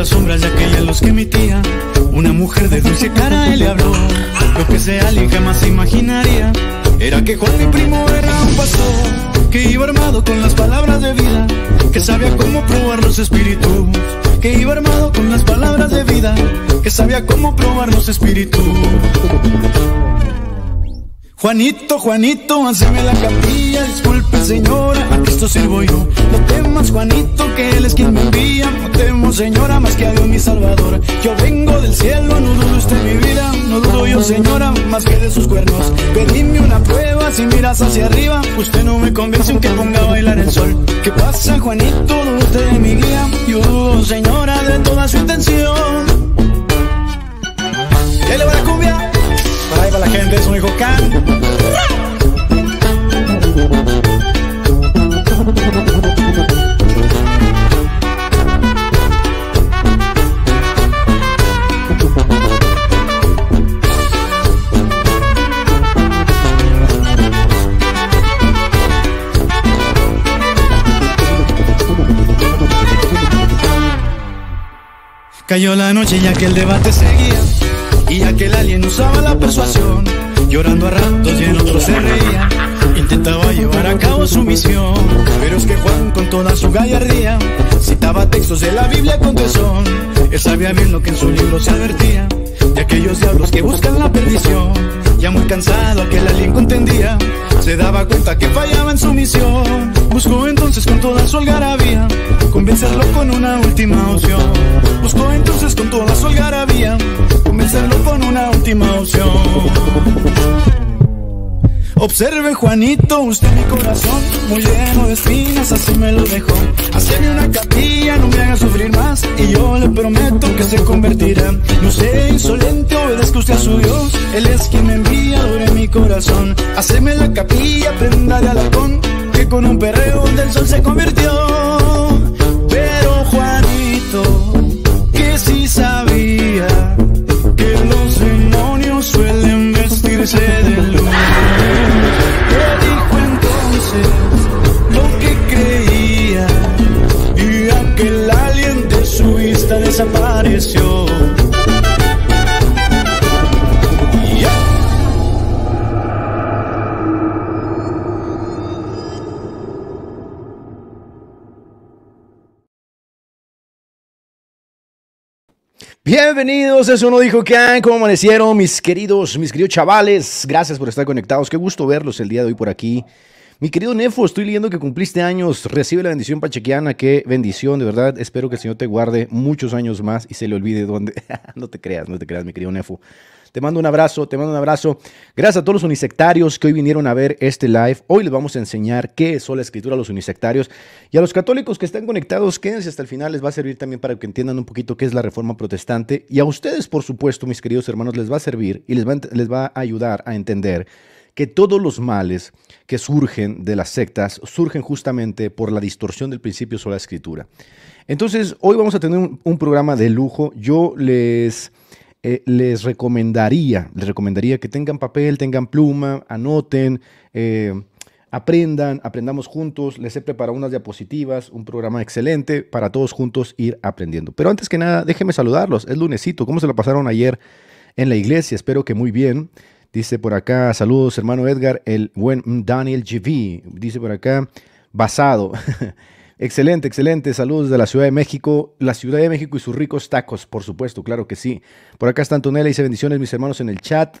las sombras de aquella los que emitía. Una mujer de dulce cara él le habló. Lo que sea alguien jamás imaginaría era que Juan mi primo era un pastor que iba armado con las palabras de vida, que sabía cómo probar los espíritus. Que iba armado con las palabras de vida, que sabía cómo probar los espíritus. Juanito, Juanito, haceme la capilla, disculpe señora, sirvo yo. No temas, Juanito, que él es quien me envía. No temo, señora, más que a Dios mi salvador. Yo vengo del cielo, no dudo usted mi vida. No dudo yo, señora, más que de sus cuernos. Pedime una prueba si miras hacia arriba. Usted no me convence que ponga a bailar el sol. ¿Qué pasa, Juanito? Dudo usted de mi guía. Yo señora, de toda su intención. ¿Qué le va la cumbia? Para ahí va la gente, es un hijo can. Cayó la noche y el debate seguía Y aquel alien usaba la persuasión Llorando a ratos y en otros se reía intentaba llevar a cabo su misión. Pero es que Juan, con toda su gallardía, citaba textos de la Biblia con tesón. Él sabía bien lo que en su libro se advertía de aquellos diablos que buscan la perdición. Ya muy cansado aquel alguien entendía, se daba cuenta que fallaba en su misión. Buscó entonces con toda su algarabía convencerlo con una última opción. Buscó entonces con toda su algarabía convencerlo con una última opción. Observe Juanito, usted mi corazón, muy lleno de espinas, así me lo dejó. Haceme una capilla, no me haga sufrir más, y yo le prometo que se convertirá. No sé, insolente, obedezco usted a su Dios, Él es quien me envía, dure mi corazón. Haceme la capilla, prenda de alacón, que con un perreo del sol se convirtió. Bienvenidos, eso no dijo que como amanecieron mis queridos, mis queridos chavales? Gracias por estar conectados, qué gusto verlos el día de hoy por aquí. Mi querido Nefo, estoy leyendo que cumpliste años, recibe la bendición pachequiana, qué bendición, de verdad, espero que el Señor te guarde muchos años más y se le olvide dónde, no te creas, no te creas mi querido Nefo. Te mando un abrazo, te mando un abrazo. Gracias a todos los unisectarios que hoy vinieron a ver este live. Hoy les vamos a enseñar qué es la escritura a los unisectarios. Y a los católicos que están conectados, quédense hasta el final. Les va a servir también para que entiendan un poquito qué es la reforma protestante. Y a ustedes, por supuesto, mis queridos hermanos, les va a servir y les va, les va a ayudar a entender que todos los males que surgen de las sectas surgen justamente por la distorsión del principio sola la escritura. Entonces, hoy vamos a tener un programa de lujo. Yo les eh, les recomendaría, les recomendaría que tengan papel, tengan pluma, anoten, eh, aprendan, aprendamos juntos. Les he preparado unas diapositivas, un programa excelente para todos juntos ir aprendiendo. Pero antes que nada, déjenme saludarlos. Es lunesito, ¿cómo se lo pasaron ayer en la iglesia? Espero que muy bien. Dice por acá, saludos hermano Edgar, el buen Daniel GV. Dice por acá, basado. Excelente, excelente. Saludos de la Ciudad de México. La Ciudad de México y sus ricos tacos, por supuesto, claro que sí. Por acá está Antonella, dice bendiciones mis hermanos en el chat.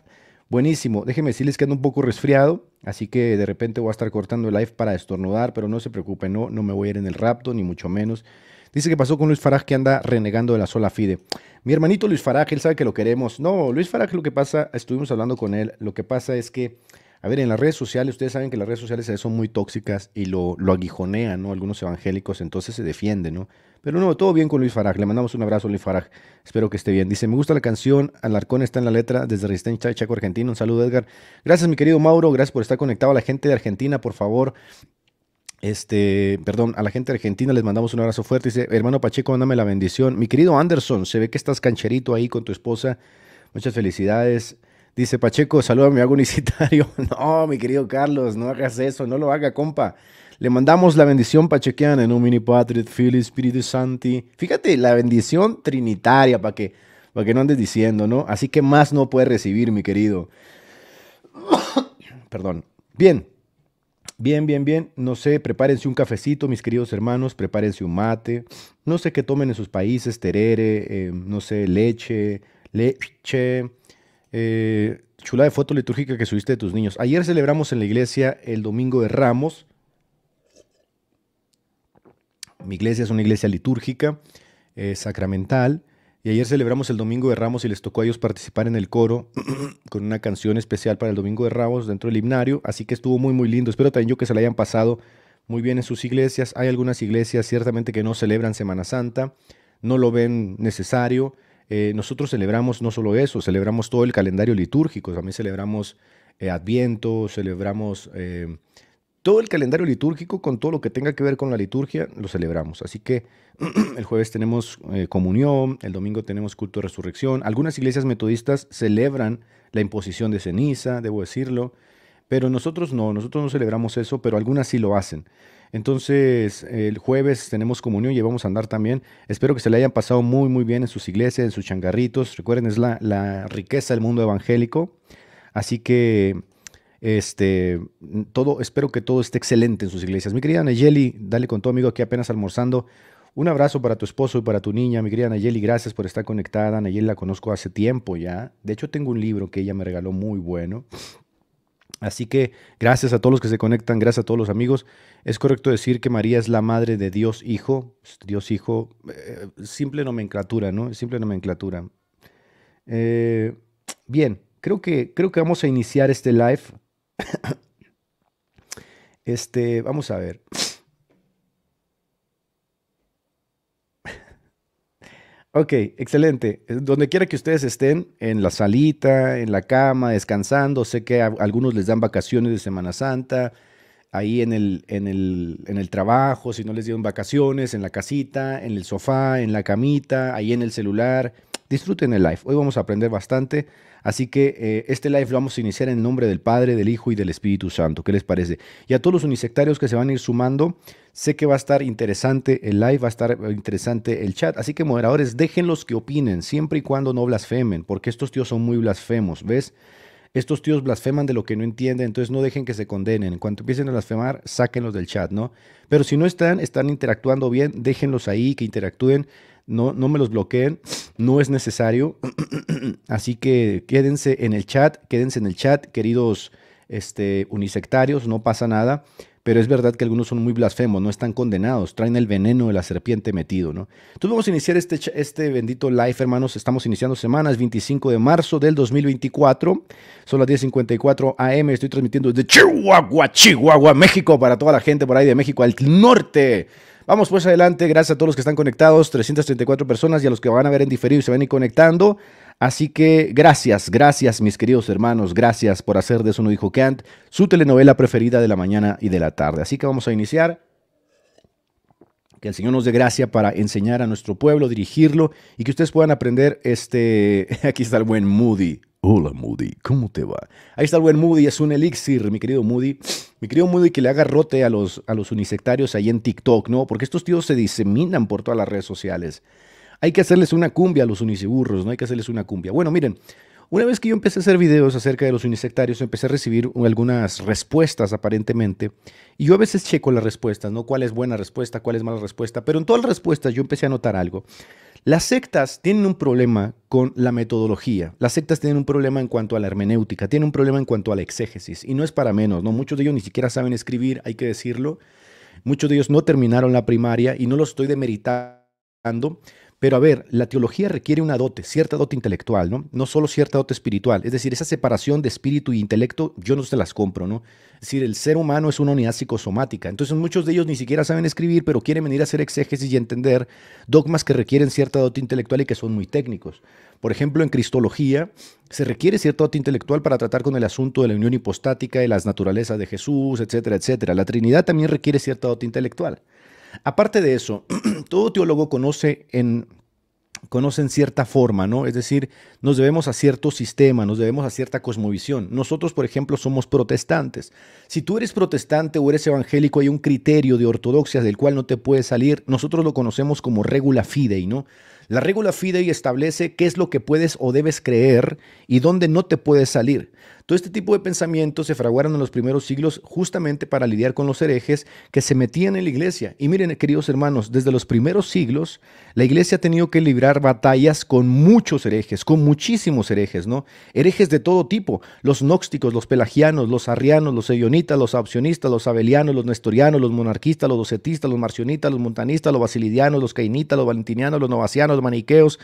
Buenísimo. Déjenme decirles que ando un poco resfriado, así que de repente voy a estar cortando el live para estornudar, pero no se preocupen, no, no me voy a ir en el rapto, ni mucho menos. Dice que pasó con Luis Faraj que anda renegando de la sola FIDE. Mi hermanito Luis Faraj, él sabe que lo queremos. No, Luis Faraj, lo que pasa, estuvimos hablando con él, lo que pasa es que a ver, en las redes sociales, ustedes saben que las redes sociales son muy tóxicas y lo, aguijonean, ¿no? Algunos evangélicos entonces se defienden, ¿no? Pero no, todo bien con Luis Faraj. Le mandamos un abrazo a Luis Faraj. Espero que esté bien. Dice, me gusta la canción. Alarcón está en la letra desde Resistencia Chaco argentino. Un saludo, Edgar. Gracias, mi querido Mauro. Gracias por estar conectado a la gente de Argentina, por favor. Este, perdón, a la gente de Argentina les mandamos un abrazo fuerte. Dice, hermano Pacheco, mándame la bendición. Mi querido Anderson, se ve que estás cancherito ahí con tu esposa. Muchas felicidades. Dice Pacheco, saluda a un visitario No, mi querido Carlos, no hagas eso, no lo haga, compa. Le mandamos la bendición pachequiana en un mini Patriot, Phil, Espíritu Santi. Fíjate, la bendición trinitaria, para que, pa que no andes diciendo, ¿no? Así que más no puedes recibir, mi querido. Perdón. Bien, Bien, bien, bien. No sé, prepárense un cafecito, mis queridos hermanos, prepárense un mate. No sé qué tomen en sus países, terere, eh, no sé, leche, leche, eh, chula de foto litúrgica que subiste de tus niños. Ayer celebramos en la iglesia el Domingo de Ramos. Mi iglesia es una iglesia litúrgica, eh, sacramental. Y ayer celebramos el Domingo de Ramos y les tocó a ellos participar en el coro con una canción especial para el Domingo de Ramos dentro del himnario. Así que estuvo muy, muy lindo. Espero también yo que se la hayan pasado muy bien en sus iglesias. Hay algunas iglesias ciertamente que no celebran Semana Santa, no lo ven necesario. Eh, nosotros celebramos no solo eso, celebramos todo el calendario litúrgico, también celebramos eh, Adviento, celebramos eh, todo el calendario litúrgico con todo lo que tenga que ver con la liturgia, lo celebramos. Así que el jueves tenemos comunión, el domingo tenemos culto de resurrección. Algunas iglesias metodistas celebran la imposición de ceniza, debo decirlo, pero nosotros no, nosotros no celebramos eso, pero algunas sí lo hacen. Entonces, el jueves tenemos comunión y vamos a andar también. Espero que se le hayan pasado muy, muy bien en sus iglesias, en sus changarritos. Recuerden, es la, riqueza del mundo evangélico. Así que, este, todo, espero que todo esté excelente en sus iglesias. Mi querida Nayeli, dale con todo, amigo, aquí apenas almorzando. Un abrazo para tu esposo y para tu niña, mi querida Nayeli. Gracias por estar conectada. Nayeli la conozco hace tiempo ya. De hecho, tengo un libro que ella me regaló muy bueno. Así que gracias a todos los que se conectan, gracias a todos los amigos. Es correcto decir que María es la madre de Dios Hijo. Dios Hijo, eh, simple nomenclatura, ¿no? Simple nomenclatura. Eh, bien, creo que, creo que vamos a iniciar este live. este, vamos a ver. Ok, excelente. Eh, donde quiera que ustedes estén, en la salita, en la cama, descansando, sé que algunos les dan vacaciones de Semana Santa, ahí en el, en, el, en el trabajo, si no les dieron vacaciones, en la casita, en el sofá, en la camita, ahí en el celular. Disfruten el live. Hoy vamos a aprender bastante. Así que eh, este live lo vamos a iniciar en nombre del Padre, del Hijo y del Espíritu Santo. ¿Qué les parece? Y a todos los unisectarios que se van a ir sumando, sé que va a estar interesante el live, va a estar interesante el chat. Así que moderadores, déjenlos que opinen, siempre y cuando no blasfemen, porque estos tíos son muy blasfemos, ¿ves? Estos tíos blasfeman de lo que no entienden, entonces no dejen que se condenen. En cuanto empiecen a blasfemar, sáquenlos del chat, ¿no? Pero si no están, están interactuando bien, déjenlos ahí, que interactúen no, no me los bloqueen, no es necesario. Así que quédense en el chat, quédense en el chat, queridos este, unisectarios, no pasa nada. Pero es verdad que algunos son muy blasfemos, no están condenados, traen el veneno de la serpiente metido, ¿no? Entonces vamos a iniciar este, este bendito live, hermanos. Estamos iniciando semanas, 25 de marzo del 2024. Son las 10.54 AM, estoy transmitiendo desde Chihuahua, Chihuahua, México, para toda la gente por ahí de México, al norte. Vamos pues adelante, gracias a todos los que están conectados, 334 personas y a los que van a ver en diferido y se van a ir conectando. Así que gracias, gracias mis queridos hermanos, gracias por hacer de eso, no dijo Kant, su telenovela preferida de la mañana y de la tarde. Así que vamos a iniciar. Que el Señor nos dé gracia para enseñar a nuestro pueblo, dirigirlo y que ustedes puedan aprender este... Aquí está el buen Moody. Hola Moody, ¿cómo te va? Ahí está el buen Moody, es un elixir, mi querido Moody. Mi querido y que le haga rote a los, a los unisectarios ahí en TikTok, ¿no? Porque estos tíos se diseminan por todas las redes sociales. Hay que hacerles una cumbia a los uniciburros, ¿no? Hay que hacerles una cumbia. Bueno, miren, una vez que yo empecé a hacer videos acerca de los unisectarios, empecé a recibir algunas respuestas aparentemente. Y yo a veces checo las respuestas, ¿no? ¿Cuál es buena respuesta? ¿Cuál es mala respuesta? Pero en todas las respuestas yo empecé a notar algo. Las sectas tienen un problema con la metodología. Las sectas tienen un problema en cuanto a la hermenéutica, tienen un problema en cuanto a la exégesis. Y no es para menos, ¿no? Muchos de ellos ni siquiera saben escribir, hay que decirlo. Muchos de ellos no terminaron la primaria y no los estoy demeritando pero a ver, la teología requiere una dote, cierta dote intelectual, ¿no? No solo cierta dote espiritual. Es decir, esa separación de espíritu e intelecto, yo no se las compro, ¿no? Es decir, el ser humano es una unidad psicosomática. Entonces, muchos de ellos ni siquiera saben escribir, pero quieren venir a hacer exégesis y entender dogmas que requieren cierta dote intelectual y que son muy técnicos. Por ejemplo, en Cristología se requiere cierta dote intelectual para tratar con el asunto de la unión hipostática, de las naturalezas de Jesús, etcétera, etcétera. La Trinidad también requiere cierta dote intelectual. Aparte de eso, todo teólogo conoce en cierta forma, ¿no? Es decir, nos debemos a cierto sistema, nos debemos a cierta cosmovisión. Nosotros, por ejemplo, somos protestantes. Si tú eres protestante o eres evangélico, hay un criterio de ortodoxia del cual no te puedes salir. Nosotros lo conocemos como regula fidei, ¿no? La regula fidei establece qué es lo que puedes o debes creer y dónde no te puedes salir. Todo este tipo de pensamientos se fraguaron en los primeros siglos justamente para lidiar con los herejes que se metían en la iglesia. Y miren, queridos hermanos, desde los primeros siglos la iglesia ha tenido que librar batallas con muchos herejes, con muchísimos herejes, ¿no? Herejes de todo tipo, los gnósticos, los pelagianos, los arrianos, los sellonitas los opcionistas, los abelianos, los nestorianos, los monarquistas, los docetistas, los marcionitas, los montanistas, los basilidianos, los cainitas, los valentinianos, los novacianos, los maniqueos,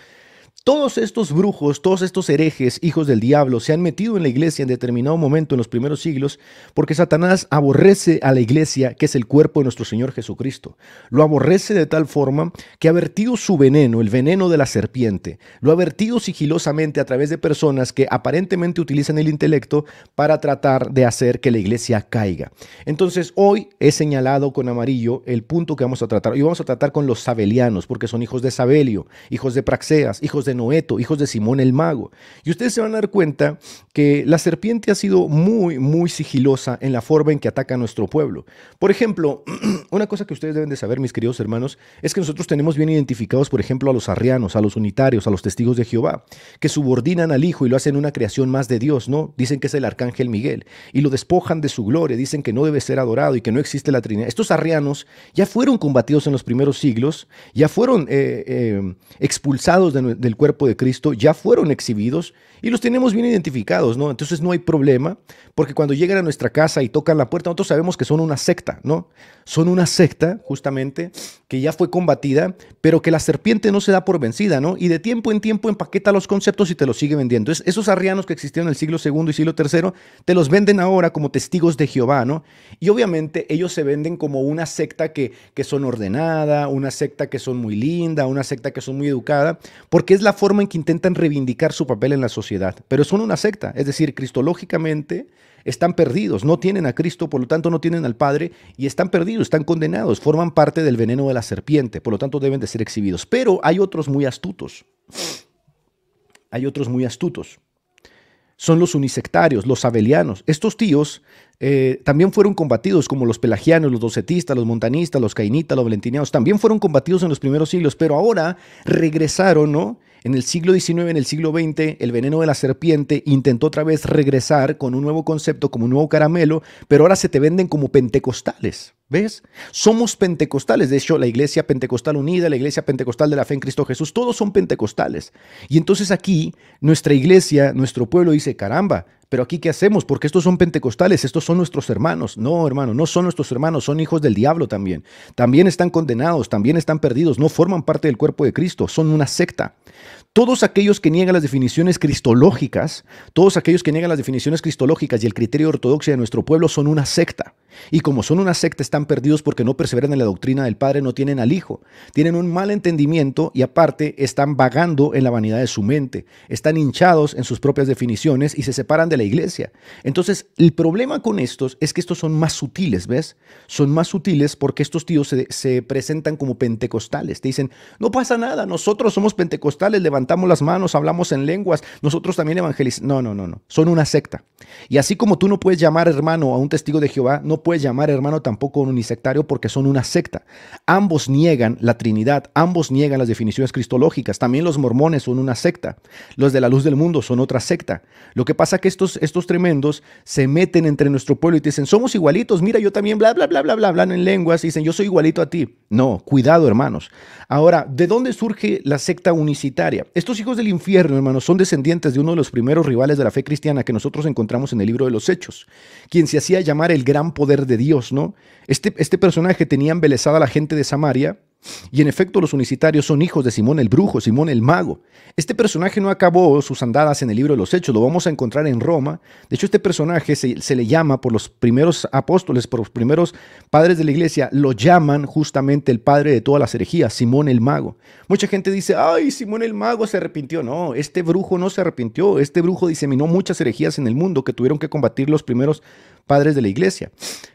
todos estos brujos, todos estos herejes, hijos del diablo, se han metido en la iglesia en determinado momento en los primeros siglos porque Satanás aborrece a la iglesia, que es el cuerpo de nuestro Señor Jesucristo. Lo aborrece de tal forma que ha vertido su veneno, el veneno de la serpiente. Lo ha vertido sigilosamente a través de personas que aparentemente utilizan el intelecto para tratar de hacer que la iglesia caiga. Entonces, hoy he señalado con amarillo el punto que vamos a tratar. y vamos a tratar con los sabelianos, porque son hijos de Sabelio, hijos de Praxeas, hijos de de Noeto, hijos de Simón el mago. Y ustedes se van a dar cuenta que la serpiente ha sido muy, muy sigilosa en la forma en que ataca a nuestro pueblo. Por ejemplo, una cosa que ustedes deben de saber, mis queridos hermanos, es que nosotros tenemos bien identificados, por ejemplo, a los arrianos, a los unitarios, a los testigos de Jehová, que subordinan al Hijo y lo hacen una creación más de Dios, ¿no? Dicen que es el arcángel Miguel y lo despojan de su gloria, dicen que no debe ser adorado y que no existe la Trinidad. Estos arrianos ya fueron combatidos en los primeros siglos, ya fueron eh, eh, expulsados del cuerpo de Cristo ya fueron exhibidos y los tenemos bien identificados, ¿no? Entonces no hay problema, porque cuando llegan a nuestra casa y tocan la puerta, nosotros sabemos que son una secta, ¿no? Son una secta, justamente, que ya fue combatida, pero que la serpiente no se da por vencida, ¿no? Y de tiempo en tiempo empaqueta los conceptos y te los sigue vendiendo. Es, esos arrianos que existieron en el siglo II y siglo III, te los venden ahora como testigos de Jehová, ¿no? Y obviamente ellos se venden como una secta que, que son ordenada, una secta que son muy linda, una secta que son muy educada, porque es la forma en que intentan reivindicar su papel en la sociedad, pero son una secta, es decir, cristológicamente están perdidos, no tienen a Cristo, por lo tanto no tienen al Padre y están perdidos, están condenados, forman parte del veneno de la serpiente, por lo tanto deben de ser exhibidos. Pero hay otros muy astutos, hay otros muy astutos. Son los unisectarios, los abelianos. Estos tíos eh, también fueron combatidos, como los pelagianos, los docetistas, los montanistas, los cainitas, los valentinianos. También fueron combatidos en los primeros siglos, pero ahora regresaron, ¿no? En el siglo XIX, en el siglo XX, el veneno de la serpiente intentó otra vez regresar con un nuevo concepto, como un nuevo caramelo, pero ahora se te venden como pentecostales. ¿Ves? Somos pentecostales. De hecho, la Iglesia Pentecostal Unida, la Iglesia Pentecostal de la Fe en Cristo Jesús, todos son pentecostales. Y entonces aquí nuestra iglesia, nuestro pueblo dice, caramba, pero aquí ¿qué hacemos? Porque estos son pentecostales, estos son nuestros hermanos. No, hermano, no son nuestros hermanos, son hijos del diablo también. También están condenados, también están perdidos, no forman parte del cuerpo de Cristo, son una secta. Todos aquellos que niegan las definiciones cristológicas, todos aquellos que niegan las definiciones cristológicas y el criterio ortodoxo ortodoxia de nuestro pueblo son una secta. Y como son una secta, están perdidos porque no perseveran en la doctrina del Padre, no tienen al Hijo. Tienen un mal entendimiento y aparte están vagando en la vanidad de su mente. Están hinchados en sus propias definiciones y se separan de la iglesia. Entonces, el problema con estos es que estos son más sutiles, ¿ves? Son más sutiles porque estos tíos se, presentan como pentecostales. Te dicen, no pasa nada, nosotros somos pentecostales, levantamos las manos, hablamos en lenguas, nosotros también evangelizamos. No, no, no, no. Son una secta. Y así como tú no puedes llamar hermano a un testigo de Jehová, no puedes llamar hermano tampoco un unisectario porque son una secta. Ambos niegan la Trinidad, ambos niegan las definiciones cristológicas. También los mormones son una secta. Los de la luz del mundo son otra secta. Lo que pasa es que estos, estos tremendos se meten entre nuestro pueblo y te dicen, somos igualitos, mira, yo también, bla, bla, bla, bla, bla, hablan en lenguas y dicen, yo soy igualito a ti. No, cuidado, hermanos. Ahora, ¿de dónde surge la secta unicitaria? Estos hijos del infierno, hermanos, son descendientes de uno de los primeros rivales de la fe cristiana que nosotros encontramos en el libro de los Hechos, quien se hacía llamar el gran poder de Dios, ¿no? Este, este personaje tenía embelesada a la gente de Samaria y en efecto los unicitarios son hijos de Simón el Brujo, Simón el Mago. Este personaje no acabó sus andadas en el libro de los Hechos, lo vamos a encontrar en Roma. De hecho, este personaje se, le llama por los primeros apóstoles, por los primeros padres de la iglesia, lo llaman justamente el padre de todas las herejías, Simón el Mago. Mucha gente dice, ay, Simón el Mago se arrepintió. No, este brujo no se arrepintió, este brujo diseminó muchas herejías en el mundo que tuvieron que combatir los primeros padres de la iglesia.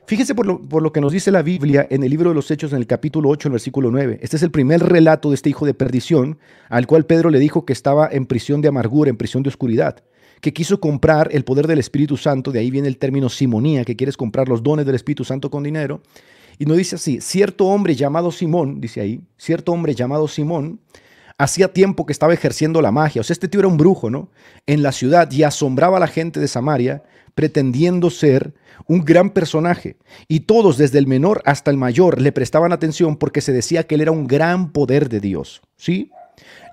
Fíjese por lo, que nos dice la Biblia en el libro de los Hechos, en el capítulo 8, el versículo 9. Este es el primer relato de este hijo de perdición, al cual Pedro le dijo que estaba en prisión de amargura, en prisión de oscuridad, que quiso comprar el poder del Espíritu Santo, de ahí viene el término simonía, que quieres comprar los dones del Espíritu Santo con dinero. Y no dice así, cierto hombre llamado Simón, dice ahí, cierto hombre llamado Simón, hacía tiempo que estaba ejerciendo la magia. O sea, este tío era un brujo, ¿no? En la ciudad y asombraba a la gente de Samaria pretendiendo ser un gran personaje. Y todos, desde el menor hasta el mayor, le prestaban atención porque se decía que él era un gran poder de Dios. ¿Sí?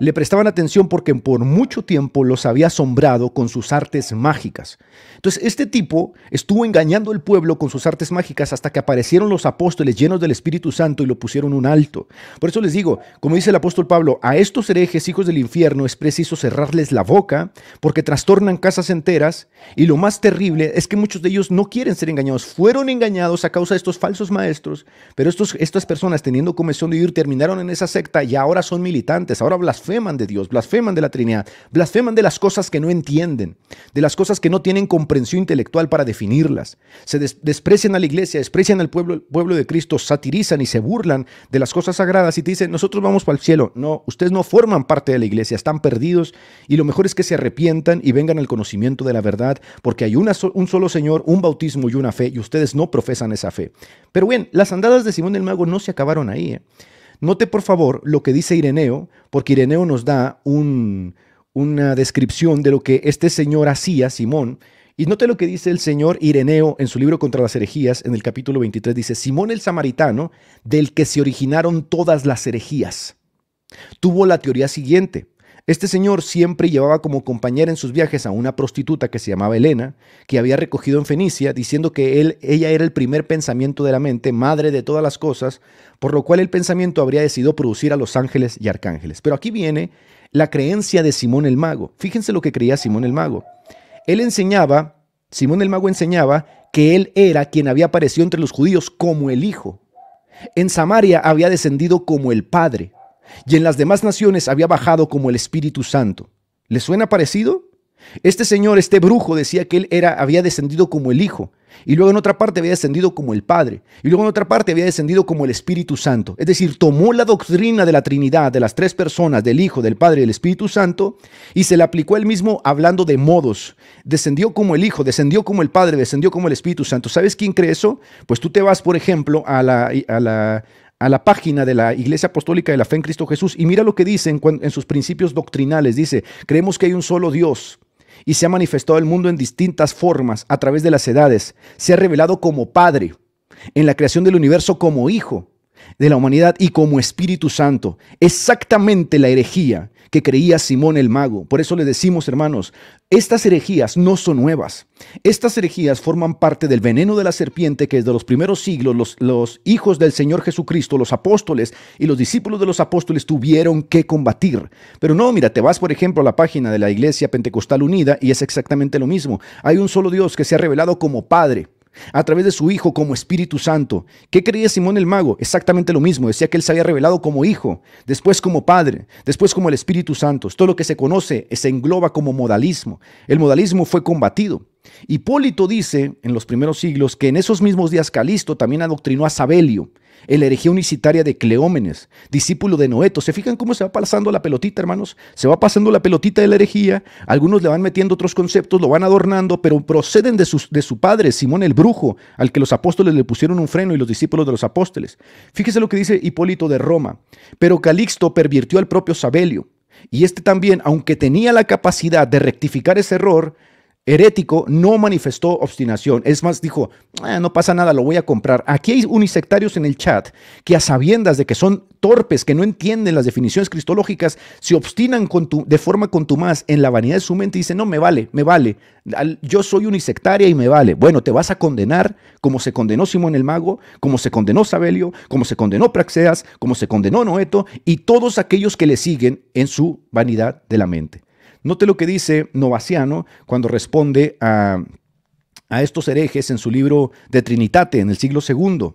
Le prestaban atención porque por mucho tiempo los había asombrado con sus artes mágicas. Entonces, este tipo estuvo engañando al pueblo con sus artes mágicas hasta que aparecieron los apóstoles llenos del Espíritu Santo y lo pusieron un alto. Por eso les digo, como dice el apóstol Pablo, a estos herejes, hijos del infierno, es preciso cerrarles la boca porque trastornan casas enteras y lo más terrible es que muchos de ellos no quieren ser engañados. Fueron engañados a causa de estos falsos maestros, pero estos, estas personas teniendo comisión de ir terminaron en esa secta y ahora son militantes, ahora blasfeman de Dios, blasfeman de la Trinidad, blasfeman de las cosas que no entienden, de las cosas que no tienen comprensión intelectual para definirlas. Se desprecian a la iglesia, desprecian al pueblo, pueblo de Cristo, satirizan y se burlan de las cosas sagradas y dicen, nosotros vamos para el cielo. No, ustedes no forman parte de la iglesia, están perdidos y lo mejor es que se arrepientan y vengan al conocimiento de la verdad, porque hay un solo Señor, un bautismo y una fe y ustedes no profesan esa fe. Pero bien, las andadas de Simón el Mago no se acabaron ahí. ¿eh? Note por favor lo que dice Ireneo, porque Ireneo nos da una descripción de lo que este señor hacía, Simón, y note lo que dice el señor Ireneo en su libro Contra las herejías, en el capítulo 23, dice, Simón el Samaritano, del que se originaron todas las herejías, tuvo la teoría siguiente. Este señor siempre llevaba como compañera en sus viajes a una prostituta que se llamaba Elena, que había recogido en Fenicia, diciendo que él, ella era el primer pensamiento de la mente, madre de todas las cosas, por lo cual el pensamiento habría decidido producir a los ángeles y arcángeles. Pero aquí viene la creencia de Simón el Mago. Fíjense lo que creía Simón el Mago. Él enseñaba, Simón el Mago enseñaba que él era quien había aparecido entre los judíos como el Hijo. En Samaria había descendido como el Padre y en las demás naciones había bajado como el Espíritu Santo. ¿Le suena parecido? Este señor, este brujo, decía que él era, había descendido como el Hijo, y luego en otra parte había descendido como el Padre, y luego en otra parte había descendido como el Espíritu Santo. Es decir, tomó la doctrina de la Trinidad, de las tres personas, del Hijo, del Padre y del Espíritu Santo, y se la aplicó él mismo hablando de modos. Descendió como el Hijo, descendió como el Padre, descendió como el Espíritu Santo. ¿Sabes quién cree eso? Pues tú te vas, por ejemplo, a la, a la, a la página de la Iglesia Apostólica de la Fe en Cristo Jesús y mira lo que dice en, sus principios doctrinales. Dice, creemos que hay un solo Dios y se ha manifestado el mundo en distintas formas a través de las edades. Se ha revelado como Padre, en la creación del universo como Hijo de la humanidad y como Espíritu Santo. Exactamente la herejía que creía Simón el Mago. Por eso le decimos, hermanos, estas herejías no son nuevas. Estas herejías forman parte del veneno de la serpiente que desde los primeros siglos los, los hijos del Señor Jesucristo, los apóstoles y los discípulos de los apóstoles tuvieron que combatir. Pero no, mira, te vas por ejemplo a la página de la Iglesia Pentecostal Unida y es exactamente lo mismo. Hay un solo Dios que se ha revelado como Padre a través de su Hijo como Espíritu Santo. ¿Qué creía Simón el Mago? Exactamente lo mismo. Decía que él se había revelado como Hijo, después como Padre, después como el Espíritu Santo. Todo lo que se conoce se engloba como modalismo. El modalismo fue combatido. Hipólito dice en los primeros siglos que en esos mismos días Calisto también adoctrinó a Sabelio, el herejía unicitaria de Cleómenes, discípulo de Noeto. ¿Se fijan cómo se va pasando la pelotita, hermanos? Se va pasando la pelotita de la herejía, algunos le van metiendo otros conceptos, lo van adornando, pero proceden de, de su padre, Simón el Brujo, al que los apóstoles le pusieron un freno y los discípulos de los apóstoles. Fíjese lo que dice Hipólito de Roma, pero Calixto pervirtió al propio Sabelio, y este también, aunque tenía la capacidad de rectificar ese error, herético no manifestó obstinación. Es más, dijo, ah, no pasa nada, lo voy a comprar. Aquí hay unisectarios en el chat que a sabiendas de que son torpes, que no entienden las definiciones cristológicas, se obstinan con tu, de forma contumaz en la vanidad de su mente y dicen, no, me vale, me vale. Yo soy unisectaria y me vale. Bueno, te vas a condenar como se condenó Simón el Mago, como se condenó Sabelio, como se condenó Praxeas, como se condenó Noeto y todos aquellos que le siguen en su vanidad de la mente. Note lo que dice Novaciano cuando responde a, a estos herejes en su libro De Trinitate en el siglo II.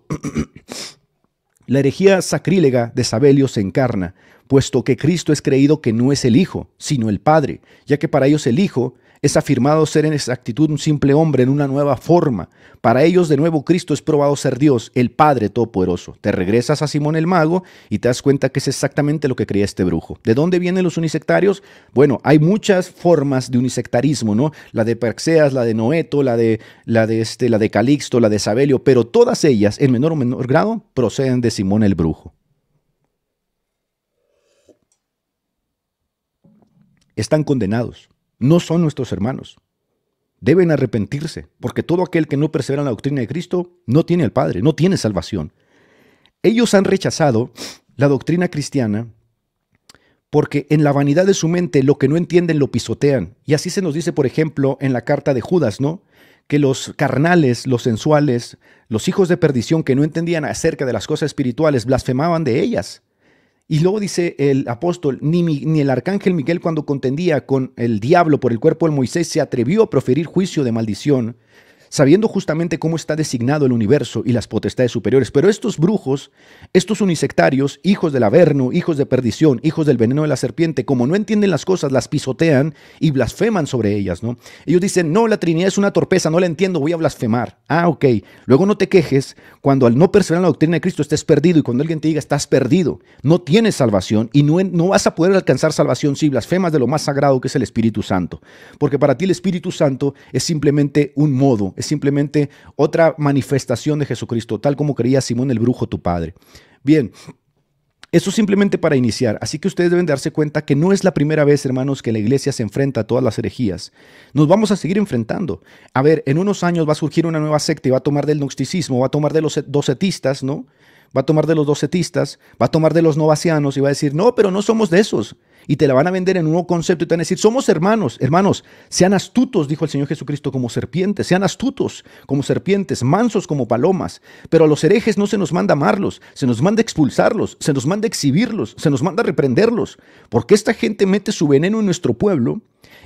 La herejía sacrílega de Sabelio se encarna, puesto que Cristo es creído que no es el Hijo, sino el Padre, ya que para ellos el Hijo es afirmado ser en exactitud un simple hombre en una nueva forma. Para ellos, de nuevo, Cristo es probado ser Dios, el Padre Todopoderoso. Te regresas a Simón el Mago y te das cuenta que es exactamente lo que creía este brujo. ¿De dónde vienen los unisectarios? Bueno, hay muchas formas de unisectarismo, ¿no? La de Perseas, la de Noeto, la de, la de, este, la de Calixto, la de Sabelio, pero todas ellas, en menor o menor grado, proceden de Simón el Brujo. Están condenados no son nuestros hermanos. Deben arrepentirse, porque todo aquel que no persevera en la doctrina de Cristo no tiene al Padre, no tiene salvación. Ellos han rechazado la doctrina cristiana porque en la vanidad de su mente lo que no entienden lo pisotean. Y así se nos dice, por ejemplo, en la carta de Judas, ¿no? Que los carnales, los sensuales, los hijos de perdición que no entendían acerca de las cosas espirituales, blasfemaban de ellas. Y luego dice el apóstol, ni, ni, el arcángel Miguel cuando contendía con el diablo por el cuerpo de Moisés se atrevió a proferir juicio de maldición, sabiendo justamente cómo está designado el universo y las potestades superiores. Pero estos brujos, estos unisectarios, hijos del averno, hijos de perdición, hijos del veneno de la serpiente, como no entienden las cosas, las pisotean y blasfeman sobre ellas, ¿no? Ellos dicen, no, la Trinidad es una torpeza, no la entiendo, voy a blasfemar. Ah, ok. Luego no te quejes cuando al no perseverar la doctrina de Cristo estés perdido y cuando alguien te diga, estás perdido, no tienes salvación y no, no vas a poder alcanzar salvación si blasfemas de lo más sagrado que es el Espíritu Santo. Porque para ti el Espíritu Santo es simplemente un modo, simplemente otra manifestación de Jesucristo, tal como creía Simón el Brujo, tu padre. Bien. Eso simplemente para iniciar, así que ustedes deben darse cuenta que no es la primera vez, hermanos, que la iglesia se enfrenta a todas las herejías. Nos vamos a seguir enfrentando. A ver, en unos años va a surgir una nueva secta y va a tomar del gnosticismo, va a tomar de los docetistas, ¿no? va a tomar de los docetistas, va a tomar de los novacianos y va a decir, no, pero no somos de esos. Y te la van a vender en un nuevo concepto y te van a decir, somos hermanos, hermanos, sean astutos, dijo el Señor Jesucristo, como serpientes, sean astutos como serpientes, mansos como palomas. Pero a los herejes no se nos manda amarlos, se nos manda expulsarlos, se nos manda exhibirlos, se nos manda reprenderlos, porque esta gente mete su veneno en nuestro pueblo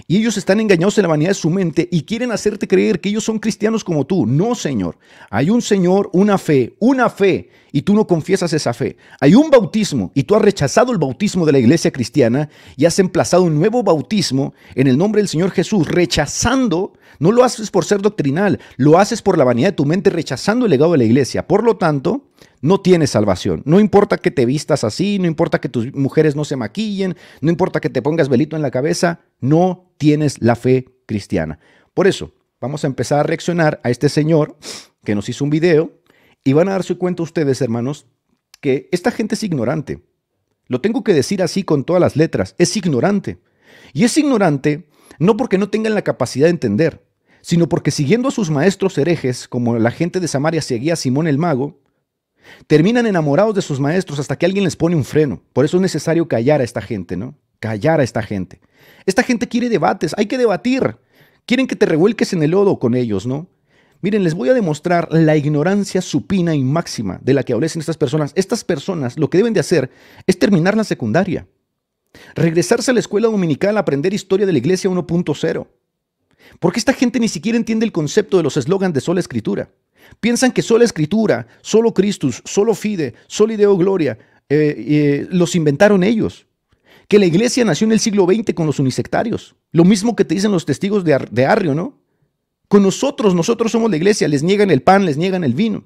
y ellos están engañados en la vanidad de su mente y quieren hacerte creer que ellos son cristianos como tú. No, Señor. Hay un Señor, una fe, una fe, y tú no confiesas esa fe. Hay un bautismo y tú has rechazado el bautismo de la iglesia cristiana y has emplazado un nuevo bautismo en el nombre del Señor Jesús, rechazando, no lo haces por ser doctrinal, lo haces por la vanidad de tu mente, rechazando el legado de la iglesia. Por lo tanto, no tienes salvación. No importa que te vistas así, no importa que tus mujeres no se maquillen, no importa que te pongas velito en la cabeza, no tienes la fe cristiana. Por eso, vamos a empezar a reaccionar a este señor que nos hizo un video y van a darse cuenta ustedes, hermanos, que esta gente es ignorante. Lo tengo que decir así con todas las letras, es ignorante. Y es ignorante no porque no tengan la capacidad de entender, sino porque siguiendo a sus maestros herejes, como la gente de Samaria seguía a Simón el Mago, Terminan enamorados de sus maestros hasta que alguien les pone un freno. Por eso es necesario callar a esta gente, ¿no? Callar a esta gente. Esta gente quiere debates, hay que debatir. Quieren que te revuelques en el lodo con ellos, ¿no? Miren, les voy a demostrar la ignorancia supina y máxima de la que adolecen estas personas. Estas personas lo que deben de hacer es terminar la secundaria. Regresarse a la escuela dominical a aprender historia de la iglesia 1.0. Porque esta gente ni siquiera entiende el concepto de los eslogans de sola escritura. Piensan que sola escritura, solo Cristo, solo Fide, solo Ideo Gloria, eh, eh, los inventaron ellos. Que la iglesia nació en el siglo XX con los unisectarios. Lo mismo que te dicen los testigos de, Arrio, ¿no? Con nosotros, nosotros somos la iglesia, les niegan el pan, les niegan el vino.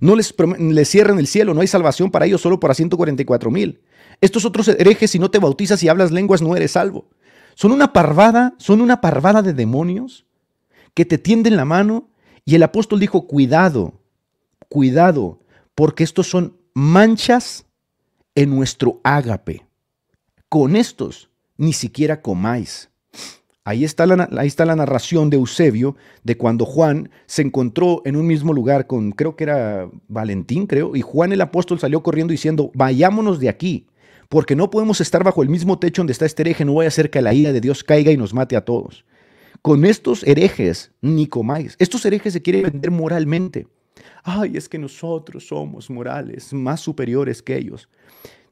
No les, les cierran el cielo, no hay salvación para ellos solo para 144 mil. Estos otros herejes, si no te bautizas y hablas lenguas, no eres salvo. Son una parvada, son una parvada de demonios que te tienden la mano y el apóstol dijo, cuidado, cuidado, porque estos son manchas en nuestro ágape. Con estos ni siquiera comáis. Ahí está, la, narración de Eusebio de cuando Juan se encontró en un mismo lugar con, creo que era Valentín, creo, y Juan el apóstol salió corriendo diciendo, vayámonos de aquí, porque no podemos estar bajo el mismo techo donde está este hereje, no voy a hacer que la ira de Dios caiga y nos mate a todos con estos herejes, comáis. Estos herejes se quieren vender moralmente. Ay, es que nosotros somos morales, más superiores que ellos.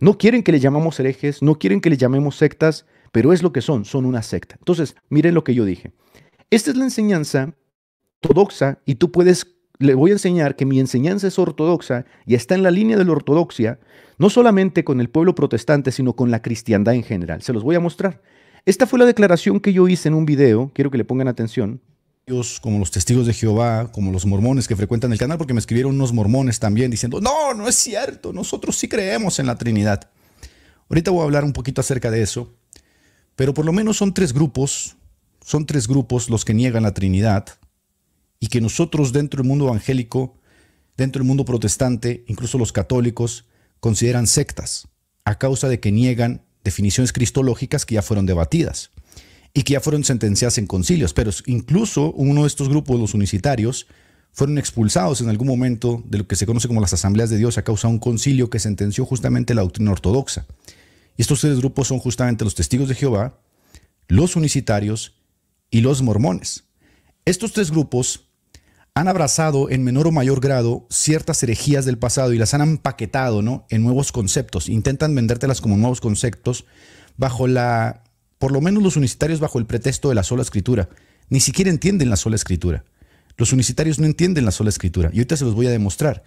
No quieren que les llamamos herejes, no quieren que les llamemos sectas, pero es lo que son, son una secta. Entonces, miren lo que yo dije. Esta es la enseñanza ortodoxa y tú puedes, le voy a enseñar que mi enseñanza es ortodoxa y está en la línea de la ortodoxia, no solamente con el pueblo protestante, sino con la cristiandad en general. Se los voy a mostrar. Esta fue la declaración que yo hice en un video, quiero que le pongan atención. Dios, como los testigos de Jehová, como los mormones que frecuentan el canal, porque me escribieron unos mormones también diciendo, no, no es cierto, nosotros sí creemos en la Trinidad. Ahorita voy a hablar un poquito acerca de eso, pero por lo menos son tres grupos, son tres grupos los que niegan la Trinidad y que nosotros dentro del mundo evangélico, dentro del mundo protestante, incluso los católicos, consideran sectas a causa de que niegan definiciones cristológicas que ya fueron debatidas y que ya fueron sentenciadas en concilios, pero incluso uno de estos grupos, los unicitarios, fueron expulsados en algún momento de lo que se conoce como las asambleas de Dios a causa de un concilio que sentenció justamente la doctrina ortodoxa. Y estos tres grupos son justamente los testigos de Jehová, los unicitarios y los mormones. Estos tres grupos han abrazado en menor o mayor grado ciertas herejías del pasado y las han empaquetado ¿no? en nuevos conceptos, intentan vendértelas como nuevos conceptos bajo la, por lo menos los unicitarios bajo el pretexto de la sola escritura. Ni siquiera entienden la sola escritura. Los unicitarios no entienden la sola escritura y ahorita se los voy a demostrar.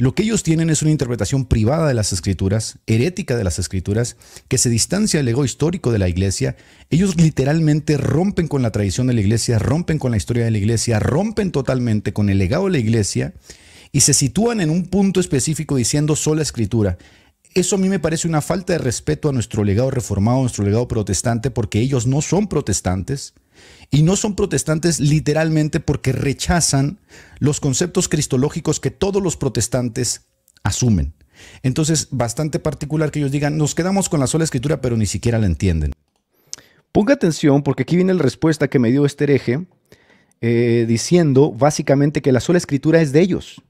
Lo que ellos tienen es una interpretación privada de las escrituras, herética de las escrituras, que se distancia del ego histórico de la iglesia. Ellos literalmente rompen con la tradición de la iglesia, rompen con la historia de la iglesia, rompen totalmente con el legado de la iglesia y se sitúan en un punto específico diciendo sola escritura. Eso a mí me parece una falta de respeto a nuestro legado reformado, a nuestro legado protestante, porque ellos no son protestantes. Y no son protestantes literalmente porque rechazan los conceptos cristológicos que todos los protestantes asumen. Entonces, bastante particular que ellos digan, nos quedamos con la sola escritura, pero ni siquiera la entienden. Ponga atención porque aquí viene la respuesta que me dio este hereje, eh, diciendo básicamente que la sola escritura es de ellos.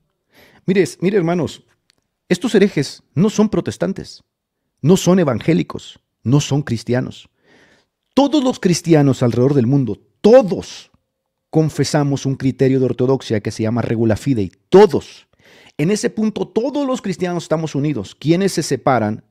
Mire, mire hermanos, estos herejes no son protestantes, no son evangélicos, no son cristianos. Todos los cristianos alrededor del mundo, todos confesamos un criterio de ortodoxia que se llama regula fidei. Todos. En ese punto todos los cristianos estamos unidos. ¿Quiénes se separan?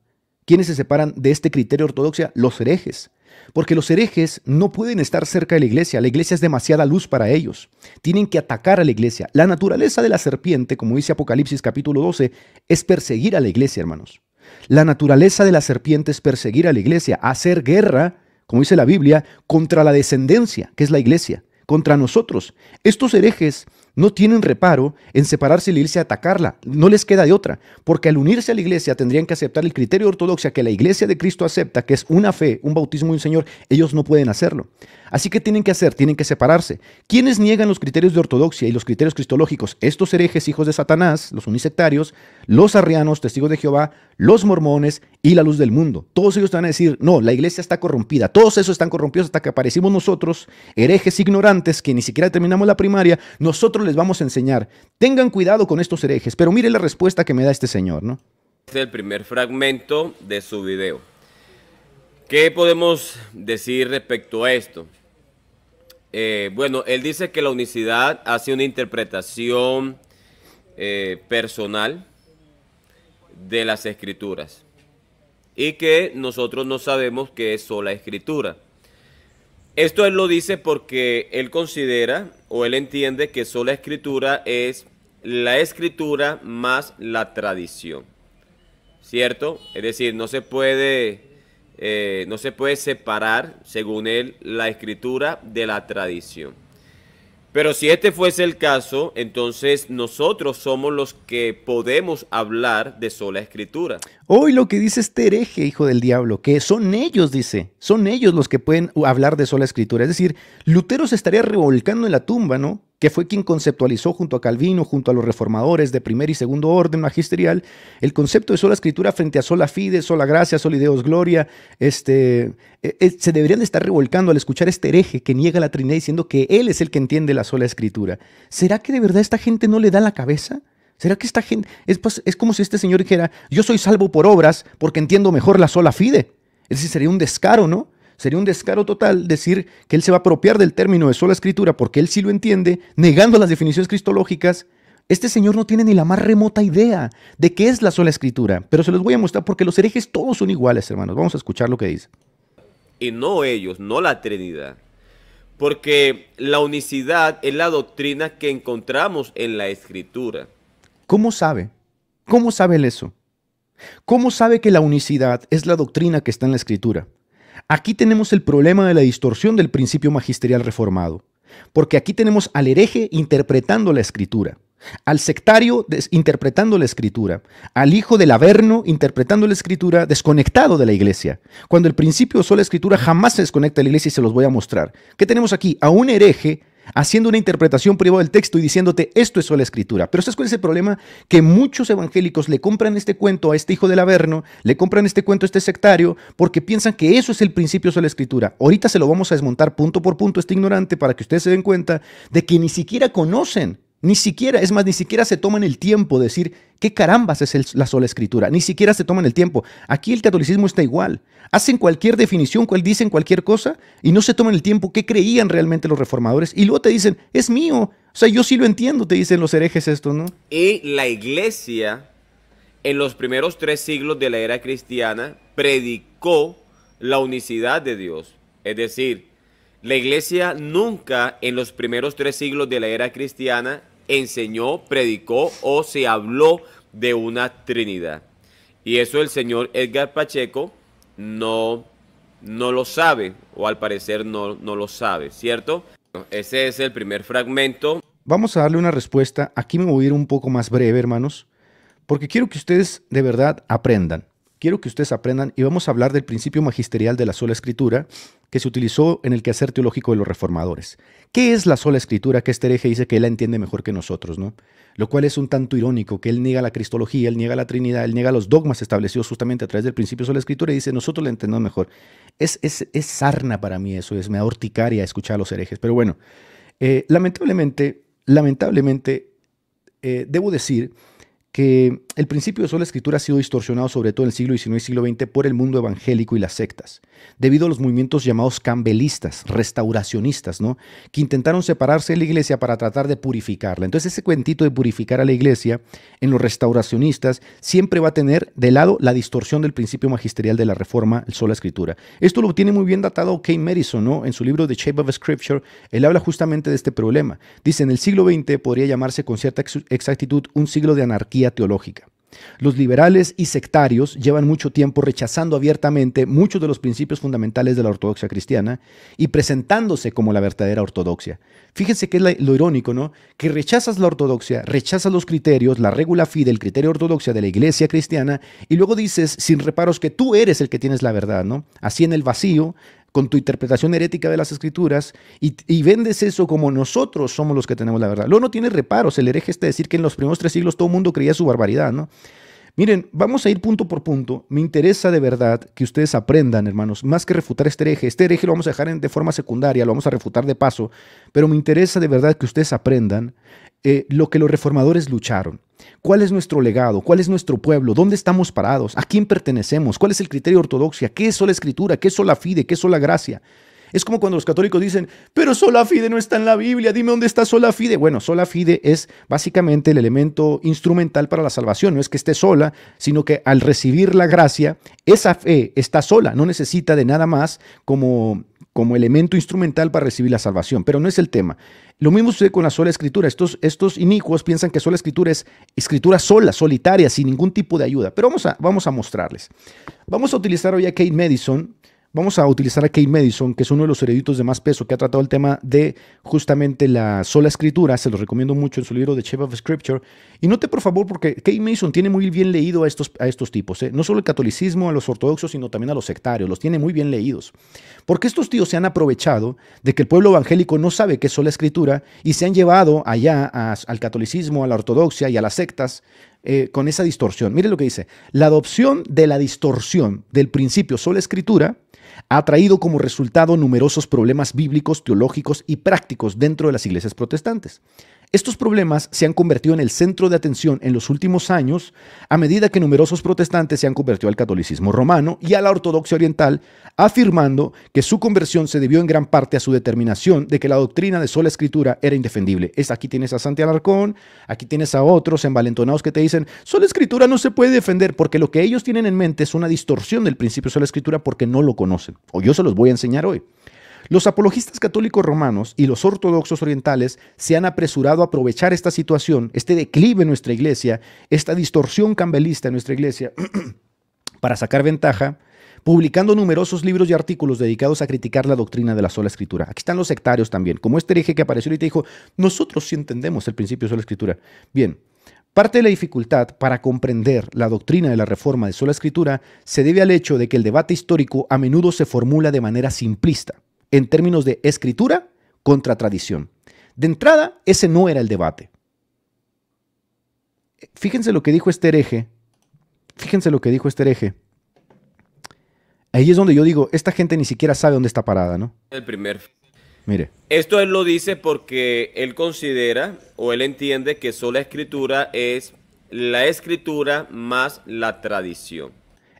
quienes se separan de este criterio de ortodoxia? Los herejes. Porque los herejes no pueden estar cerca de la iglesia, la iglesia es demasiada luz para ellos. Tienen que atacar a la iglesia. La naturaleza de la serpiente, como dice Apocalipsis capítulo 12, es perseguir a la iglesia, hermanos. La naturaleza de la serpiente es perseguir a la iglesia, hacer guerra como dice la Biblia, contra la descendencia, que es la iglesia, contra nosotros. Estos herejes no tienen reparo en separarse y irse a y atacarla, no les queda de otra, porque al unirse a la iglesia tendrían que aceptar el criterio ortodoxia que la iglesia de Cristo acepta, que es una fe, un bautismo y un Señor, ellos no pueden hacerlo. Así que tienen que hacer, tienen que separarse. Quienes niegan los criterios de ortodoxia y los criterios cristológicos? Estos herejes, hijos de Satanás, los unisectarios, los arrianos, testigos de Jehová, los mormones y la luz del mundo. Todos ellos te van a decir, no, la iglesia está corrompida, todos esos están corrompidos hasta que aparecimos nosotros, herejes ignorantes que ni siquiera terminamos la primaria, nosotros les vamos a enseñar. Tengan cuidado con estos herejes, pero mire la respuesta que me da este señor, ¿no? Este es el primer fragmento de su video. ¿Qué podemos decir respecto a esto? Eh, bueno, él dice que la unicidad hace una interpretación eh, personal de las escrituras y que nosotros no sabemos que es sola escritura. Esto él lo dice porque él considera o él entiende que sola escritura es la escritura más la tradición. ¿Cierto? Es decir, no se puede eh, no se puede separar, según él, la escritura de la tradición. Pero si este fuese el caso, entonces nosotros somos los que podemos hablar de sola escritura. Hoy lo que dice este hereje, hijo del diablo, que son ellos, dice, son ellos los que pueden hablar de sola escritura. Es decir, Lutero se estaría revolcando en la tumba, ¿no? Que fue quien conceptualizó junto a Calvino, junto a los reformadores de primer y segundo orden magisterial, el concepto de sola escritura frente a sola fide, sola gracia, sola ideos gloria. Este, e, e, se deberían de estar revolcando al escuchar este hereje que niega la Trinidad diciendo que él es el que entiende la sola escritura. ¿Será que de verdad esta gente no le da la cabeza? ¿Será que esta gente es, pues, es como si este señor dijera, yo soy salvo por obras porque entiendo mejor la sola fide? Es decir, sería un descaro, ¿no? Sería un descaro total decir que él se va a apropiar del término de sola escritura porque él sí lo entiende, negando las definiciones cristológicas. Este señor no tiene ni la más remota idea de qué es la sola escritura, pero se los voy a mostrar porque los herejes todos son iguales, hermanos. Vamos a escuchar lo que dice. Y no ellos, no la Trinidad. Porque la unicidad es la doctrina que encontramos en la escritura. ¿Cómo sabe? ¿Cómo sabe él eso? ¿Cómo sabe que la unicidad es la doctrina que está en la escritura? Aquí tenemos el problema de la distorsión del principio magisterial reformado, porque aquí tenemos al hereje interpretando la escritura, al sectario interpretando la escritura, al hijo del Averno interpretando la escritura desconectado de la iglesia, cuando el principio usó sola escritura jamás se desconecta de la iglesia y se los voy a mostrar. ¿Qué tenemos aquí? A un hereje haciendo una interpretación privada del texto y diciéndote esto es la escritura. Pero ¿sabes cuál es el problema? Que muchos evangélicos le compran este cuento a este hijo del Averno, le compran este cuento a este sectario, porque piensan que eso es el principio de la escritura. Ahorita se lo vamos a desmontar punto por punto, este ignorante, para que ustedes se den cuenta de que ni siquiera conocen ni siquiera, es más, ni siquiera se toman el tiempo de decir qué carambas es la sola escritura. Ni siquiera se toman el tiempo. Aquí el catolicismo está igual. Hacen cualquier definición, cual dicen cualquier cosa y no se toman el tiempo qué creían realmente los reformadores. Y luego te dicen, es mío. O sea, yo sí lo entiendo, te dicen los herejes esto, ¿no? Y la iglesia, en los primeros tres siglos de la era cristiana, predicó la unicidad de Dios. Es decir, la iglesia nunca en los primeros tres siglos de la era cristiana enseñó, predicó o se habló de una Trinidad. Y eso el señor Edgar Pacheco no, no lo sabe, o al parecer no, no lo sabe, ¿cierto? Ese es el primer fragmento. Vamos a darle una respuesta. Aquí me voy a ir un poco más breve, hermanos, porque quiero que ustedes de verdad aprendan quiero que ustedes aprendan y vamos a hablar del principio magisterial de la sola escritura que se utilizó en el quehacer teológico de los reformadores. ¿Qué es la sola escritura que este hereje dice que él la entiende mejor que nosotros, no? Lo cual es un tanto irónico, que él niega la cristología, él niega la Trinidad, él niega los dogmas establecidos justamente a través del principio de escritura y dice, nosotros la entendemos mejor. Es, es, sarna para mí eso, es me da horticaria escuchar a los herejes. Pero bueno, eh, lamentablemente, lamentablemente, eh, debo decir que el principio de sola escritura ha sido distorsionado sobre todo en el siglo XIX y siglo XX por el mundo evangélico y las sectas, debido a los movimientos llamados cambelistas, restauracionistas, ¿no? que intentaron separarse de la iglesia para tratar de purificarla. Entonces ese cuentito de purificar a la iglesia en los restauracionistas siempre va a tener de lado la distorsión del principio magisterial de la reforma, el sola escritura. Esto lo tiene muy bien datado Kane Madison ¿no? en su libro The Shape of Scripture, él habla justamente de este problema. Dice, en el siglo XX podría llamarse con cierta exactitud un siglo de anarquía teológica. Los liberales y sectarios llevan mucho tiempo rechazando abiertamente muchos de los principios fundamentales de la ortodoxia cristiana y presentándose como la verdadera ortodoxia. Fíjense que es lo irónico, ¿no? Que rechazas la ortodoxia, rechazas los criterios, la regula fide, el criterio ortodoxia de la iglesia cristiana y luego dices sin reparos que tú eres el que tienes la verdad, ¿no? Así en el vacío con tu interpretación herética de las escrituras y, vendes eso como nosotros somos los que tenemos la verdad. Luego no tiene reparos el hereje este decir que en los primeros tres siglos todo el mundo creía su barbaridad, ¿no? Miren, vamos a ir punto por punto. Me interesa de verdad que ustedes aprendan, hermanos, más que refutar este hereje. Este hereje lo vamos a dejar de forma secundaria, lo vamos a refutar de paso, pero me interesa de verdad que ustedes aprendan eh, lo que los reformadores lucharon. ¿Cuál es nuestro legado? ¿Cuál es nuestro pueblo? ¿Dónde estamos parados? ¿A quién pertenecemos? ¿Cuál es el criterio ortodoxia? ¿Qué es sola escritura? ¿Qué es sola fide? ¿Qué es sola gracia? Es como cuando los católicos dicen, pero sola fide no está en la Biblia, dime dónde está sola fide. Bueno, sola fide es básicamente el elemento instrumental para la salvación. No es que esté sola, sino que al recibir la gracia, esa fe está sola, no necesita de nada más como, como elemento instrumental para recibir la salvación. Pero no es el tema. Lo mismo sucede con la sola escritura. Estos, estos inicuos piensan que sola escritura es escritura sola, solitaria, sin ningún tipo de ayuda. Pero vamos a, vamos a mostrarles. Vamos a utilizar hoy a Kate Madison Vamos a utilizar a Kate Madison, que es uno de los eruditos de más peso, que ha tratado el tema de justamente la sola escritura. Se los recomiendo mucho en su libro The Shape of Scripture. Y note, por favor, porque Kate Madison tiene muy bien leído a estos, a estos tipos. ¿eh? No solo el catolicismo, a los ortodoxos, sino también a los sectarios. Los tiene muy bien leídos. Porque estos tíos se han aprovechado de que el pueblo evangélico no sabe qué es sola escritura y se han llevado allá al catolicismo, a la ortodoxia y a las sectas eh, con esa distorsión. Mire lo que dice, la adopción de la distorsión del principio sola escritura ha traído como resultado numerosos problemas bíblicos, teológicos y prácticos dentro de las iglesias protestantes. Estos problemas se han convertido en el centro de atención en los últimos años a medida que numerosos protestantes se han convertido al catolicismo romano y a la ortodoxia oriental, afirmando que su conversión se debió en gran parte a su determinación de que la doctrina de sola escritura era indefendible. Es, aquí tienes a Santi Alarcón, aquí tienes a otros envalentonados que te dicen, sola escritura no se puede defender porque lo que ellos tienen en mente es una distorsión del principio de sola escritura porque no lo conocen. O yo se los voy a enseñar hoy. Los apologistas católicos romanos y los ortodoxos orientales se han apresurado a aprovechar esta situación, este declive en nuestra iglesia, esta distorsión cambelista en nuestra iglesia, para sacar ventaja, publicando numerosos libros y artículos dedicados a criticar la doctrina de la sola escritura. Aquí están los sectarios también, como este hereje que apareció y te dijo, nosotros sí entendemos el principio de sola escritura. Bien, Parte de la dificultad para comprender la doctrina de la reforma de sola escritura se debe al hecho de que el debate histórico a menudo se formula de manera simplista en términos de escritura contra tradición. De entrada, ese no era el debate. Fíjense lo que dijo este hereje. Fíjense lo que dijo este hereje. Ahí es donde yo digo, esta gente ni siquiera sabe dónde está parada, ¿no? El primer. Mire. Esto él lo dice porque él considera o él entiende que sola escritura es la escritura más la tradición.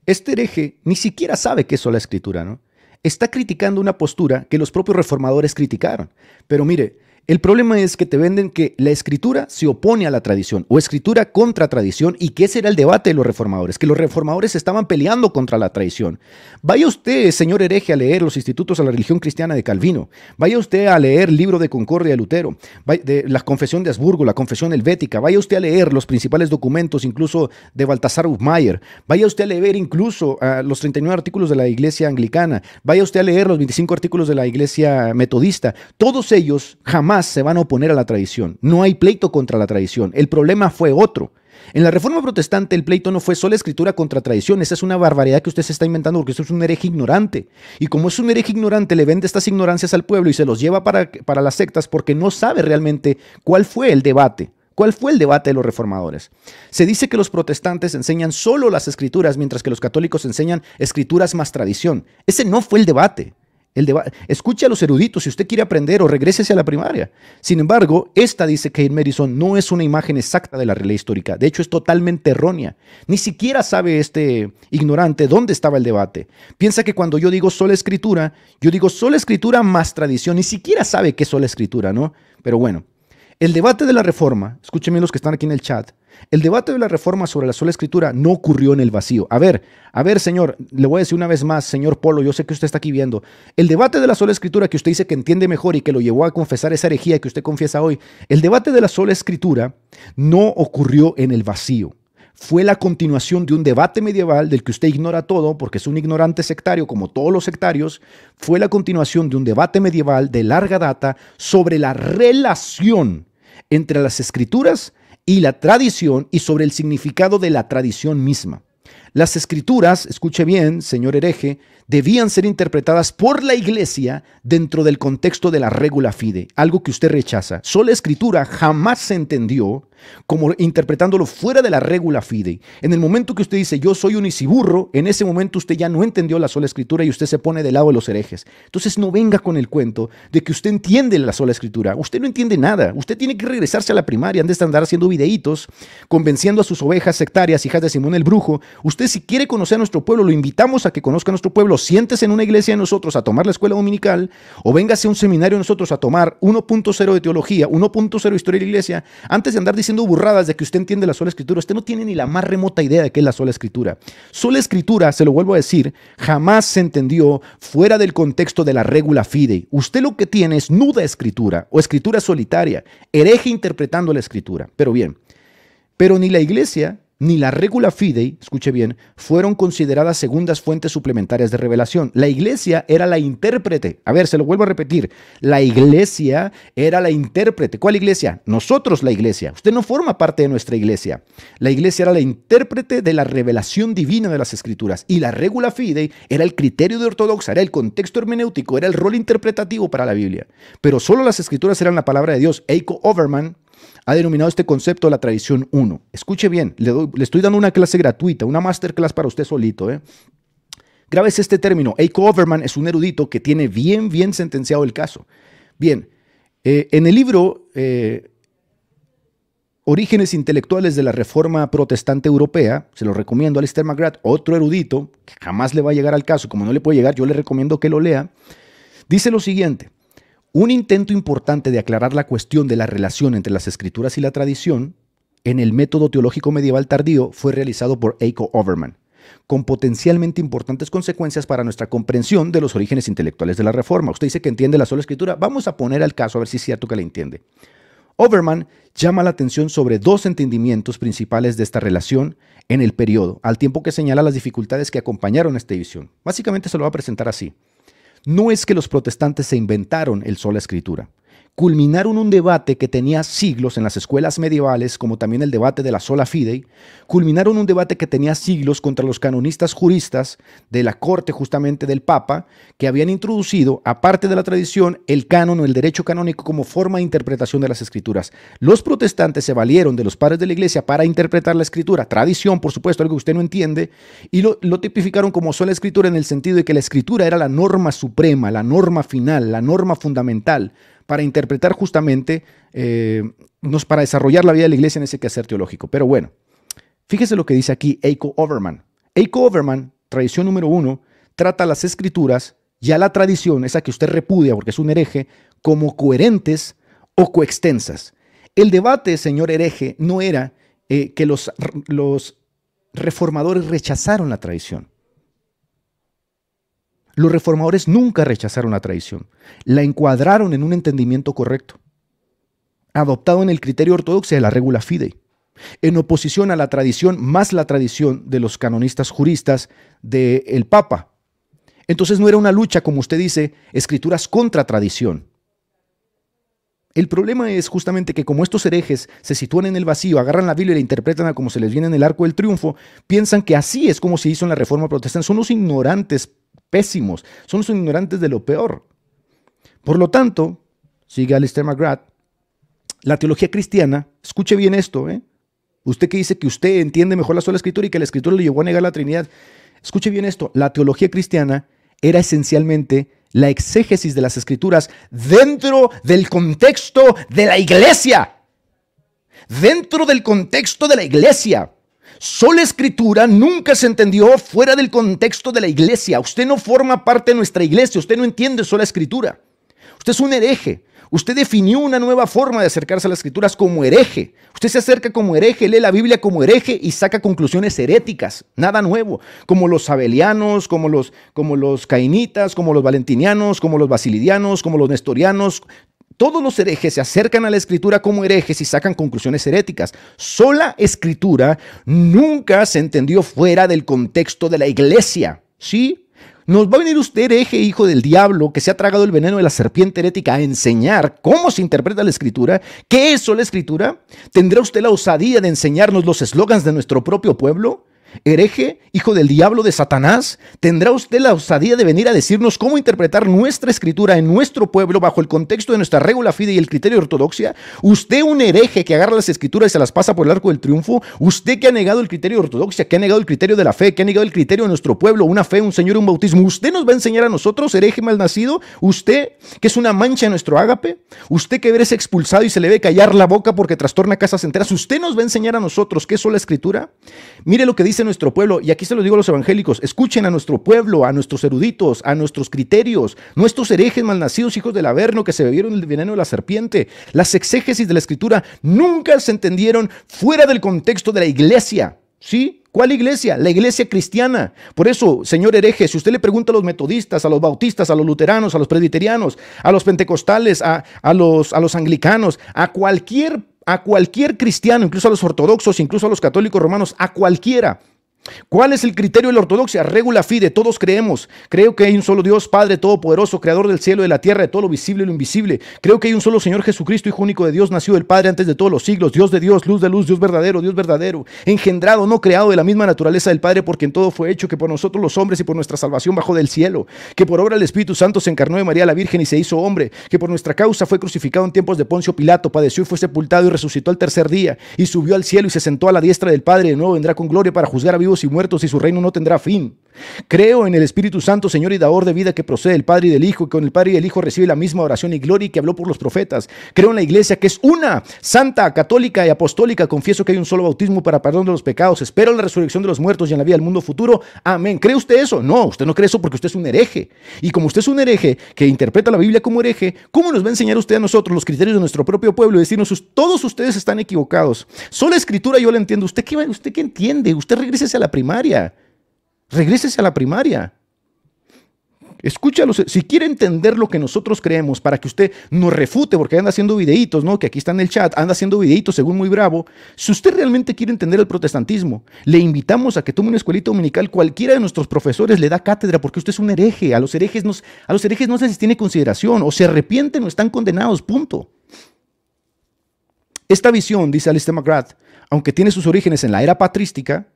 Este hereje ni siquiera sabe qué es sola escritura, ¿no? está criticando una postura que los propios reformadores criticaron. Pero mire, el problema es que te venden que la escritura se opone a la tradición o escritura contra tradición y que ese era el debate de los reformadores, que los reformadores estaban peleando contra la tradición. Vaya usted, señor hereje, a leer los institutos a la religión cristiana de Calvino. Vaya usted a leer libro de Concordia de Lutero, la confesión de Habsburgo, la confesión helvética. Vaya usted a leer los principales documentos incluso de Baltasar Mayer. Vaya usted a leer incluso ah, los 39 artículos de la iglesia anglicana. Vaya usted a leer los 25 artículos de la iglesia metodista. Todos ellos jamás se van a oponer a la tradición. No hay pleito contra la tradición. El problema fue otro. En la Reforma Protestante el pleito no fue solo escritura contra tradición, esa es una barbaridad que usted se está inventando porque usted es un hereje ignorante. Y como es un hereje ignorante, le vende estas ignorancias al pueblo y se los lleva para, para las sectas porque no sabe realmente cuál fue el debate. ¿Cuál fue el debate de los reformadores? Se dice que los protestantes enseñan solo las escrituras, mientras que los católicos enseñan escrituras más tradición. Ese no fue el debate. Escuche a los eruditos si usted quiere aprender o regrese a la primaria. Sin embargo, esta, dice Kate Madison, no es una imagen exacta de la realidad histórica. De hecho, es totalmente errónea. Ni siquiera sabe este ignorante dónde estaba el debate. Piensa que cuando yo digo sola escritura, yo digo sola escritura más tradición. Ni siquiera sabe qué es sola escritura, ¿no? Pero bueno, el debate de la reforma, escúchenme los que están aquí en el chat, el debate de la reforma sobre la sola escritura no ocurrió en el vacío. A ver, a ver, señor, le voy a decir una vez más, señor Polo, yo sé que usted está aquí viendo. El debate de la sola escritura que usted dice que entiende mejor y que lo llevó a confesar esa herejía que usted confiesa hoy, el debate de la sola escritura no ocurrió en el vacío. Fue la continuación de un debate medieval del que usted ignora todo porque es un ignorante sectario como todos los sectarios. Fue la continuación de un debate medieval de larga data sobre la relación entre las escrituras y la tradición y sobre el significado de la tradición misma. Las escrituras, escuche bien, señor hereje, debían ser interpretadas por la iglesia dentro del contexto de la regula fide, algo que usted rechaza. Sola escritura jamás se entendió como interpretándolo fuera de la regula fide. En el momento que usted dice yo soy un isiburro, en ese momento usted ya no entendió la sola escritura y usted se pone del lado de los herejes. Entonces no venga con el cuento de que usted entiende la sola escritura. Usted no entiende nada. Usted tiene que regresarse a la primaria antes de andar haciendo videitos, convenciendo a sus ovejas sectarias, hijas de Simón el Brujo. Usted si quiere conocer a nuestro pueblo, lo invitamos a que conozca a nuestro pueblo. Siéntese en una iglesia de nosotros a tomar la escuela dominical o véngase a un seminario de nosotros a tomar 1.0 de teología, 1.0 de historia de la iglesia, antes de andar diciendo burradas de que usted entiende la sola escritura. Usted no tiene ni la más remota idea de qué es la sola escritura. Sola escritura, se lo vuelvo a decir, jamás se entendió fuera del contexto de la regula fidei. Usted lo que tiene es nuda escritura o escritura solitaria, hereje interpretando la escritura. Pero bien, pero ni la iglesia ni la regula fidei, escuche bien, fueron consideradas segundas fuentes suplementarias de revelación. La iglesia era la intérprete. A ver, se lo vuelvo a repetir. La iglesia era la intérprete. ¿Cuál iglesia? Nosotros la iglesia. Usted no forma parte de nuestra iglesia. La iglesia era la intérprete de la revelación divina de las escrituras. Y la regula fidei era el criterio de ortodoxa, era el contexto hermenéutico, era el rol interpretativo para la Biblia. Pero solo las escrituras eran la palabra de Dios. Eiko Overman ha denominado este concepto la tradición 1. Escuche bien, le, estoy dando una clase gratuita, una masterclass para usted solito. ¿eh? este término. Eiko Overman es un erudito que tiene bien, bien sentenciado el caso. Bien, eh, en el libro eh, Orígenes Intelectuales de la Reforma Protestante Europea, se lo recomiendo a Lester McGrath, otro erudito que jamás le va a llegar al caso, como no le puede llegar, yo le recomiendo que lo lea, dice lo siguiente un intento importante de aclarar la cuestión de la relación entre las escrituras y la tradición en el método teológico medieval tardío fue realizado por Eiko Overman, con potencialmente importantes consecuencias para nuestra comprensión de los orígenes intelectuales de la Reforma. Usted dice que entiende la sola escritura, vamos a poner al caso a ver si es cierto que la entiende. Overman llama la atención sobre dos entendimientos principales de esta relación en el periodo, al tiempo que señala las dificultades que acompañaron esta división. Básicamente se lo va a presentar así. No es que los protestantes se inventaron el sola escritura culminaron un debate que tenía siglos en las escuelas medievales, como también el debate de la sola fidei, culminaron un debate que tenía siglos contra los canonistas juristas de la corte justamente del Papa, que habían introducido, aparte de la tradición, el canon o el derecho canónico como forma de interpretación de las escrituras. Los protestantes se valieron de los padres de la iglesia para interpretar la escritura, tradición, por supuesto, algo que usted no entiende, y lo, lo tipificaron como sola escritura en el sentido de que la escritura era la norma suprema, la norma final, la norma fundamental para interpretar justamente, eh, para desarrollar la vida de la iglesia en ese quehacer teológico. Pero bueno, fíjese lo que dice aquí Eiko Overman. Eiko Overman, tradición número uno, trata las escrituras y a la tradición, esa que usted repudia porque es un hereje, como coherentes o coextensas. El debate, señor hereje, no era eh, que los, los reformadores rechazaron la tradición. Los reformadores nunca rechazaron la tradición, la encuadraron en un entendimiento correcto, adoptado en el criterio ortodoxo de la regula fidei, en oposición a la tradición más la tradición de los canonistas juristas del el Papa. Entonces no era una lucha, como usted dice, escrituras contra tradición. El problema es justamente que como estos herejes se sitúan en el vacío, agarran la Biblia y la interpretan a como se les viene en el arco del triunfo, piensan que así es como se hizo en la Reforma Protestante. Son unos ignorantes pésimos, son los ignorantes de lo peor. Por lo tanto, sigue Alistair McGrath, la teología cristiana, escuche bien esto, ¿eh? usted que dice que usted entiende mejor la sola escritura y que la escritura le llevó a negar la Trinidad, escuche bien esto, la teología cristiana era esencialmente la exégesis de las escrituras dentro del contexto de la iglesia, dentro del contexto de la iglesia. Sola escritura nunca se entendió fuera del contexto de la iglesia. Usted no forma parte de nuestra iglesia, usted no entiende sola escritura. Usted es un hereje. Usted definió una nueva forma de acercarse a las escrituras como hereje. Usted se acerca como hereje, lee la Biblia como hereje y saca conclusiones heréticas. Nada nuevo. Como los abelianos, como los, como los cainitas, como los valentinianos, como los basilidianos, como los nestorianos. Todos los herejes se acercan a la escritura como herejes y sacan conclusiones heréticas. Sola escritura nunca se entendió fuera del contexto de la iglesia. ¿Sí? Nos va a venir usted, hereje hijo del diablo, que se ha tragado el veneno de la serpiente herética, a enseñar cómo se interpreta la escritura, qué es sola escritura. ¿Tendrá usted la osadía de enseñarnos los eslogans de nuestro propio pueblo? hereje, hijo del diablo de Satanás, ¿tendrá usted la osadía de venir a decirnos cómo interpretar nuestra escritura en nuestro pueblo bajo el contexto de nuestra regla fide y el criterio de ortodoxia? ¿Usted un hereje que agarra las escrituras y se las pasa por el arco del triunfo? ¿Usted que ha negado el criterio de ortodoxia, que ha negado el criterio de la fe, que ha negado el criterio de nuestro pueblo, una fe, un Señor, un bautismo? ¿Usted nos va a enseñar a nosotros, hereje malnacido? ¿Usted que es una mancha en nuestro ágape? ¿Usted que eres expulsado y se le ve callar la boca porque trastorna casas enteras? ¿Usted nos va a enseñar a nosotros qué es la escritura? Mire lo que dice nuestro pueblo, y aquí se lo digo a los evangélicos, escuchen a nuestro pueblo, a nuestros eruditos, a nuestros criterios, nuestros herejes malnacidos, hijos del Averno, que se bebieron el veneno de la serpiente. Las exégesis de la escritura nunca se entendieron fuera del contexto de la iglesia. ¿Sí? ¿Cuál iglesia? La iglesia cristiana. Por eso, señor hereje, si usted le pregunta a los metodistas, a los bautistas, a los luteranos, a los presbiterianos, a los pentecostales, a, a, los, a los anglicanos, a cualquier a cualquier cristiano, incluso a los ortodoxos, incluso a los católicos romanos, a cualquiera ¿Cuál es el criterio de la ortodoxia? Regula fide, todos creemos. Creo que hay un solo Dios, Padre Todopoderoso, Creador del cielo y de la tierra, de todo lo visible y lo invisible. Creo que hay un solo Señor Jesucristo, Hijo único de Dios, nacido del Padre antes de todos los siglos, Dios de Dios, luz de luz, Dios verdadero, Dios verdadero, engendrado, no creado de la misma naturaleza del Padre, porque en todo fue hecho, que por nosotros los hombres y por nuestra salvación bajó del cielo, que por obra del Espíritu Santo se encarnó de María la Virgen y se hizo hombre, que por nuestra causa fue crucificado en tiempos de Poncio Pilato, padeció y fue sepultado y resucitó al tercer día, y subió al cielo y se sentó a la diestra del Padre, de nuevo vendrá con gloria para juzgar a y muertos y su reino no tendrá fin. Creo en el Espíritu Santo, Señor y dador de vida que procede del Padre y del Hijo, que con el Padre y el Hijo recibe la misma oración y gloria y que habló por los profetas. Creo en la Iglesia que es una, santa, católica y apostólica. Confieso que hay un solo bautismo para perdón de los pecados. Espero la resurrección de los muertos y en la vida del mundo futuro. Amén. ¿Cree usted eso? No, usted no cree eso porque usted es un hereje. Y como usted es un hereje que interpreta la Biblia como hereje, ¿cómo nos va a enseñar usted a nosotros los criterios de nuestro propio pueblo y decirnos, todos ustedes están equivocados? Solo escritura yo la entiendo. ¿Usted qué, usted qué entiende? Usted regrese la primaria. Regrésese a la primaria. Escúchalo, si quiere entender lo que nosotros creemos para que usted nos refute, porque anda haciendo videitos, ¿no? Que aquí está en el chat, anda haciendo videitos según muy bravo. Si usted realmente quiere entender el protestantismo, le invitamos a que tome una escuelita dominical, cualquiera de nuestros profesores le da cátedra, porque usted es un hereje. A los herejes, nos, a los herejes no se les tiene consideración, o se arrepienten o están condenados, punto. Esta visión, dice Alistair McGrath, aunque tiene sus orígenes en la era patrística,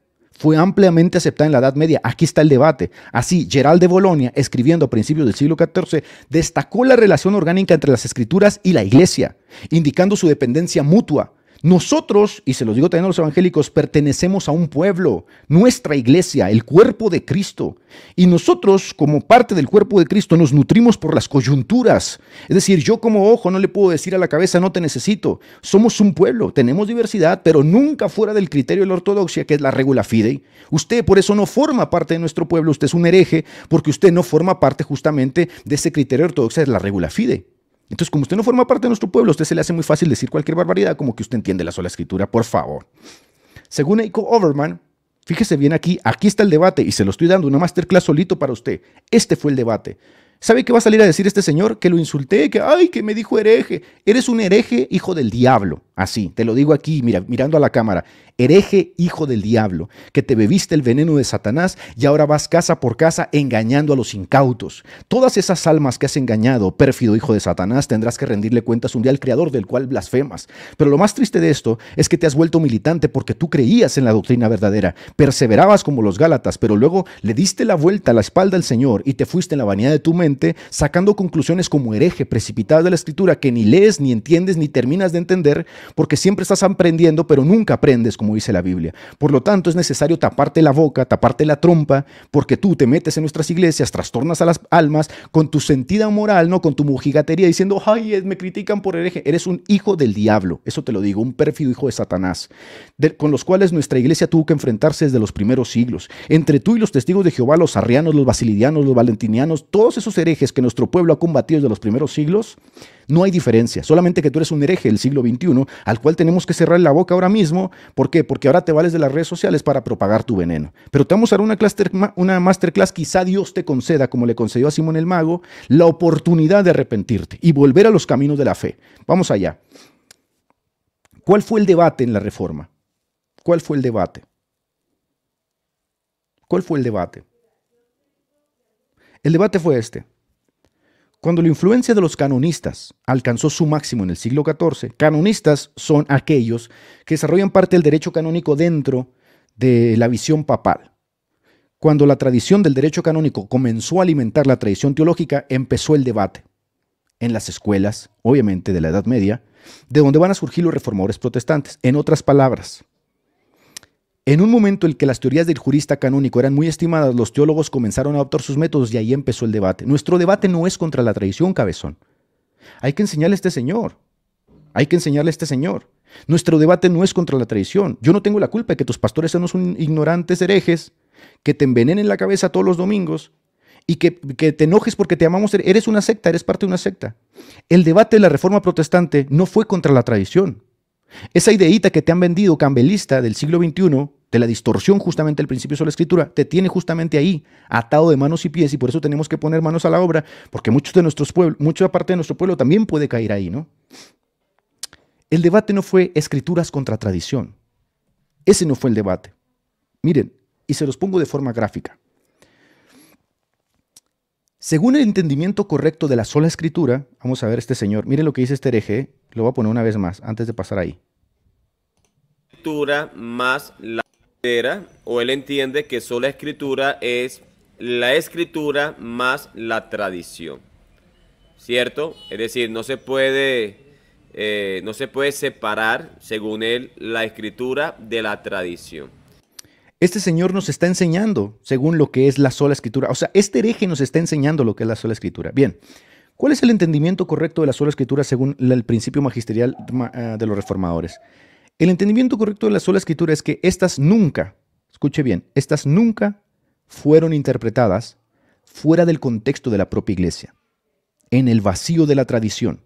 fue ampliamente aceptada en la Edad Media. Aquí está el debate. Así, Gerald de Bolonia, escribiendo a principios del siglo XIV, destacó la relación orgánica entre las escrituras y la iglesia, indicando su dependencia mutua nosotros, y se los digo también a los evangélicos, pertenecemos a un pueblo, nuestra iglesia, el cuerpo de Cristo. Y nosotros, como parte del cuerpo de Cristo, nos nutrimos por las coyunturas. Es decir, yo como ojo no le puedo decir a la cabeza, no te necesito. Somos un pueblo, tenemos diversidad, pero nunca fuera del criterio de la ortodoxia, que es la regula fidei. Usted por eso no forma parte de nuestro pueblo, usted es un hereje, porque usted no forma parte justamente de ese criterio ortodoxo, es la regula fidei. Entonces, como usted no forma parte de nuestro pueblo, a usted se le hace muy fácil decir cualquier barbaridad como que usted entiende la sola escritura, por favor. Según Eiko Overman, fíjese bien aquí, aquí está el debate y se lo estoy dando una masterclass solito para usted. Este fue el debate. ¿Sabe qué va a salir a decir este señor? Que lo insulté, que, ay, que me dijo hereje. Eres un hereje, hijo del diablo. Así, te lo digo aquí, mira, mirando a la cámara, hereje hijo del diablo, que te bebiste el veneno de Satanás y ahora vas casa por casa engañando a los incautos. Todas esas almas que has engañado, pérfido hijo de Satanás, tendrás que rendirle cuentas un día al Creador del cual blasfemas. Pero lo más triste de esto es que te has vuelto militante porque tú creías en la doctrina verdadera, perseverabas como los Gálatas, pero luego le diste la vuelta a la espalda al Señor y te fuiste en la vanidad de tu mente sacando conclusiones como hereje precipitado de la Escritura que ni lees, ni entiendes, ni terminas de entender porque siempre estás aprendiendo, pero nunca aprendes, como dice la Biblia. Por lo tanto, es necesario taparte la boca, taparte la trompa, porque tú te metes en nuestras iglesias, trastornas a las almas con tu sentida moral, no con tu mujigatería, diciendo, ay, me critican por hereje. Eres un hijo del diablo, eso te lo digo, un pérfido hijo de Satanás, con los cuales nuestra iglesia tuvo que enfrentarse desde los primeros siglos. Entre tú y los testigos de Jehová, los arrianos, los basilidianos, los valentinianos, todos esos herejes que nuestro pueblo ha combatido desde los primeros siglos, no hay diferencia, solamente que tú eres un hereje del siglo XXI al cual tenemos que cerrar la boca ahora mismo. ¿Por qué? Porque ahora te vales de las redes sociales para propagar tu veneno. Pero te vamos a dar una, clase, una masterclass, quizá Dios te conceda, como le concedió a Simón el Mago, la oportunidad de arrepentirte y volver a los caminos de la fe. Vamos allá. ¿Cuál fue el debate en la reforma? ¿Cuál fue el debate? ¿Cuál fue el debate? El debate fue este. Cuando la influencia de los canonistas alcanzó su máximo en el siglo XIV, canonistas son aquellos que desarrollan parte del derecho canónico dentro de la visión papal. Cuando la tradición del derecho canónico comenzó a alimentar la tradición teológica, empezó el debate en las escuelas, obviamente de la Edad Media, de donde van a surgir los reformadores protestantes. En otras palabras, en un momento en que las teorías del jurista canónico eran muy estimadas, los teólogos comenzaron a adoptar sus métodos y ahí empezó el debate. Nuestro debate no es contra la tradición, cabezón. Hay que enseñarle a este señor. Hay que enseñarle a este señor. Nuestro debate no es contra la tradición. Yo no tengo la culpa de que tus pastores sean unos ignorantes herejes que te envenenen la cabeza todos los domingos y que, que, te enojes porque te amamos. Eres una secta, eres parte de una secta. El debate de la reforma protestante no fue contra la tradición. Esa ideita que te han vendido cambelista del siglo XXI, de la distorsión justamente del principio sobre la escritura, te tiene justamente ahí, atado de manos y pies, y por eso tenemos que poner manos a la obra, porque muchos de nuestros pueblos, mucha parte de nuestro pueblo también puede caer ahí, ¿no? El debate no fue escrituras contra tradición. Ese no fue el debate. Miren, y se los pongo de forma gráfica. Según el entendimiento correcto de la sola escritura, vamos a ver este señor, Mire lo que dice este hereje, lo voy a poner una vez más antes de pasar ahí. Escritura más la o él entiende que sola escritura es la escritura más la tradición. ¿Cierto? Es decir, no se puede eh, no se puede separar, según él, la escritura de la tradición. Este señor nos está enseñando según lo que es la sola escritura. O sea, este hereje nos está enseñando lo que es la sola escritura. Bien, ¿cuál es el entendimiento correcto de la sola escritura según el principio magisterial eh, de los reformadores? El entendimiento correcto de la sola escritura es que estas nunca, escuche bien, estas nunca fueron interpretadas fuera del contexto de la propia iglesia, en el vacío de la tradición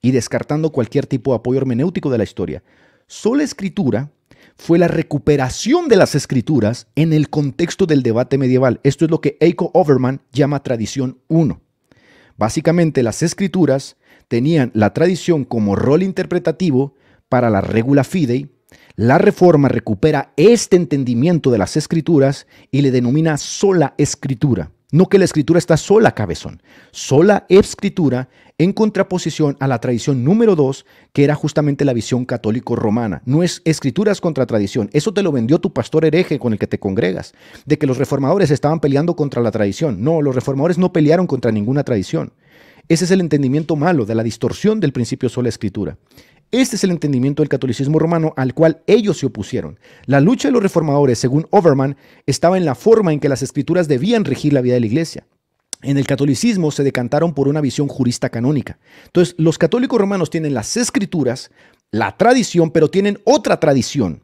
y descartando cualquier tipo de apoyo hermenéutico de la historia. Sola escritura fue la recuperación de las escrituras en el contexto del debate medieval. Esto es lo que Eiko Overman llama tradición 1. Básicamente las escrituras tenían la tradición como rol interpretativo para la regula fidei. La reforma recupera este entendimiento de las escrituras y le denomina sola escritura. No que la escritura está sola, cabezón. Sola escritura en contraposición a la tradición número dos, que era justamente la visión católico-romana. No es escrituras contra tradición. Eso te lo vendió tu pastor hereje con el que te congregas. De que los reformadores estaban peleando contra la tradición. No, los reformadores no pelearon contra ninguna tradición. Ese es el entendimiento malo de la distorsión del principio sola escritura. Este es el entendimiento del catolicismo romano al cual ellos se opusieron. La lucha de los reformadores, según Overman, estaba en la forma en que las escrituras debían regir la vida de la iglesia. En el catolicismo se decantaron por una visión jurista canónica. Entonces, los católicos romanos tienen las escrituras, la tradición, pero tienen otra tradición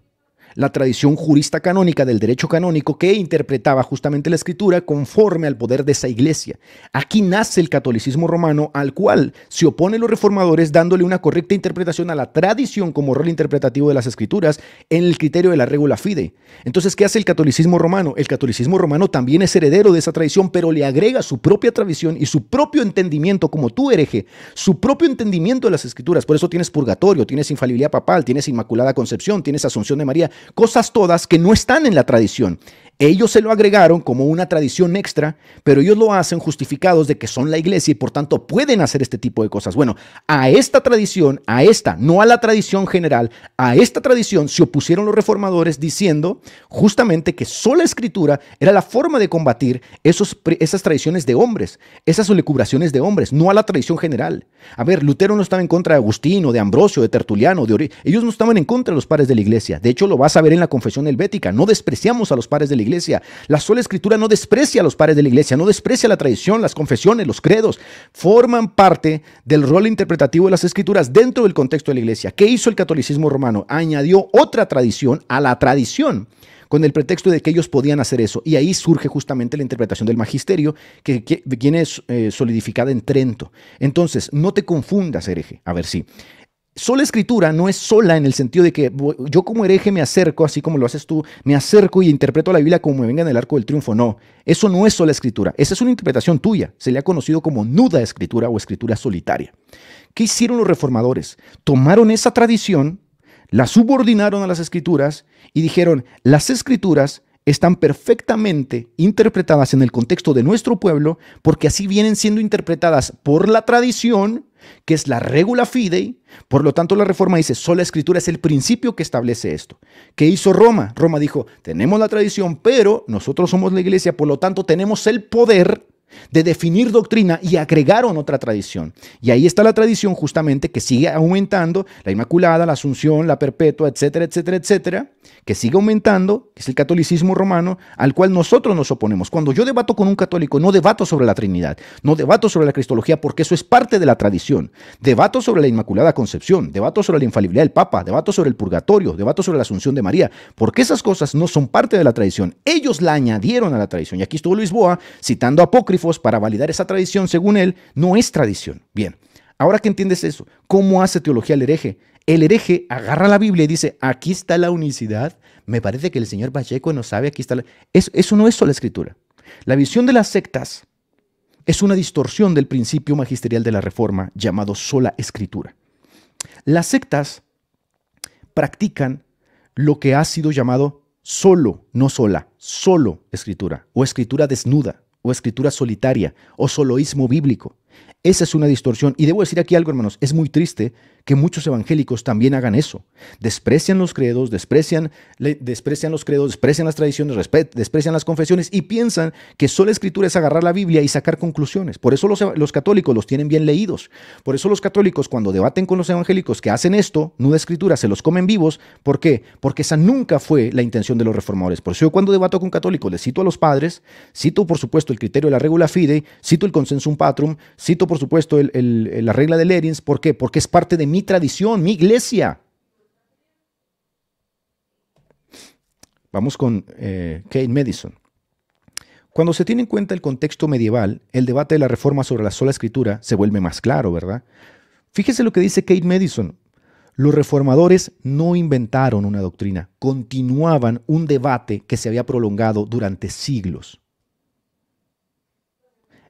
la tradición jurista canónica del derecho canónico que interpretaba justamente la escritura conforme al poder de esa iglesia. Aquí nace el catolicismo romano al cual se oponen los reformadores dándole una correcta interpretación a la tradición como rol interpretativo de las escrituras en el criterio de la regula fide. Entonces, ¿qué hace el catolicismo romano? El catolicismo romano también es heredero de esa tradición, pero le agrega su propia tradición y su propio entendimiento como tú hereje, su propio entendimiento de las escrituras. Por eso tienes purgatorio, tienes infalibilidad papal, tienes inmaculada concepción, tienes asunción de María cosas todas que no están en la tradición. Ellos se lo agregaron como una tradición extra, pero ellos lo hacen justificados de que son la iglesia y por tanto pueden hacer este tipo de cosas. Bueno, a esta tradición, a esta, no a la tradición general, a esta tradición se opusieron los reformadores diciendo justamente que sola escritura era la forma de combatir esos, esas tradiciones de hombres, esas olecubraciones de hombres, no a la tradición general. A ver, Lutero no estaba en contra de Agustino, de Ambrosio, de Tertuliano, de Ori... Ellos no estaban en contra de los padres de la iglesia. De hecho, lo vas a ver en la confesión helvética. No despreciamos a los padres de la iglesia iglesia. La sola escritura no desprecia a los padres de la iglesia, no desprecia la tradición, las confesiones, los credos. Forman parte del rol interpretativo de las escrituras dentro del contexto de la iglesia. ¿Qué hizo el catolicismo romano? Añadió otra tradición a la tradición con el pretexto de que ellos podían hacer eso. Y ahí surge justamente la interpretación del magisterio que, viene eh, solidificada en Trento. Entonces, no te confundas, hereje. A ver, si sola escritura no es sola en el sentido de que yo como hereje me acerco, así como lo haces tú, me acerco y interpreto la Biblia como me venga en el arco del triunfo. No, eso no es sola escritura. Esa es una interpretación tuya. Se le ha conocido como nuda escritura o escritura solitaria. ¿Qué hicieron los reformadores? Tomaron esa tradición, la subordinaron a las escrituras y dijeron, las escrituras están perfectamente interpretadas en el contexto de nuestro pueblo porque así vienen siendo interpretadas por la tradición que es la regula fidei. Por lo tanto, la reforma dice, sola escritura es el principio que establece esto. ¿Qué hizo Roma? Roma dijo, tenemos la tradición, pero nosotros somos la iglesia, por lo tanto tenemos el poder de definir doctrina y agregaron otra tradición. Y ahí está la tradición justamente que sigue aumentando, la Inmaculada, la Asunción, la Perpetua, etcétera, etcétera, etcétera, que sigue aumentando, que es el catolicismo romano, al cual nosotros nos oponemos. Cuando yo debato con un católico, no debato sobre la Trinidad, no debato sobre la Cristología, porque eso es parte de la tradición. Debato sobre la Inmaculada Concepción, debato sobre la infalibilidad del Papa, debato sobre el Purgatorio, debato sobre la Asunción de María, porque esas cosas no son parte de la tradición. Ellos la añadieron a la tradición. Y aquí estuvo Luis Boa citando a para validar esa tradición, según él, no es tradición. Bien, ahora que entiendes eso, ¿cómo hace teología el hereje? El hereje agarra la Biblia y dice, aquí está la unicidad, me parece que el señor Pacheco no sabe, aquí está la... eso no es sola escritura. La visión de las sectas es una distorsión del principio magisterial de la Reforma llamado sola escritura. Las sectas practican lo que ha sido llamado solo, no sola, solo escritura o escritura desnuda o escritura solitaria o soloísmo bíblico. Esa es una distorsión. Y debo decir aquí algo, hermanos, es muy triste que muchos evangélicos también hagan eso. Desprecian los credos, desprecian, desprecian los credos, desprecian las tradiciones, desprecian las confesiones y piensan que solo escritura es agarrar la Biblia y sacar conclusiones. Por eso los, católicos los tienen bien leídos. Por eso los católicos cuando debaten con los evangélicos que hacen esto, nuda escritura, se los comen vivos. ¿Por qué? Porque esa nunca fue la intención de los reformadores. Por eso yo cuando debato con católicos les cito a los padres, cito por supuesto el criterio de la regula fidei, cito el consensum patrum, cito por supuesto la regla de Lerins. ¿Por qué? Porque es parte de mi mi tradición, mi iglesia. Vamos con eh, Kate Madison. Cuando se tiene en cuenta el contexto medieval, el debate de la reforma sobre la sola escritura se vuelve más claro, ¿verdad? Fíjese lo que dice Kate Madison. Los reformadores no inventaron una doctrina, continuaban un debate que se había prolongado durante siglos.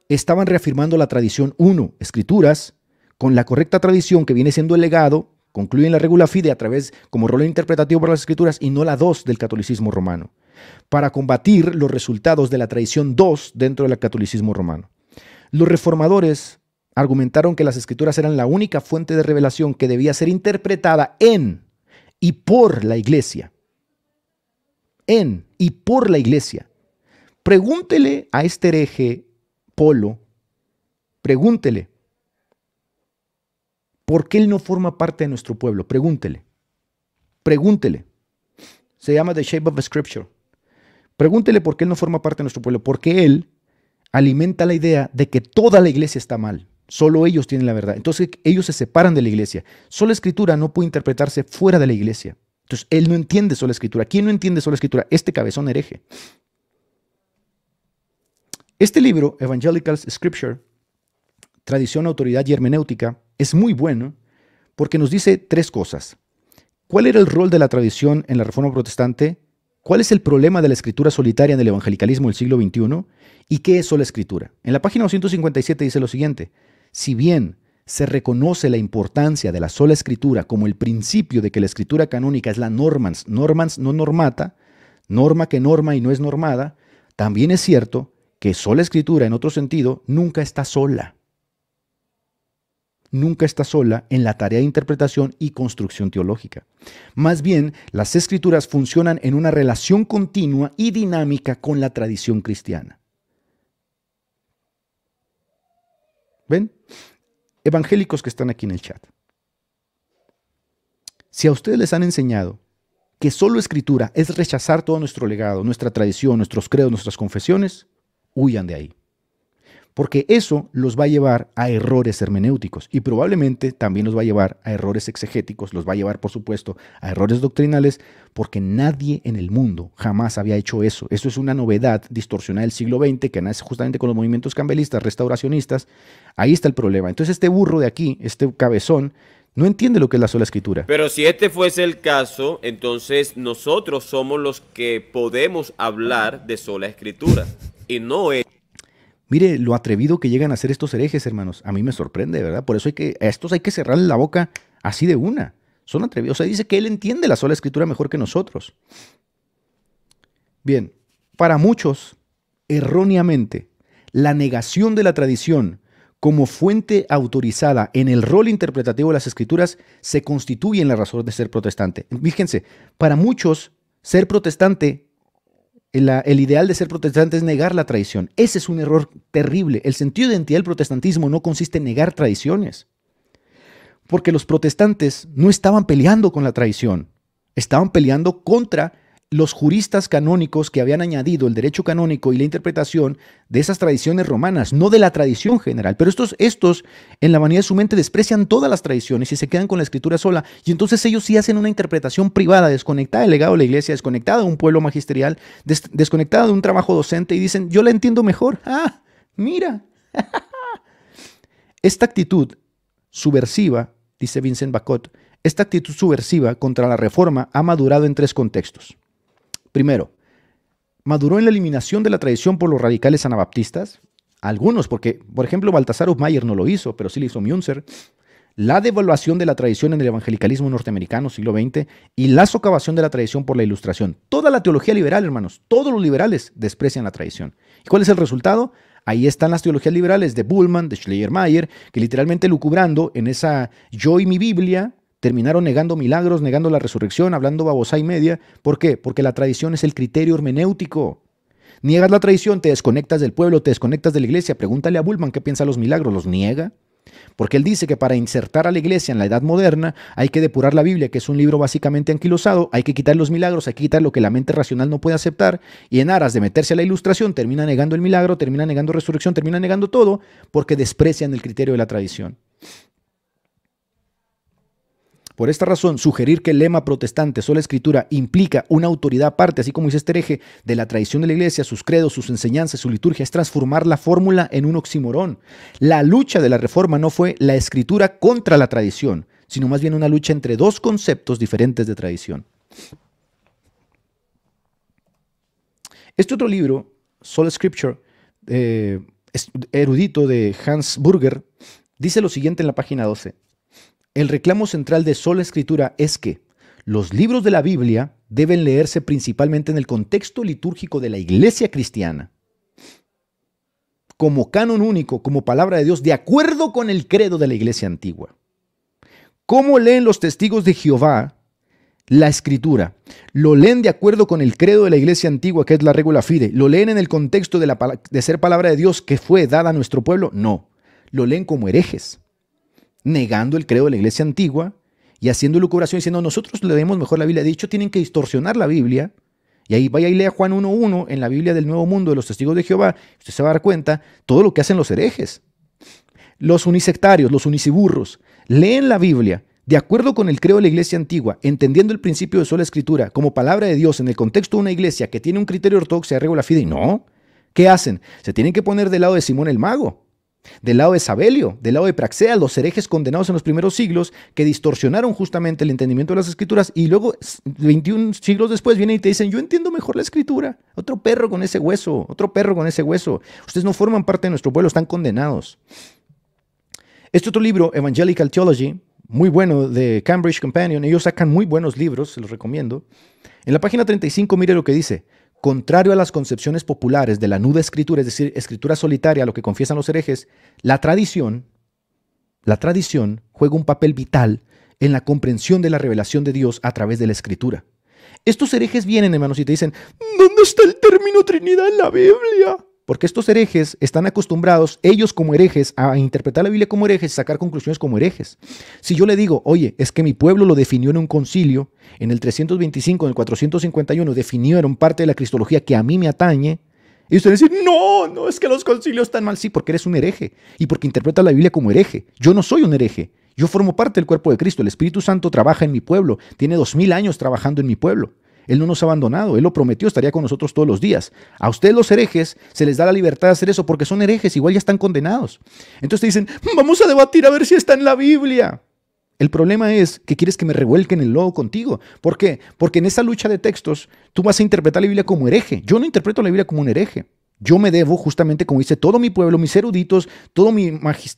Estaban reafirmando la tradición 1, escrituras, con la correcta tradición que viene siendo el legado, concluyen la regula fide a través como rol interpretativo para las escrituras y no la 2 del catolicismo romano, para combatir los resultados de la tradición 2 dentro del catolicismo romano. Los reformadores argumentaron que las escrituras eran la única fuente de revelación que debía ser interpretada en y por la iglesia. En y por la iglesia. Pregúntele a este hereje Polo, pregúntele ¿Por qué él no forma parte de nuestro pueblo? Pregúntele. Pregúntele. Se llama The Shape of Scripture. Pregúntele por qué él no forma parte de nuestro pueblo. Porque él alimenta la idea de que toda la iglesia está mal. Solo ellos tienen la verdad. Entonces ellos se separan de la iglesia. la escritura no puede interpretarse fuera de la iglesia. Entonces él no entiende sola escritura. ¿Quién no entiende sola escritura? Este cabezón hereje. Este libro, Evangelical Scripture, tradición, autoridad y hermenéutica, es muy bueno porque nos dice tres cosas. ¿Cuál era el rol de la tradición en la Reforma Protestante? ¿Cuál es el problema de la escritura solitaria en el evangelicalismo del siglo XXI? ¿Y qué es sola escritura? En la página 257 dice lo siguiente. Si bien se reconoce la importancia de la sola escritura como el principio de que la escritura canónica es la normans, normans no normata, norma que norma y no es normada, también es cierto que sola escritura en otro sentido nunca está sola nunca está sola en la tarea de interpretación y construcción teológica. Más bien, las escrituras funcionan en una relación continua y dinámica con la tradición cristiana. ¿Ven? Evangélicos que están aquí en el chat. Si a ustedes les han enseñado que solo escritura es rechazar todo nuestro legado, nuestra tradición, nuestros credos, nuestras confesiones, huyan de ahí porque eso los va a llevar a errores hermenéuticos y probablemente también los va a llevar a errores exegéticos, los va a llevar, por supuesto, a errores doctrinales, porque nadie en el mundo jamás había hecho eso. Eso es una novedad distorsionada del siglo XX que nace justamente con los movimientos cambelistas, restauracionistas. Ahí está el problema. Entonces este burro de aquí, este cabezón, no entiende lo que es la sola escritura. Pero si este fuese el caso, entonces nosotros somos los que podemos hablar de sola escritura y no es Mire lo atrevido que llegan a ser estos herejes, hermanos. A mí me sorprende, ¿verdad? Por eso hay que, a estos hay que cerrarle la boca así de una. Son atrevidos. O sea, dice que él entiende la sola escritura mejor que nosotros. Bien, para muchos, erróneamente, la negación de la tradición como fuente autorizada en el rol interpretativo de las escrituras se constituye en la razón de ser protestante. Fíjense, para muchos, ser protestante el, ideal de ser protestante es negar la traición. Ese es un error terrible. El sentido de identidad del protestantismo no consiste en negar tradiciones, Porque los protestantes no estaban peleando con la traición, estaban peleando contra los juristas canónicos que habían añadido el derecho canónico y la interpretación de esas tradiciones romanas, no de la tradición general. Pero estos, estos, en la vanidad de su mente, desprecian todas las tradiciones y se quedan con la escritura sola. Y entonces ellos sí hacen una interpretación privada, desconectada del legado de la iglesia, desconectada de un pueblo magisterial, desconectada de un trabajo docente y dicen, yo la entiendo mejor. Ah, mira. Esta actitud subversiva, dice Vincent Bacot, esta actitud subversiva contra la reforma ha madurado en tres contextos. Primero, maduró en la eliminación de la tradición por los radicales anabaptistas, algunos, porque por ejemplo Baltasar Mayer no lo hizo, pero sí lo hizo Münzer, la devaluación de la tradición en el evangelicalismo norteamericano siglo XX y la socavación de la tradición por la ilustración. Toda la teología liberal, hermanos, todos los liberales desprecian la tradición. ¿Y cuál es el resultado? Ahí están las teologías liberales de Bullman, de Schleiermacher, que literalmente lucubrando en esa yo y mi Biblia, terminaron negando milagros, negando la resurrección, hablando babosa y media. ¿Por qué? Porque la tradición es el criterio hermenéutico. Niegas la tradición, te desconectas del pueblo, te desconectas de la iglesia. Pregúntale a Bulman qué piensa de los milagros, ¿los niega? Porque él dice que para insertar a la iglesia en la edad moderna hay que depurar la Biblia, que es un libro básicamente anquilosado, hay que quitar los milagros, hay que quitar lo que la mente racional no puede aceptar, y en aras de meterse a la ilustración termina negando el milagro, termina negando resurrección, termina negando todo, porque desprecian el criterio de la tradición. Por esta razón, sugerir que el lema protestante sola escritura implica una autoridad aparte, así como dice este hereje, de la tradición de la iglesia, sus credos, sus enseñanzas, su liturgia, es transformar la fórmula en un oximorón. La lucha de la reforma no fue la escritura contra la tradición, sino más bien una lucha entre dos conceptos diferentes de tradición. Este otro libro, Sola Scripture, eh, erudito de Hans Burger, dice lo siguiente en la página 12. El reclamo central de sola escritura es que los libros de la Biblia deben leerse principalmente en el contexto litúrgico de la iglesia cristiana, como canon único, como palabra de Dios, de acuerdo con el credo de la iglesia antigua. ¿Cómo leen los testigos de Jehová la escritura? Lo leen de acuerdo con el credo de la iglesia antigua, que es la regula fide. ¿Lo leen en el contexto de, de ser palabra de Dios que fue dada a nuestro pueblo? No. Lo leen como herejes negando el credo de la iglesia antigua y haciendo lucubración diciendo nosotros leemos mejor la Biblia. De hecho, tienen que distorsionar la Biblia. Y ahí vaya y lea Juan 1.1 en la Biblia del Nuevo Mundo de los Testigos de Jehová. Usted se va a dar cuenta todo lo que hacen los herejes. Los unisectarios, los unisiburros. leen la Biblia de acuerdo con el credo de la iglesia antigua, entendiendo el principio de sola escritura como palabra de Dios en el contexto de una iglesia que tiene un criterio ortodoxo y regla y No. ¿Qué hacen? Se tienen que poner del lado de Simón el Mago del lado de Sabelio, del lado de Praxea, los herejes condenados en los primeros siglos que distorsionaron justamente el entendimiento de las escrituras y luego 21 siglos después vienen y te dicen, yo entiendo mejor la escritura, otro perro con ese hueso, otro perro con ese hueso, ustedes no forman parte de nuestro pueblo, están condenados. Este otro libro, Evangelical Theology, muy bueno de Cambridge Companion, ellos sacan muy buenos libros, se los recomiendo. En la página 35 mire lo que dice, contrario a las concepciones populares de la nuda escritura, es decir, escritura solitaria, lo que confiesan los herejes, la tradición, la tradición juega un papel vital en la comprensión de la revelación de Dios a través de la escritura. Estos herejes vienen, hermanos, y te dicen, ¿dónde está el término Trinidad en la Biblia? Porque estos herejes están acostumbrados, ellos como herejes, a interpretar la Biblia como herejes y sacar conclusiones como herejes. Si yo le digo, oye, es que mi pueblo lo definió en un concilio, en el 325, en el 451, definieron parte de la cristología que a mí me atañe, y ustedes dicen, no, no, es que los concilios están mal. Sí, porque eres un hereje y porque interpretas la Biblia como hereje. Yo no soy un hereje. Yo formo parte del cuerpo de Cristo. El Espíritu Santo trabaja en mi pueblo. Tiene dos años trabajando en mi pueblo. Él no nos ha abandonado, Él lo prometió, estaría con nosotros todos los días. A ustedes los herejes se les da la libertad de hacer eso porque son herejes, igual ya están condenados. Entonces te dicen, vamos a debatir a ver si está en la Biblia. El problema es que quieres que me revuelquen el lobo contigo. ¿Por qué? Porque en esa lucha de textos tú vas a interpretar la Biblia como hereje. Yo no interpreto la Biblia como un hereje. Yo me debo, justamente como dice todo mi pueblo, mis eruditos, todo mi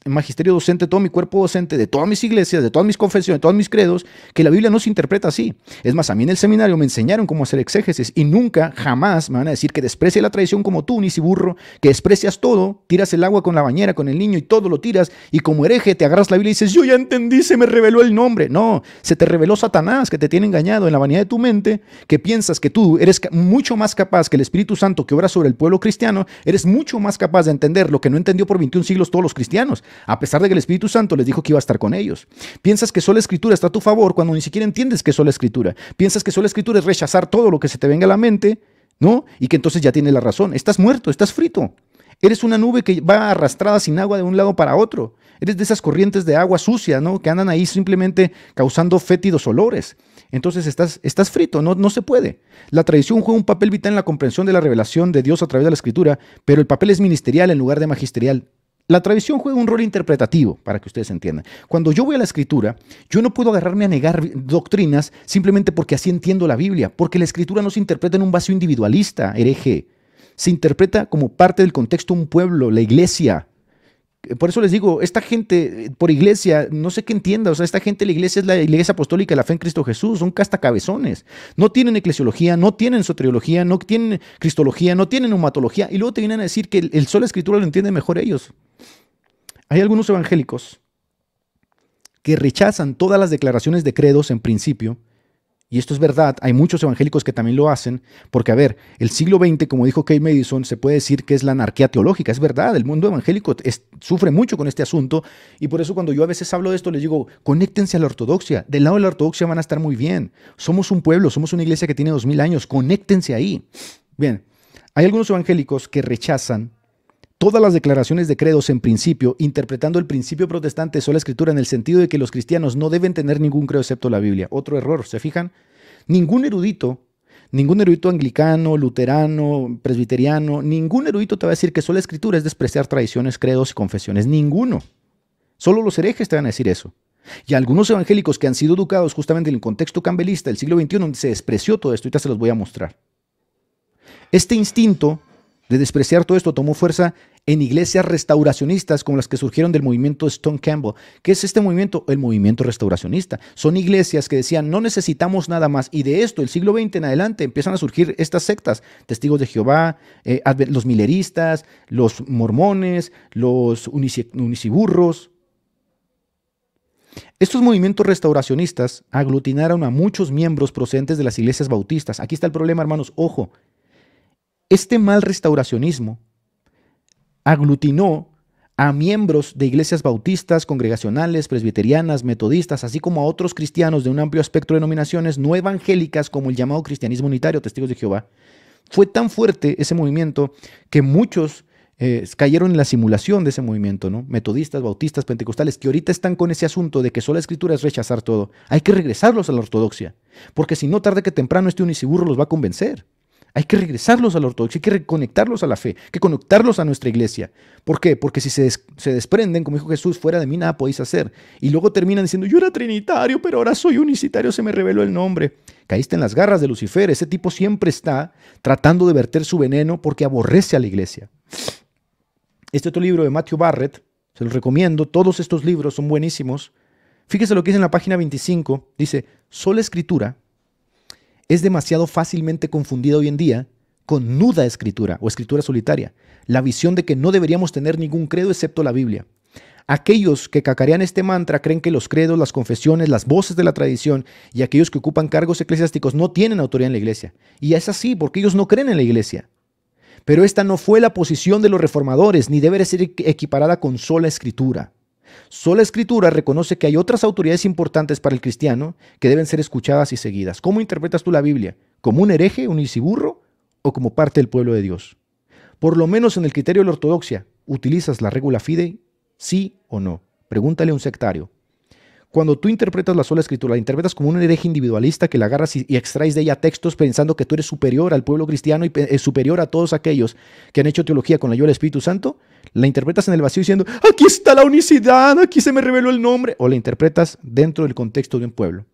magisterio docente, todo mi cuerpo docente, de todas mis iglesias, de todas mis confesiones, de todos mis credos, que la Biblia no se interpreta así. Es más, a mí en el seminario me enseñaron cómo hacer exégesis y nunca, jamás me van a decir que desprecie la tradición como tú, ni si burro, que desprecias todo, tiras el agua con la bañera, con el niño y todo lo tiras y como hereje te agarras la Biblia y dices, yo ya entendí, se me reveló el nombre. No, se te reveló Satanás que te tiene engañado en la vanidad de tu mente, que piensas que tú eres mucho más capaz que el Espíritu Santo que obra sobre el pueblo cristiano eres mucho más capaz de entender lo que no entendió por 21 siglos todos los cristianos, a pesar de que el Espíritu Santo les dijo que iba a estar con ellos. Piensas que sola escritura está a tu favor cuando ni siquiera entiendes que sola escritura. Piensas que sola escritura es rechazar todo lo que se te venga a la mente, ¿no? Y que entonces ya tienes la razón. Estás muerto, estás frito. Eres una nube que va arrastrada sin agua de un lado para otro. Eres de esas corrientes de agua sucia, ¿no? Que andan ahí simplemente causando fétidos olores entonces estás, estás frito, no, no se puede. La tradición juega un papel vital en la comprensión de la revelación de Dios a través de la escritura, pero el papel es ministerial en lugar de magisterial. La tradición juega un rol interpretativo, para que ustedes entiendan. Cuando yo voy a la escritura, yo no puedo agarrarme a negar doctrinas simplemente porque así entiendo la Biblia, porque la escritura no se interpreta en un vacío individualista, hereje. Se interpreta como parte del contexto de un pueblo, la iglesia, eh, por eso les digo, esta gente eh, por iglesia, no sé qué entienda, o sea, esta gente la iglesia es la iglesia apostólica, la fe en Cristo Jesús, son castacabezones. No tienen eclesiología, no tienen soteriología, no tienen cristología, no tienen neumatología, y luego te vienen a decir que el, solo escritura lo entienden mejor ellos. Hay algunos evangélicos que rechazan todas las declaraciones de credos en principio y esto es verdad, hay muchos evangélicos que también lo hacen, porque a ver, el siglo XX, como dijo Kay Madison, se puede decir que es la anarquía teológica, es verdad, el mundo evangélico sufre mucho con este asunto, y por eso cuando yo a veces hablo de esto, les digo, conéctense a la ortodoxia, del lado de la ortodoxia van a estar muy bien, somos un pueblo, somos una iglesia que tiene dos mil años, conéctense ahí. Bien, hay algunos evangélicos que rechazan todas las declaraciones de credos en principio, interpretando el principio protestante sola escritura en el sentido de que los cristianos no deben tener ningún credo excepto la Biblia. Otro error, ¿se fijan? Ningún erudito, ningún erudito anglicano, luterano, presbiteriano, ningún erudito te va a decir que sola escritura es despreciar tradiciones, credos y confesiones. Ninguno. Solo los herejes te van a decir eso. Y algunos evangélicos que han sido educados justamente en el contexto cambelista del siglo XXI, donde se despreció todo esto, ahorita se los voy a mostrar. Este instinto de despreciar todo esto tomó fuerza en iglesias restauracionistas como las que surgieron del movimiento Stone Campbell. ¿Qué es este movimiento? El movimiento restauracionista. Son iglesias que decían no necesitamos nada más y de esto, el siglo XX en adelante, empiezan a surgir estas sectas, testigos de Jehová, eh, los mileristas, los mormones, los uniciburros. Estos movimientos restauracionistas aglutinaron a muchos miembros procedentes de las iglesias bautistas. Aquí está el problema, hermanos. Ojo, este mal restauracionismo aglutinó a miembros de iglesias bautistas, congregacionales, presbiterianas, metodistas, así como a otros cristianos de un amplio espectro de denominaciones no evangélicas como el llamado cristianismo unitario, testigos de Jehová. Fue tan fuerte ese movimiento que muchos eh, cayeron en la simulación de ese movimiento, ¿no? Metodistas, bautistas, pentecostales, que ahorita están con ese asunto de que sola escritura es rechazar todo. Hay que regresarlos a la ortodoxia, porque si no, tarde que temprano este unisiburro los va a convencer. Hay que regresarlos a la ortodoxia, hay que reconectarlos a la fe, hay que conectarlos a nuestra iglesia. ¿Por qué? Porque si se, desprenden, como dijo Jesús, fuera de mí nada podéis hacer. Y luego terminan diciendo, yo era trinitario, pero ahora soy unicitario, se me reveló el nombre. Caíste en las garras de Lucifer. Ese tipo siempre está tratando de verter su veneno porque aborrece a la iglesia. Este otro libro de Matthew Barrett, se los recomiendo, todos estos libros son buenísimos. Fíjese lo que dice en la página 25, dice, sola escritura es demasiado fácilmente confundida hoy en día con nuda escritura o escritura solitaria, la visión de que no deberíamos tener ningún credo excepto la Biblia. Aquellos que cacarean este mantra creen que los credos, las confesiones, las voces de la tradición y aquellos que ocupan cargos eclesiásticos no tienen autoridad en la iglesia. Y es así porque ellos no creen en la iglesia. Pero esta no fue la posición de los reformadores ni debe ser equiparada con sola escritura. Sola Escritura reconoce que hay otras autoridades importantes para el cristiano que deben ser escuchadas y seguidas. ¿Cómo interpretas tú la Biblia? ¿Como un hereje, un isiburro o como parte del pueblo de Dios? Por lo menos en el criterio de la ortodoxia, ¿utilizas la regula fide? ¿Sí o no? Pregúntale a un sectario. Cuando tú interpretas la sola escritura, la interpretas como un hereje individualista que la agarras y, extraes de ella textos pensando que tú eres superior al pueblo cristiano y eh, superior a todos aquellos que han hecho teología con la ayuda del Espíritu Santo, la interpretas en el vacío diciendo, aquí está la unicidad, aquí se me reveló el nombre, o la interpretas dentro del contexto de un pueblo.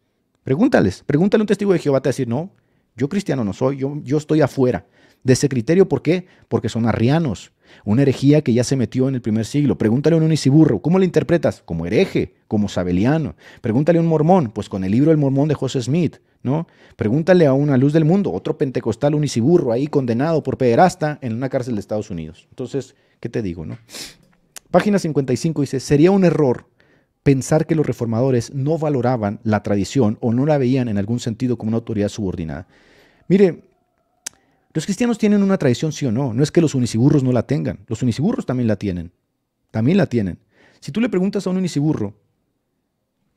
Pregúntales, pregúntale a un testigo de Jehová, te a decir, no, yo cristiano no soy, yo, yo estoy afuera de ese criterio, ¿por qué? Porque son arrianos, una herejía que ya se metió en el primer siglo. Pregúntale a un uniciburro, ¿cómo le interpretas? Como hereje, como sabeliano. Pregúntale a un mormón, pues con el libro El Mormón de José Smith, ¿no? Pregúntale a una luz del mundo, otro pentecostal unisiburro ahí condenado por pederasta en una cárcel de Estados Unidos. Entonces, ¿qué te digo, no? Página 55 dice, sería un error pensar que los reformadores no valoraban la tradición o no la veían en algún sentido como una autoridad subordinada. Mire, los cristianos tienen una tradición, sí o no. No es que los uniciburros no la tengan. Los uniciburros también la tienen. También la tienen. Si tú le preguntas a un uniciburro,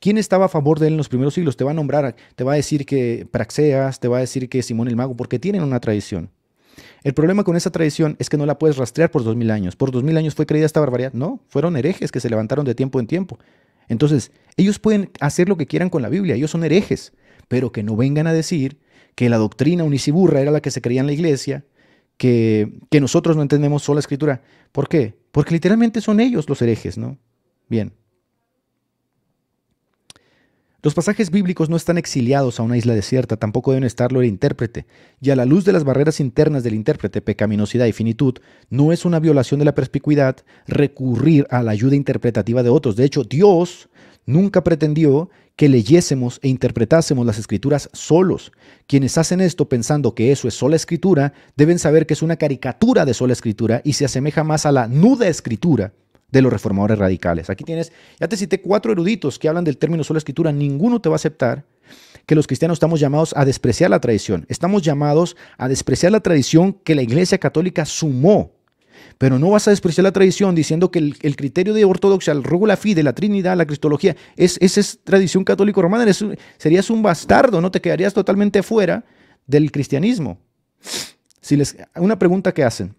¿quién estaba a favor de él en los primeros siglos? Te va a nombrar, te va a decir que Praxeas, te va a decir que Simón el Mago, porque tienen una tradición. El problema con esa tradición es que no la puedes rastrear por dos mil años. ¿Por dos mil años fue creída esta barbaridad? No, fueron herejes que se levantaron de tiempo en tiempo. Entonces, ellos pueden hacer lo que quieran con la Biblia, ellos son herejes, pero que no vengan a decir que la doctrina unisiburra era la que se creía en la iglesia, que, que nosotros no entendemos sola escritura. ¿Por qué? Porque literalmente son ellos los herejes, ¿no? Bien. Los pasajes bíblicos no están exiliados a una isla desierta, tampoco deben estarlo el intérprete, y a la luz de las barreras internas del intérprete, pecaminosidad y finitud, no es una violación de la perspicuidad recurrir a la ayuda interpretativa de otros. De hecho, Dios nunca pretendió que leyésemos e interpretásemos las escrituras solos. Quienes hacen esto pensando que eso es sola escritura, deben saber que es una caricatura de sola escritura y se asemeja más a la nuda escritura de los reformadores radicales. Aquí tienes, ya te cité cuatro eruditos que hablan del término sola escritura, ninguno te va a aceptar que los cristianos estamos llamados a despreciar la tradición, estamos llamados a despreciar la tradición que la Iglesia Católica sumó pero no vas a despreciar la tradición diciendo que el, criterio de ortodoxia, el rugula fide, la Trinidad, la Cristología, es, esa es tradición católico-romana. Serías un bastardo, ¿no? Te quedarías totalmente fuera del cristianismo. Si les, una pregunta que hacen.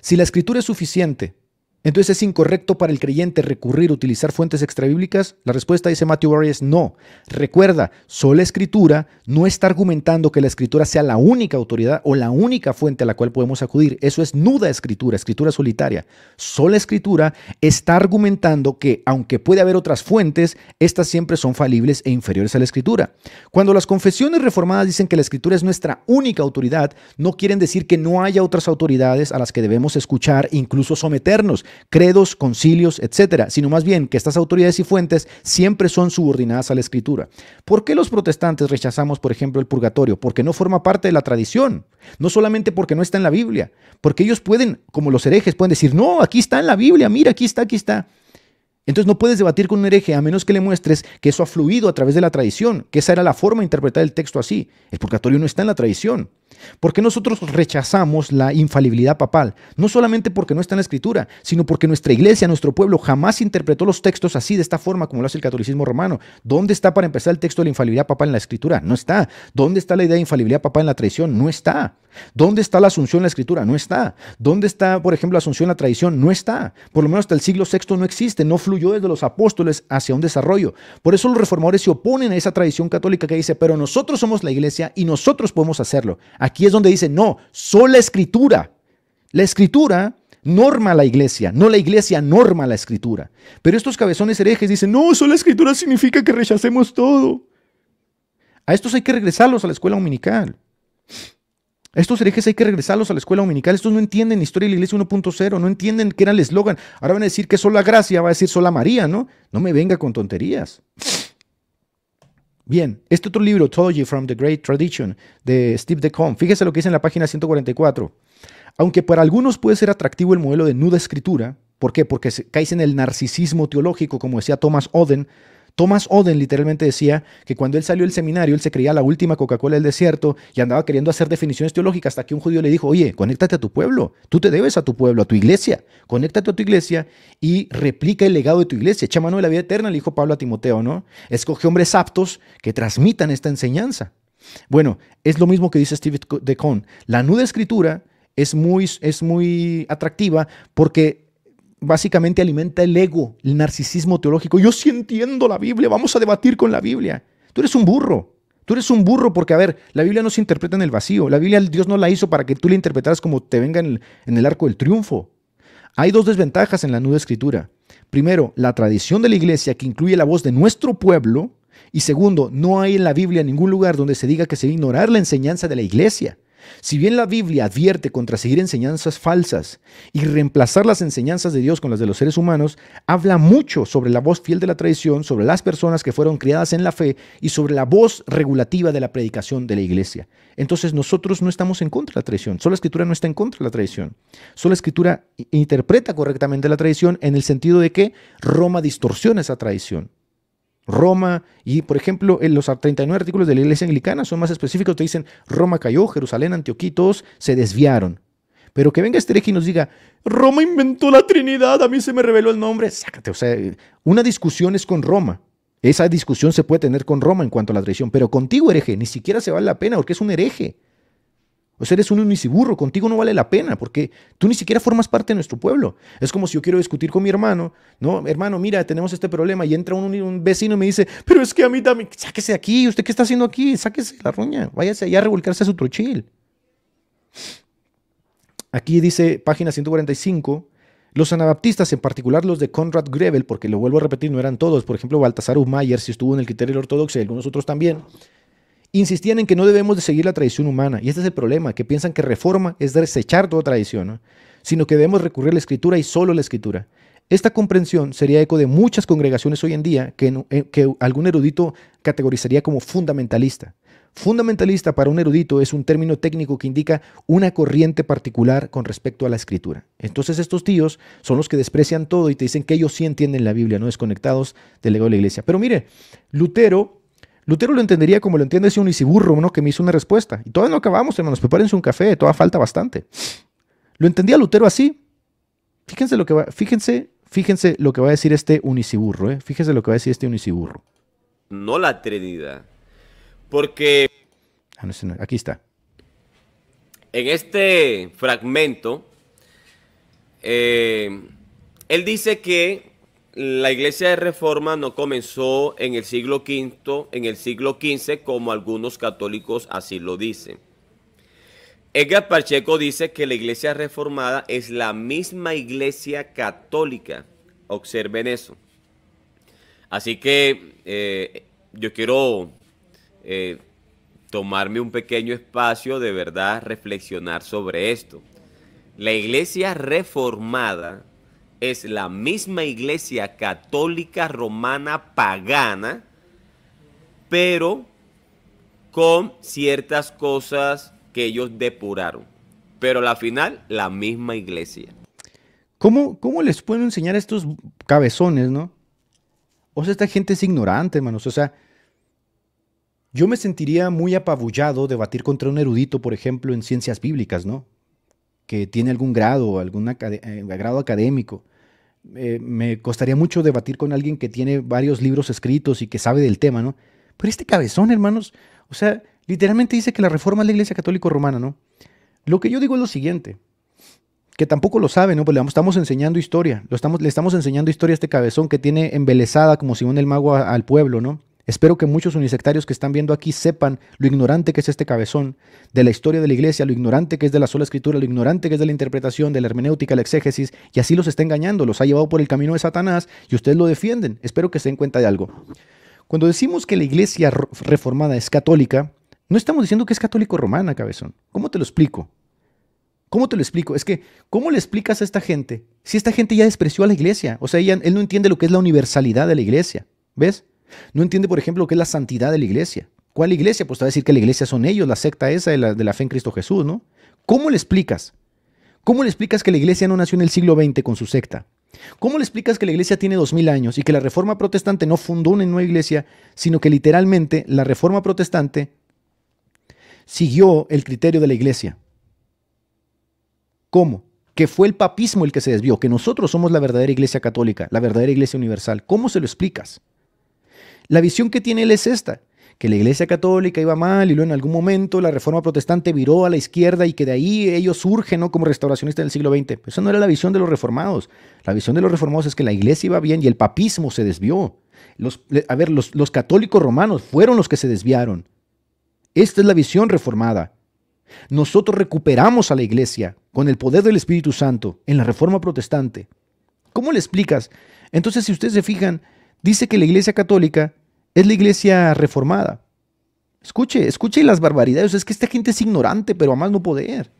Si la escritura es suficiente entonces, ¿es incorrecto para el creyente recurrir a utilizar fuentes extrabíblicas? La respuesta, dice Matthew Barry, es no. Recuerda, sola escritura no está argumentando que la escritura sea la única autoridad o la única fuente a la cual podemos acudir. Eso es nuda escritura, escritura solitaria. Sola escritura está argumentando que, aunque puede haber otras fuentes, estas siempre son falibles e inferiores a la escritura. Cuando las confesiones reformadas dicen que la escritura es nuestra única autoridad, no quieren decir que no haya otras autoridades a las que debemos escuchar, incluso someternos credos, concilios, etcétera, sino más bien que estas autoridades y fuentes siempre son subordinadas a la escritura. ¿Por qué los protestantes rechazamos, por ejemplo, el purgatorio? Porque no forma parte de la tradición, no solamente porque no está en la Biblia, porque ellos pueden, como los herejes, pueden decir, no, aquí está en la Biblia, mira, aquí está, aquí está. Entonces no puedes debatir con un hereje a menos que le muestres que eso ha fluido a través de la tradición, que esa era la forma de interpretar el texto así. El purgatorio no está en la tradición. Porque nosotros rechazamos la infalibilidad papal, no solamente porque no está en la escritura, sino porque nuestra iglesia, nuestro pueblo jamás interpretó los textos así, de esta forma como lo hace el catolicismo romano. ¿Dónde está para empezar el texto de la infalibilidad papal en la escritura? No está. ¿Dónde está la idea de infalibilidad papal en la tradición? No está. ¿Dónde está la asunción en la escritura? No está. ¿Dónde está, por ejemplo, la asunción en la tradición? No está. Por lo menos hasta el siglo VI no existe, no fluyó desde los apóstoles hacia un desarrollo. Por eso los reformadores se oponen a esa tradición católica que dice, pero nosotros somos la iglesia y nosotros podemos hacerlo. Aquí es donde dice, no, sola escritura. La escritura norma la iglesia, no la iglesia norma la escritura. Pero estos cabezones herejes dicen, no, sola escritura significa que rechacemos todo. A estos hay que regresarlos a la escuela dominical. A estos herejes hay que regresarlos a la escuela dominical. Estos no entienden la historia de la iglesia 1.0, no entienden qué era el eslogan. Ahora van a decir que sola gracia, va a decir sola María, ¿no? No me venga con tonterías. Bien, este otro libro, Theology from the Great Tradition, de Steve DeCombe, fíjese lo que dice en la página 144. Aunque para algunos puede ser atractivo el modelo de nuda escritura, ¿por qué? Porque caes en el narcisismo teológico, como decía Thomas Oden, Thomas Oden literalmente decía que cuando él salió del seminario, él se creía la última Coca-Cola del desierto y andaba queriendo hacer definiciones teológicas hasta que un judío le dijo, oye, conéctate a tu pueblo, tú te debes a tu pueblo, a tu iglesia, conéctate a tu iglesia y replica el legado de tu iglesia, echa mano de la vida eterna, le dijo Pablo a Timoteo, ¿no? Escoge hombres aptos que transmitan esta enseñanza. Bueno, es lo mismo que dice Steve DeCon, la nuda escritura es muy, es muy atractiva porque básicamente alimenta el ego, el narcisismo teológico. Yo sí entiendo la Biblia, vamos a debatir con la Biblia. Tú eres un burro. Tú eres un burro porque, a ver, la Biblia no se interpreta en el vacío. La Biblia Dios no la hizo para que tú la interpretaras como te venga en el, arco del triunfo. Hay dos desventajas en la nueva escritura. Primero, la tradición de la iglesia que incluye la voz de nuestro pueblo. Y segundo, no hay en la Biblia ningún lugar donde se diga que se va ignorar la enseñanza de la iglesia. Si bien la Biblia advierte contra seguir enseñanzas falsas y reemplazar las enseñanzas de Dios con las de los seres humanos, habla mucho sobre la voz fiel de la tradición, sobre las personas que fueron criadas en la fe y sobre la voz regulativa de la predicación de la iglesia. Entonces nosotros no estamos en contra de la tradición, solo la escritura no está en contra de la tradición, solo la escritura interpreta correctamente la tradición en el sentido de que Roma distorsiona esa tradición. Roma, y por ejemplo, en los 39 artículos de la Iglesia Anglicana son más específicos, te dicen Roma cayó, Jerusalén, Antioquía, todos se desviaron. Pero que venga este y nos diga, Roma inventó la Trinidad, a mí se me reveló el nombre, sácate. O sea, una discusión es con Roma. Esa discusión se puede tener con Roma en cuanto a la traición, pero contigo, hereje, ni siquiera se vale la pena porque es un hereje. O sea, eres un uniciburro, contigo no vale la pena, porque tú ni siquiera formas parte de nuestro pueblo. Es como si yo quiero discutir con mi hermano, no, hermano, mira, tenemos este problema, y entra un, vecino y me dice, pero es que a mí también, sáquese de aquí, ¿usted qué está haciendo aquí? Sáquese la ruña, váyase allá a revolcarse a su trochil. Aquí dice, página 145, los anabaptistas, en particular los de Conrad Grebel, porque lo vuelvo a repetir, no eran todos, por ejemplo, Baltasar Mayer si estuvo en el criterio ortodoxo y algunos otros también, insistían en que no debemos de seguir la tradición humana. Y este es el problema, que piensan que reforma es desechar toda tradición, sino que debemos recurrir a la escritura y solo a la escritura. Esta comprensión sería eco de muchas congregaciones hoy en día eh, que, algún erudito categorizaría como fundamentalista. Fundamentalista para un erudito es un término técnico que indica una corriente particular con respecto a la escritura. Entonces estos tíos son los que desprecian todo y te dicen que ellos sí entienden la Biblia, no desconectados del legado de la iglesia. Pero mire, Lutero Lutero lo entendería como lo entiende ese uniciburro, uno Que me hizo una respuesta. Y todavía no acabamos, hermanos, prepárense un café, todavía falta bastante. Lo entendía Lutero así. Fíjense lo que va, fíjense, fíjense lo que va a decir este uniciburro, ¿eh? Fíjense lo que va a decir este uniciburro. No la Trinidad. Porque. Ah, aquí está. En este fragmento, eh, él dice que la iglesia de reforma no comenzó en el siglo V, en el siglo XV, como algunos católicos así lo dicen. Edgar Pacheco dice que la iglesia reformada es la misma iglesia católica. Observen eso. Así que eh, yo quiero eh, tomarme un pequeño espacio de verdad reflexionar sobre esto. La iglesia reformada es la misma iglesia católica romana pagana, pero con ciertas cosas que ellos depuraron. Pero la final, la misma iglesia. ¿Cómo, cómo les pueden enseñar a estos cabezones, no? O sea, esta gente es ignorante, hermanos. O sea, yo me sentiría muy apabullado debatir contra un erudito, por ejemplo, en ciencias bíblicas, ¿no? Que tiene algún grado, algún eh, grado académico. Eh, me costaría mucho debatir con alguien que tiene varios libros escritos y que sabe del tema, ¿no? Pero este cabezón, hermanos, o sea, literalmente dice que la reforma de la Iglesia Católica Romana, ¿no? Lo que yo digo es lo siguiente, que tampoco lo sabe, ¿no? Pues le estamos enseñando historia, lo estamos, le estamos enseñando historia a este cabezón que tiene embelesada como Simón el Mago al pueblo, ¿no? Espero que muchos unisectarios que están viendo aquí sepan lo ignorante que es este cabezón de la historia de la iglesia, lo ignorante que es de la sola escritura, lo ignorante que es de la interpretación, de la hermenéutica, la exégesis, y así los está engañando, los ha llevado por el camino de Satanás y ustedes lo defienden. Espero que se den cuenta de algo. Cuando decimos que la iglesia reformada es católica, no estamos diciendo que es católico romana, cabezón. ¿Cómo te lo explico? ¿Cómo te lo explico? Es que, ¿cómo le explicas a esta gente si esta gente ya despreció a la iglesia? O sea, él no entiende lo que es la universalidad de la iglesia. ¿Ves? No entiende, por ejemplo, qué es la santidad de la iglesia. ¿Cuál iglesia? Pues está a decir que la iglesia son ellos, la secta esa de la, de la fe en Cristo Jesús, ¿no? ¿Cómo le explicas? ¿Cómo le explicas que la iglesia no nació en el siglo XX con su secta? ¿Cómo le explicas que la iglesia tiene 2000 años y que la reforma protestante no fundó una nueva iglesia, sino que literalmente la reforma protestante siguió el criterio de la iglesia? ¿Cómo? Que fue el papismo el que se desvió, que nosotros somos la verdadera iglesia católica, la verdadera iglesia universal. ¿Cómo se lo explicas? La visión que tiene él es esta, que la Iglesia Católica iba mal y luego en algún momento la Reforma Protestante viró a la izquierda y que de ahí ellos surgen ¿no? como restauracionistas del siglo XX. Esa no era la visión de los reformados. La visión de los reformados es que la Iglesia iba bien y el papismo se desvió. a ver, los, los católicos romanos fueron los que se desviaron. Esta es la visión reformada. Nosotros recuperamos a la iglesia con el poder del Espíritu Santo en la reforma protestante. ¿Cómo le explicas? Entonces, si ustedes se fijan, dice que la iglesia católica es la iglesia reformada. Escuche, escuche las barbaridades. Es que esta gente es ignorante, pero a más no poder.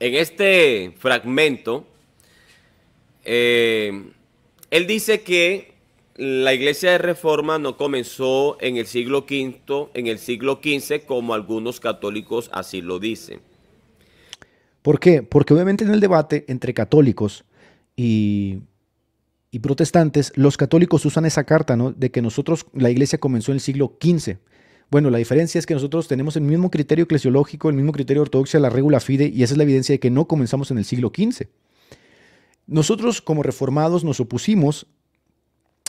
En este fragmento, eh, él dice que la iglesia de reforma no comenzó en el siglo V, en el siglo XV, como algunos católicos así lo dicen. ¿Por qué? Porque obviamente en el debate entre católicos y y protestantes, los católicos usan esa carta, ¿no? De que nosotros, la iglesia comenzó en el siglo XV. Bueno, la diferencia es que nosotros tenemos el mismo criterio eclesiológico, el mismo criterio ortodoxia, la regula fide, y esa es la evidencia de que no comenzamos en el siglo XV. Nosotros, como reformados, nos opusimos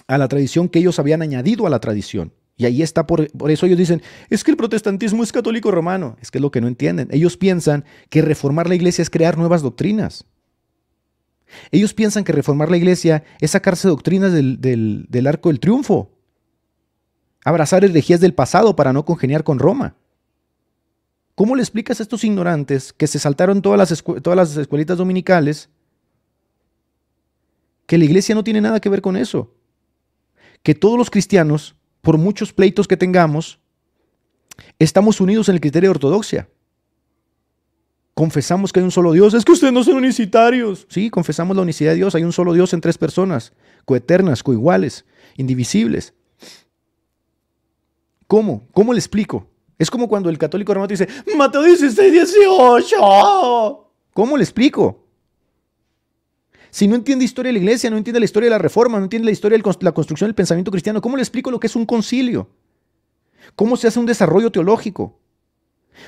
a la tradición que ellos habían añadido a la tradición. Y ahí está, por, por, eso ellos dicen, es que el protestantismo es católico romano. Es que es lo que no entienden. Ellos piensan que reformar la iglesia es crear nuevas doctrinas. Ellos piensan que reformar la iglesia es sacarse doctrinas del, del, arco del triunfo, abrazar herejías del pasado para no congeniar con Roma. ¿Cómo le explicas a estos ignorantes que se saltaron todas las, todas las escuelitas dominicales que la iglesia no tiene nada que ver con eso? Que todos los cristianos, por muchos pleitos que tengamos, estamos unidos en el criterio de ortodoxia confesamos que hay un solo Dios. Es que ustedes no son unicitarios. Sí, confesamos la unicidad de Dios. Hay un solo Dios en tres personas, coeternas, coiguales, indivisibles. ¿Cómo? ¿Cómo le explico? Es como cuando el católico romano dice, Mateo 16, 18. ¿Cómo le explico? Si no entiende historia de la iglesia, no entiende la historia de la reforma, no entiende la historia de la construcción del pensamiento cristiano, ¿cómo le explico lo que es un concilio? ¿Cómo se hace un desarrollo teológico?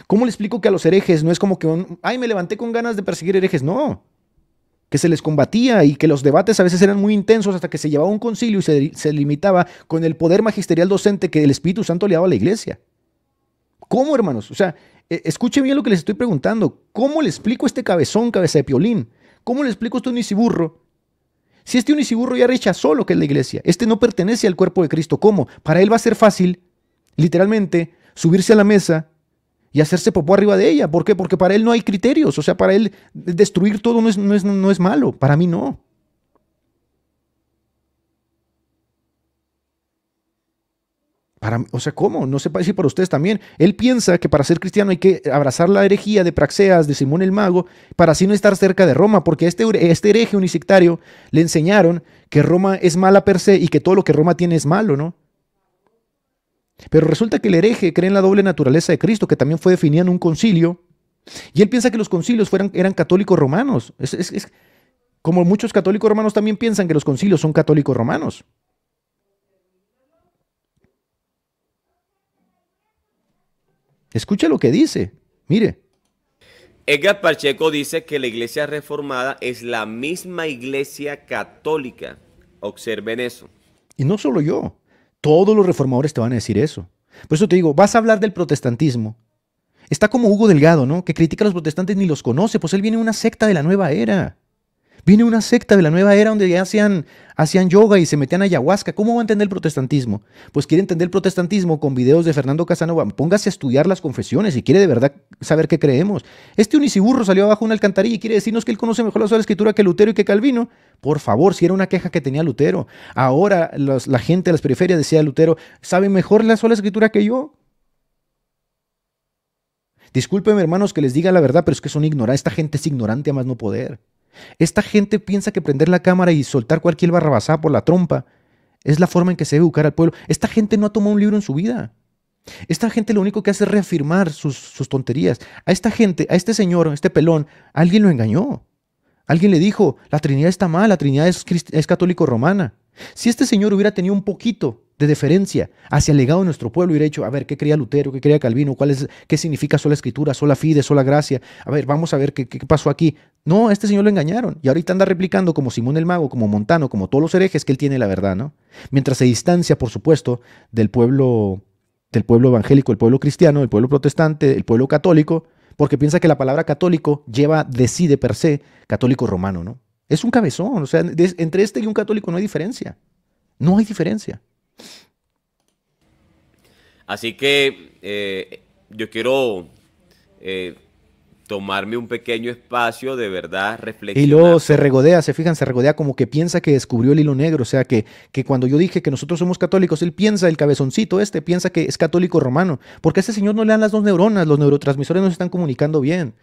¿Cómo le explico que a los herejes no es como que, ay, me levanté con ganas de perseguir herejes? No, que se les combatía y que los debates a veces eran muy intensos hasta que se llevaba un concilio y se, limitaba con el poder magisterial docente que el Espíritu Santo le daba a la iglesia. ¿Cómo, hermanos? O sea, e, escuchen bien lo que les estoy preguntando. ¿Cómo le explico este cabezón, cabeza de piolín? ¿Cómo le explico a este unisiburro Si este unisiburro ya rechazó lo que es la iglesia, este no pertenece al cuerpo de Cristo, ¿cómo? Para él va a ser fácil, literalmente, subirse a la mesa y hacerse popó arriba de ella. ¿Por qué? Porque para él no hay criterios. O sea, para él destruir todo no es, malo. Para mí no. Para, o sea, ¿cómo? No sé si para ustedes también. Él piensa que para ser cristiano hay que abrazar la herejía de Praxeas, de Simón el Mago, para así no estar cerca de Roma, porque a este, este hereje unisectario le enseñaron que Roma es mala per se y que todo lo que Roma tiene es malo, ¿no? Pero resulta que el hereje cree en la doble naturaleza de Cristo, que también fue definida en un concilio, y él piensa que los concilios eran católicos romanos. Es, como muchos católicos romanos también piensan que los concilios son católicos romanos. Escucha lo que dice. Mire. Edgar Pacheco dice que la iglesia reformada es la misma iglesia católica. Observen eso. Y no solo yo. Todos los reformadores te van a decir eso. Por eso te digo, vas a hablar del protestantismo. Está como Hugo Delgado, ¿no? Que critica a los protestantes ni los conoce, pues él viene de una secta de la nueva era. Viene una secta de la nueva era donde ya hacían, hacían yoga y se metían ayahuasca. ¿Cómo va a entender el protestantismo? Pues quiere entender el protestantismo con videos de Fernando Casanova. Póngase a estudiar las confesiones y quiere de verdad saber qué creemos. Este Unisiburro salió abajo de una alcantarilla y quiere decirnos que él conoce mejor la Sola Escritura que Lutero y que Calvino. Por favor, si era una queja que tenía Lutero. Ahora la gente de las periferias decía Lutero, sabe mejor la Sola Escritura que yo. Discúlpenme, hermanos, que les diga la verdad, pero es que son ignorantes. Esta gente es ignorante a más no poder. Esta gente piensa que prender la cámara y soltar cualquier barrabasada por la trompa es la forma en que se debe educar al pueblo. Esta gente no ha tomado un libro en su vida. Esta gente lo único que hace es reafirmar sus, tonterías. A esta gente, a este señor, a este pelón, alguien lo engañó. Alguien le dijo, la Trinidad está mal, la Trinidad es, es católico-romana. Si este señor hubiera tenido un poquito de deferencia hacia el legado de nuestro pueblo y derecho a ver, ¿qué creía Lutero? ¿Qué creía Calvino? ¿Cuál es, ¿Qué significa sola escritura, sola fide, sola gracia? A ver, vamos a ver qué, qué pasó aquí. No, a este señor lo engañaron y ahorita anda replicando como Simón el Mago, como Montano, como todos los herejes que él tiene la verdad, ¿no? Mientras se distancia, por supuesto, del pueblo del pueblo evangélico, el pueblo cristiano, el pueblo protestante, el pueblo católico, porque piensa que la palabra católico lleva de sí de per se católico romano, ¿no? Es un cabezón, o sea, entre este y un católico no hay diferencia. No hay diferencia. Así que eh, yo quiero eh, tomarme un pequeño espacio de verdad reflexionar. Y luego se regodea, se fijan, se regodea como que piensa que descubrió el hilo negro, o sea que, que cuando yo dije que nosotros somos católicos, él piensa, el cabezoncito este piensa que es católico romano, porque a ese señor no le dan las dos neuronas, los neurotransmisores no se están comunicando bien.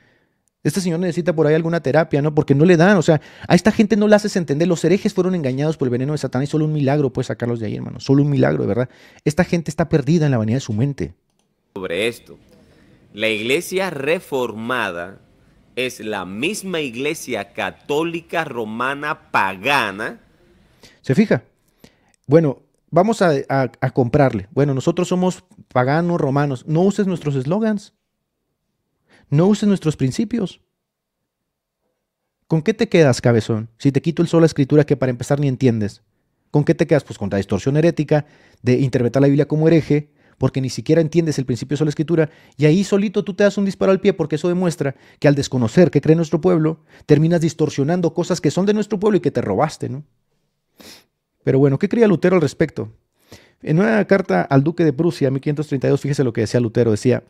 Este señor necesita por ahí alguna terapia, ¿no? Porque no le dan, o sea, a esta gente no la haces entender. Los herejes fueron engañados por el veneno de Satanás. y solo un milagro puede sacarlos de ahí, hermano. Solo un milagro, de verdad. Esta gente está perdida en la vanidad de su mente. Sobre esto, la iglesia reformada es la misma iglesia católica romana pagana. ¿Se fija? Bueno, vamos a, a comprarle. Bueno, nosotros somos paganos romanos. No uses nuestros eslogans. No uses nuestros principios. ¿Con qué te quedas, cabezón? Si te quito el sol la escritura que para empezar ni entiendes. ¿Con qué te quedas? Pues con la distorsión herética de interpretar la Biblia como hereje, porque ni siquiera entiendes el principio de la escritura, y ahí solito tú te das un disparo al pie, porque eso demuestra que al desconocer que cree nuestro pueblo, terminas distorsionando cosas que son de nuestro pueblo y que te robaste, ¿no? Pero bueno, ¿qué creía Lutero al respecto? En una carta al duque de Prusia, 1532, fíjese lo que decía Lutero, decía,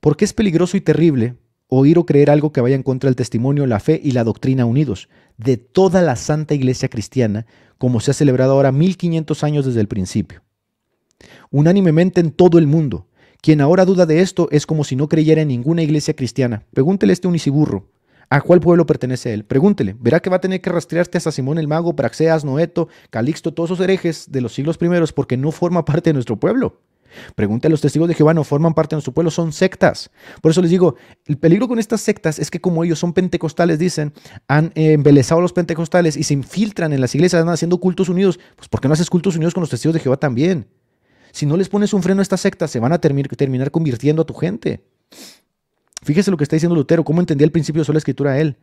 porque es peligroso y terrible oír o creer algo que vaya en contra del testimonio, la fe y la doctrina unidos de toda la Santa Iglesia Cristiana, como se ha celebrado ahora 1500 años desde el principio. Unánimemente en todo el mundo. Quien ahora duda de esto es como si no creyera en ninguna iglesia cristiana. Pregúntele a este unisiburro, ¿A cuál pueblo pertenece él? Pregúntele. Verá que va a tener que rastrearte hasta Simón el Mago, Praxeas, Noeto, Calixto, todos esos herejes de los siglos primeros, porque no forma parte de nuestro pueblo. Pregunta a los testigos de Jehová, no forman parte de su pueblo, son sectas. Por eso les digo, el peligro con estas sectas es que como ellos son pentecostales, dicen, han embelezado a los pentecostales y se infiltran en las iglesias, andan haciendo cultos unidos. Pues ¿por qué no haces cultos unidos con los testigos de Jehová también? Si no les pones un freno a estas sectas, se van a terminar convirtiendo a tu gente. Fíjese lo que está diciendo Lutero, cómo entendía el principio de sola escritura a él.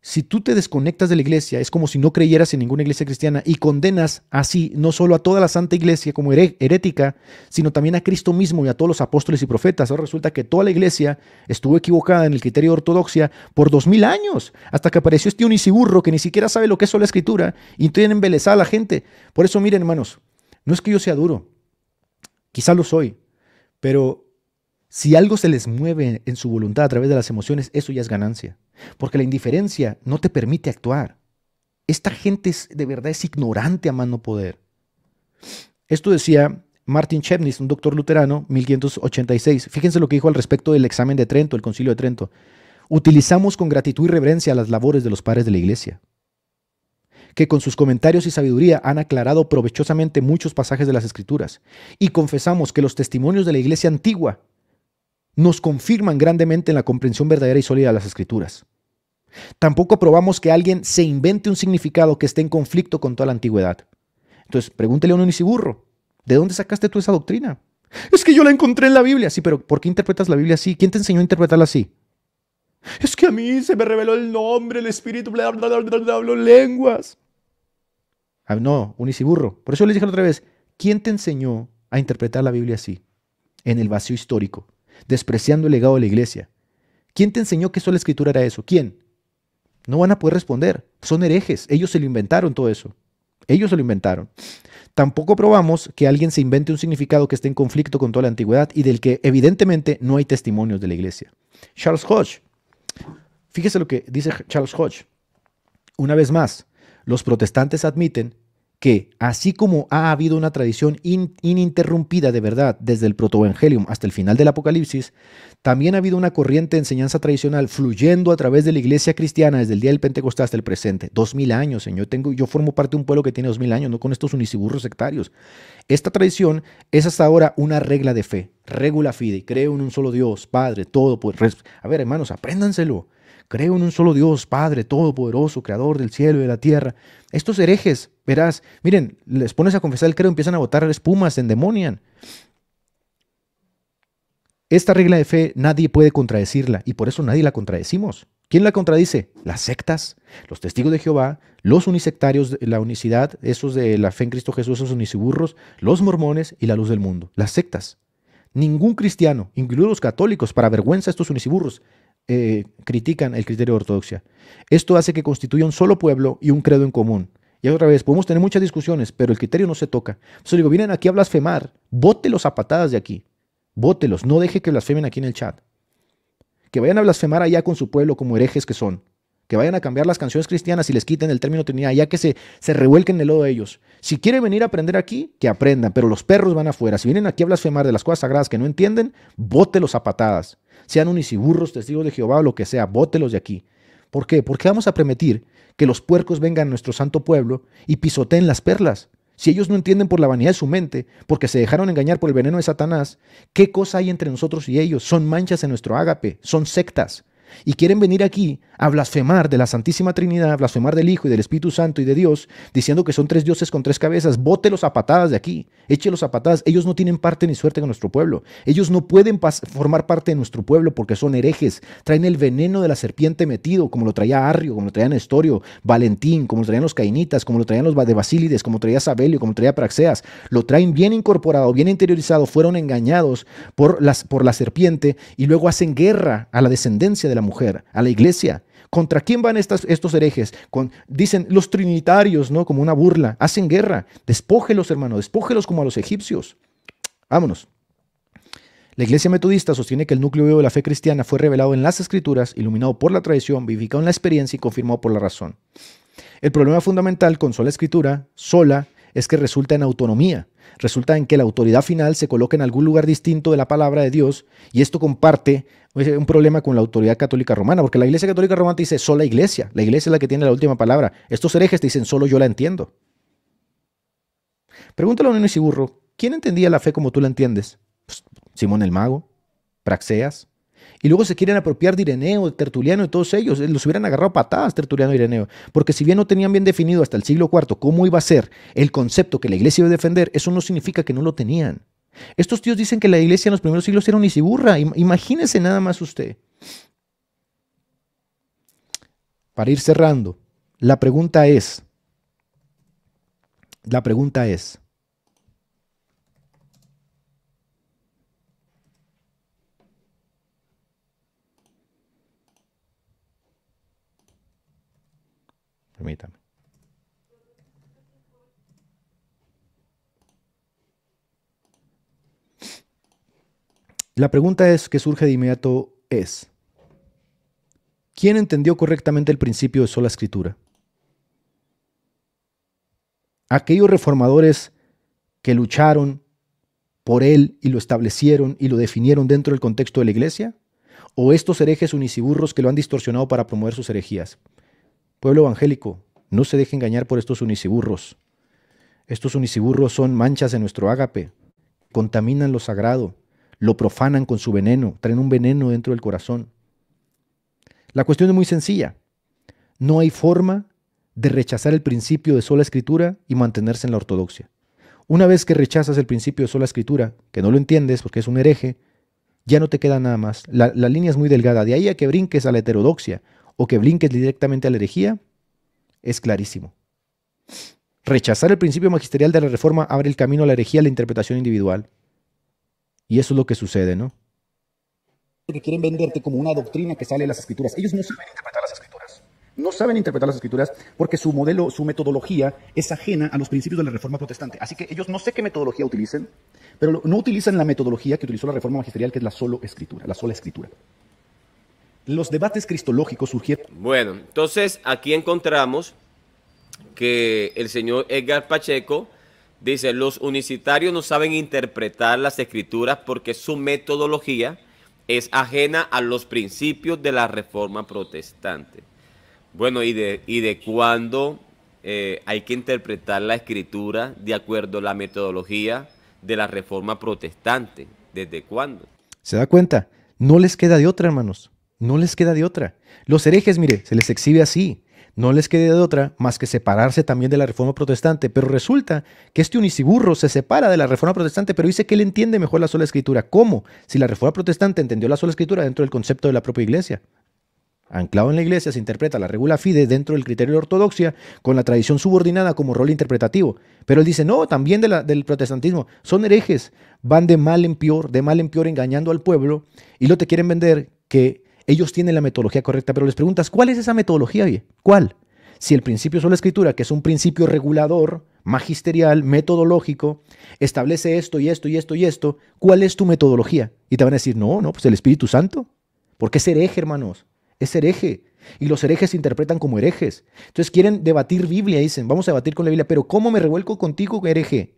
Si tú te desconectas de la iglesia, es como si no creyeras en ninguna iglesia cristiana y condenas así no solo a toda la santa iglesia como herética, sino también a Cristo mismo y a todos los apóstoles y profetas. Ahora resulta que toda la iglesia estuvo equivocada en el criterio de ortodoxia por dos mil años, hasta que apareció este uniciburro que ni siquiera sabe lo que es la escritura y tiene embelesada a la gente. Por eso, miren, hermanos, no es que yo sea duro, quizá lo soy, pero si algo se les mueve en su voluntad a través de las emociones, eso ya es ganancia. Porque la indiferencia no te permite actuar. Esta gente es, de verdad es ignorante a mano poder. Esto decía Martin Chemnitz, un doctor luterano, 1586. Fíjense lo que dijo al respecto del examen de Trento, el concilio de Trento. Utilizamos con gratitud y reverencia las labores de los padres de la iglesia, que con sus comentarios y sabiduría han aclarado provechosamente muchos pasajes de las escrituras, y confesamos que los testimonios de la iglesia antigua nos confirman grandemente en la comprensión verdadera y sólida de las escrituras. Tampoco aprobamos que alguien se invente un significado que esté en conflicto con toda la antigüedad. Entonces, pregúntele a un unisiburro: ¿de dónde sacaste tú esa doctrina? Es que yo la encontré en la Biblia. Sí, pero ¿por qué interpretas la Biblia así? ¿Quién te enseñó a interpretarla así? Es que a mí se me reveló el nombre, el espíritu, hablo lenguas. Ah, no, Unisiburro. Por eso les dije otra vez, ¿quién te enseñó a interpretar la Biblia así? En el vacío histórico despreciando el legado de la iglesia. ¿Quién te enseñó que solo la escritura era eso? ¿Quién? No van a poder responder. Son herejes. Ellos se lo inventaron todo eso. Ellos se lo inventaron. Tampoco probamos que alguien se invente un significado que esté en conflicto con toda la antigüedad y del que evidentemente no hay testimonios de la iglesia. Charles Hodge. Fíjese lo que dice Charles Hodge. Una vez más, los protestantes admiten que así como ha habido una tradición ininterrumpida de verdad desde el protoevangelium hasta el final del Apocalipsis, también ha habido una corriente de enseñanza tradicional fluyendo a través de la iglesia cristiana desde el día del Pentecostal hasta el presente. Dos mil años, señor. Tengo, yo formo parte de un pueblo que tiene dos mil años, no con estos uniciburros sectarios. Esta tradición es hasta ahora una regla de fe, regula fide, creo en un solo Dios, Padre, todo. poderoso. a ver, hermanos, apréndanselo. Creo en un solo Dios, Padre, todopoderoso, creador del cielo y de la tierra. Estos herejes Verás, miren, les pones a confesar el credo, empiezan a botar espumas, se endemonian. Esta regla de fe nadie puede contradecirla y por eso nadie la contradecimos. ¿Quién la contradice? Las sectas, los testigos de Jehová, los unisectarios, la unicidad, esos de la fe en Cristo Jesús, esos uniciburros, los mormones y la luz del mundo. Las sectas. Ningún cristiano, incluidos los católicos, para vergüenza estos uniciburros, eh, critican el criterio de ortodoxia. Esto hace que constituya un solo pueblo y un credo en común. Y otra vez, podemos tener muchas discusiones, pero el criterio no se toca. Entonces digo, vienen aquí a blasfemar, bótelos a patadas de aquí. Bótelos, no deje que blasfemen aquí en el chat. Que vayan a blasfemar allá con su pueblo como herejes que son. Que vayan a cambiar las canciones cristianas y les quiten el término Trinidad, ya que se, se revuelquen en el lodo de ellos. Si quieren venir a aprender aquí, que aprendan, pero los perros van afuera. Si vienen aquí a blasfemar de las cosas sagradas que no entienden, bótelos a patadas. Sean unisiburros, testigos de Jehová o lo que sea, bótelos de aquí. ¿Por qué? Porque vamos a permitir que los puercos vengan a nuestro santo pueblo y pisoteen las perlas. Si ellos no entienden por la vanidad de su mente, porque se dejaron engañar por el veneno de Satanás, ¿qué cosa hay entre nosotros y ellos? Son manchas en nuestro ágape, son sectas, y quieren venir aquí a blasfemar de la Santísima Trinidad, a blasfemar del Hijo y del Espíritu Santo y de Dios, diciendo que son tres dioses con tres cabezas, bótelos a patadas de aquí, échelos a patadas. Ellos no tienen parte ni suerte con nuestro pueblo. Ellos no pueden formar parte de nuestro pueblo porque son herejes. Traen el veneno de la serpiente metido, como lo traía Arrio, como lo traía Nestorio, Valentín, como lo traían los Cainitas, como lo traían los de Basílides, como lo traía Sabelio, como lo traía Praxeas. Lo traen bien incorporado, bien interiorizado, fueron engañados por, las, por la serpiente y luego hacen guerra a la descendencia de la mujer, a la iglesia. ¿Contra quién van estos herejes? Con, dicen los trinitarios, ¿no? Como una burla. Hacen guerra. Despójelos, hermano. Despójelos como a los egipcios. Vámonos. La iglesia metodista sostiene que el núcleo vivo de la fe cristiana fue revelado en las escrituras, iluminado por la tradición, vivificado en la experiencia y confirmado por la razón. El problema fundamental con sola escritura, sola, es que resulta en autonomía, resulta en que la autoridad final se coloca en algún lugar distinto de la palabra de Dios y esto comparte eh, un problema con la autoridad católica romana, porque la iglesia católica romana te dice sola iglesia, la iglesia es la que tiene la última palabra, estos herejes te dicen solo yo la entiendo. Pregúntale a un y burro, ¿quién entendía la fe como tú la entiendes? Pues, Simón el Mago, Praxeas, y luego se quieren apropiar de Ireneo, de Tertuliano y todos ellos. Eh, los hubieran agarrado patadas Tertuliano y e Ireneo. Porque si bien no tenían bien definido hasta el siglo IV cómo iba a ser el concepto que la iglesia iba a defender, eso no significa que no lo tenían. Estos tíos dicen que la iglesia en los primeros siglos era un isiburra. Imagínese nada más usted. Para ir cerrando, la pregunta es, la pregunta es, Permítame. La pregunta es que surge de inmediato es, ¿quién entendió correctamente el principio de sola escritura? Aquellos reformadores que lucharon por él y lo establecieron y lo definieron dentro del contexto de la iglesia? ¿O estos herejes uniciburros que lo han distorsionado para promover sus herejías? Pueblo evangélico, no se deje engañar por estos uniciburros. Estos uniciburros son manchas de nuestro ágape, contaminan lo sagrado, lo profanan con su veneno, traen un veneno dentro del corazón. La cuestión es muy sencilla. No hay forma de rechazar el principio de sola escritura y mantenerse en la ortodoxia. Una vez que rechazas el principio de sola escritura, que no lo entiendes porque es un hereje, ya no te queda nada más. La, la línea es muy delgada. De ahí a que brinques a la heterodoxia o que brinques directamente a la herejía, es clarísimo. Rechazar el principio magisterial de la reforma abre el camino a la herejía, a la interpretación individual. Y eso es lo que sucede, ¿no? Que quieren venderte como una doctrina que sale de las escrituras. Ellos no saben interpretar las escrituras. No saben interpretar las escrituras porque su modelo, su metodología es ajena a los principios de la reforma protestante. Así que ellos no sé qué metodología utilicen, pero no utilizan la metodología que utilizó la reforma magisterial, que es la solo escritura, la sola escritura los debates cristológicos surgieron. Bueno, entonces aquí encontramos que el señor Edgar Pacheco dice, los unicitarios no saben interpretar las escrituras porque su metodología es ajena a los principios de la reforma protestante. Bueno, ¿y de, y de cuándo eh, hay que interpretar la escritura de acuerdo a la metodología de la reforma protestante? ¿Desde cuándo? ¿Se da cuenta? No les queda de otra, hermanos. No les queda de otra. Los herejes, mire, se les exhibe así. No les queda de otra más que separarse también de la reforma protestante. Pero resulta que este uniciburro se separa de la reforma protestante, pero dice que él entiende mejor la sola escritura. ¿Cómo? Si la reforma protestante entendió la sola escritura dentro del concepto de la propia iglesia. Anclado en la iglesia se interpreta la regula fide dentro del criterio de ortodoxia con la tradición subordinada como rol interpretativo. Pero él dice, no, también del protestantismo. Son herejes, van de mal en peor, de mal en peor engañando al pueblo y lo te quieren vender que ellos tienen la metodología correcta, pero les preguntas, ¿cuál es esa metodología? ¿Cuál? Si el principio es la escritura, que es un principio regulador, magisterial, metodológico, establece esto y esto y esto y esto, ¿cuál es tu metodología? Y te van a decir, no, no, pues el Espíritu Santo. Porque es hereje, hermanos. Es hereje. Y los herejes se interpretan como herejes. Entonces quieren debatir Biblia, dicen, vamos a debatir con la Biblia, pero ¿cómo me revuelco contigo, hereje?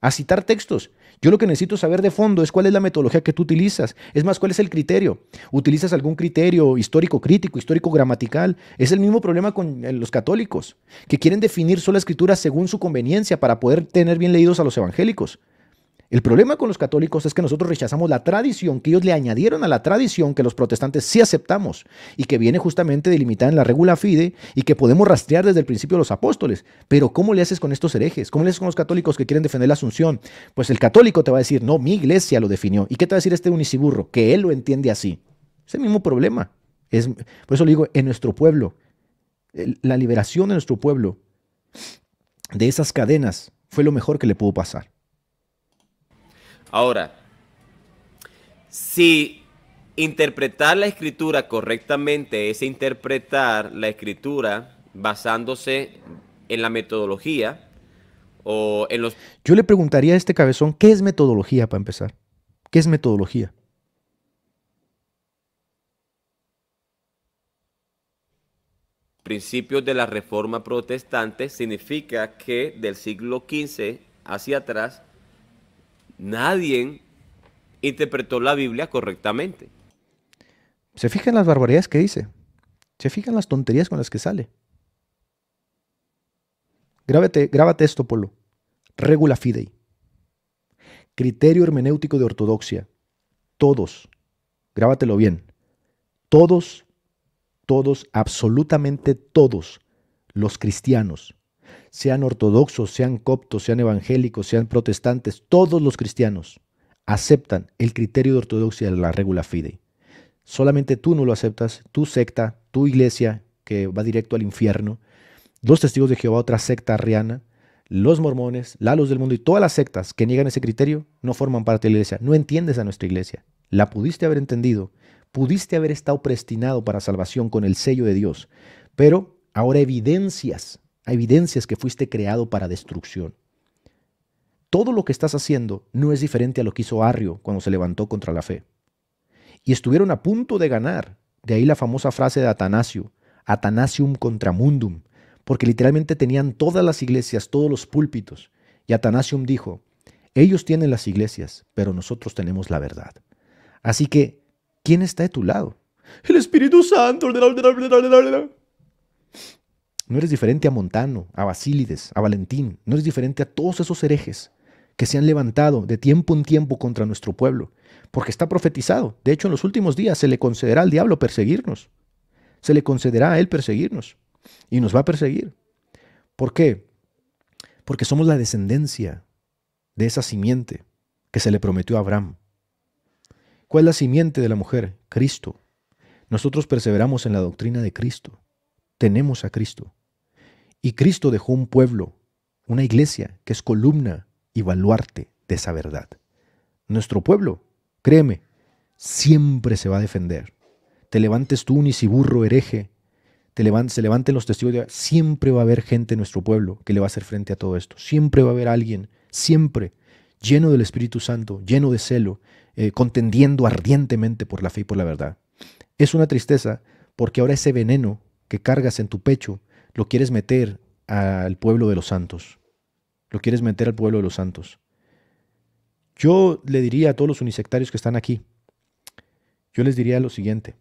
a citar textos. Yo lo que necesito saber de fondo es cuál es la metodología que tú utilizas. Es más, cuál es el criterio. ¿Utilizas algún criterio histórico crítico, histórico gramatical? Es el mismo problema con eh, los católicos, que quieren definir sola escritura según su conveniencia para poder tener bien leídos a los evangélicos. El problema con los católicos es que nosotros rechazamos la tradición que ellos le añadieron a la tradición que los protestantes sí aceptamos y que viene justamente delimitada en la regula fide y que podemos rastrear desde el principio de los apóstoles. Pero ¿cómo le haces con estos herejes? ¿Cómo le haces con los católicos que quieren defender la asunción? Pues el católico te va a decir, no, mi iglesia lo definió. ¿Y qué te va a decir este unisiburro? Que él lo entiende así. Es el mismo problema. Es, por eso le digo, en nuestro pueblo, la liberación de nuestro pueblo de esas cadenas fue lo mejor que le pudo pasar. Ahora, si interpretar la escritura correctamente es interpretar la escritura basándose en la metodología o en los... Yo le preguntaría a este cabezón, ¿qué es metodología para empezar? ¿Qué es metodología? Principios de la Reforma Protestante significa que del siglo XV hacia atrás nadie interpretó la Biblia correctamente. Se fijan las barbaridades que dice. Se fijan las tonterías con las que sale. Grábate, esto, Polo. Regula fidei. Criterio hermenéutico de ortodoxia. Todos. Grábatelo bien. Todos, todos, absolutamente todos los cristianos sean ortodoxos, sean coptos, sean evangélicos, sean protestantes, todos los cristianos aceptan el criterio de ortodoxia de la regula fidei. Solamente tú no lo aceptas, tu secta, tu iglesia que va directo al infierno, los testigos de Jehová, otra secta arriana, los mormones, la luz del mundo y todas las sectas que niegan ese criterio no forman parte de la iglesia. No entiendes a nuestra iglesia. La pudiste haber entendido, pudiste haber estado prestinado para salvación con el sello de Dios, pero ahora evidencias evidencias que fuiste creado para destrucción. Todo lo que estás haciendo no es diferente a lo que hizo Arrio cuando se levantó contra la fe. Y estuvieron a punto de ganar. De ahí la famosa frase de Atanasio, Atanasium contra mundum, porque literalmente tenían todas las iglesias, todos los púlpitos. Y Atanasium dijo, ellos tienen las iglesias, pero nosotros tenemos la verdad. Así que, ¿quién está de tu lado? El Espíritu Santo. No eres diferente a Montano, a Basílides, a Valentín. No eres diferente a todos esos herejes que se han levantado de tiempo en tiempo contra nuestro pueblo, porque está profetizado. De hecho, en los últimos días se le concederá al diablo perseguirnos. Se le concederá a él perseguirnos. Y nos va a perseguir. ¿Por qué? Porque somos la descendencia de esa simiente que se le prometió a Abraham. ¿Cuál es la simiente de la mujer? Cristo. Nosotros perseveramos en la doctrina de Cristo. Tenemos a Cristo. Y Cristo dejó un pueblo, una iglesia, que es columna y baluarte de esa verdad. Nuestro pueblo, créeme, siempre se va a defender. Te levantes tú, si burro hereje, te se levanten los testigos de... Siempre va a haber gente en nuestro pueblo que le va a hacer frente a todo esto. Siempre va a haber alguien, siempre, lleno del Espíritu Santo, lleno de celo, eh, contendiendo ardientemente por la fe y por la verdad. Es una tristeza porque ahora ese veneno que cargas en tu pecho lo quieres meter al pueblo de los santos. Lo quieres meter al pueblo de los santos. Yo le diría a todos los unisectarios que están aquí, yo les diría lo siguiente,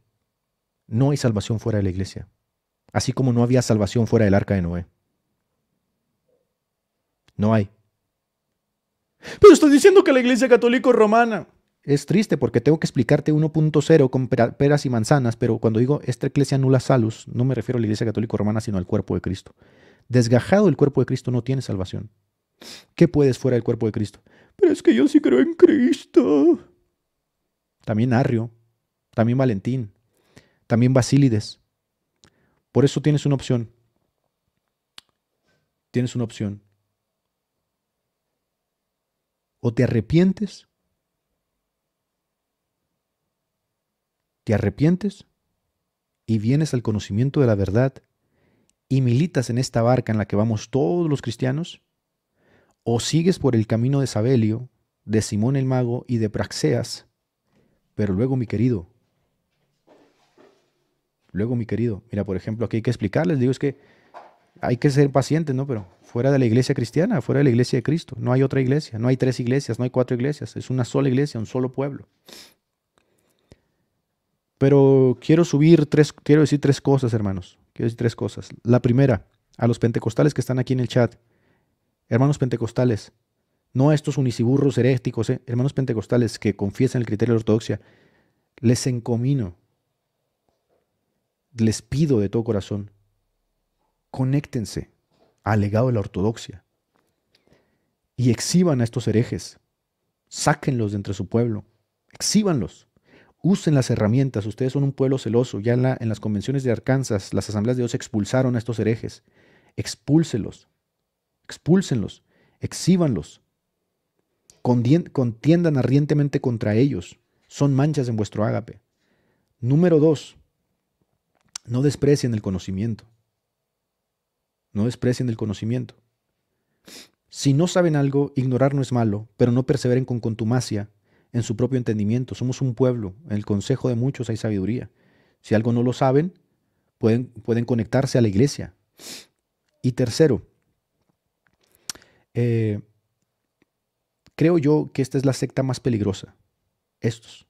no hay salvación fuera de la iglesia, así como no había salvación fuera del arca de Noé. No hay. Pero estoy diciendo que la iglesia católica romana, es triste porque tengo que explicarte 1.0 con peras y manzanas, pero cuando digo esta iglesia nula salus, no me refiero a la iglesia católica romana, sino al cuerpo de Cristo. Desgajado el cuerpo de Cristo no tiene salvación. ¿Qué puedes fuera del cuerpo de Cristo? Pero es que yo sí creo en Cristo. También Arrio, también Valentín, también Basílides. Por eso tienes una opción. Tienes una opción. O te arrepientes arrepientes y vienes al conocimiento de la verdad y militas en esta barca en la que vamos todos los cristianos, o sigues por el camino de Sabelio, de Simón el Mago y de Praxeas, pero luego mi querido, luego mi querido, mira, por ejemplo, aquí hay que explicarles, digo es que hay que ser pacientes, ¿no? Pero fuera de la iglesia cristiana, fuera de la iglesia de Cristo, no hay otra iglesia, no hay tres iglesias, no hay cuatro iglesias, es una sola iglesia, un solo pueblo. Pero quiero subir tres, quiero decir tres cosas, hermanos. Quiero decir tres cosas. La primera, a los pentecostales que están aquí en el chat. Hermanos pentecostales, no a estos uniciburros heréticos, eh. hermanos pentecostales que confiesan el criterio de la ortodoxia, les encomino, les pido de todo corazón, conéctense al legado de la ortodoxia y exhiban a estos herejes, sáquenlos de entre su pueblo, exhibanlos. Usen las herramientas, ustedes son un pueblo celoso. Ya en, las convenciones de Arkansas, las asambleas de Dios expulsaron a estos herejes. Expúlselos, expúlsenlos, exhíbanlos. Contiendan ardientemente contra ellos. Son manchas en vuestro ágape. Número dos, no desprecien el conocimiento. No desprecien el conocimiento. Si no saben algo, ignorar no es malo, pero no perseveren con contumacia en su propio entendimiento. Somos un pueblo. En el consejo de muchos hay sabiduría. Si algo no lo saben, pueden, pueden conectarse a la iglesia. Y tercero, eh, creo yo que esta es la secta más peligrosa. Estos.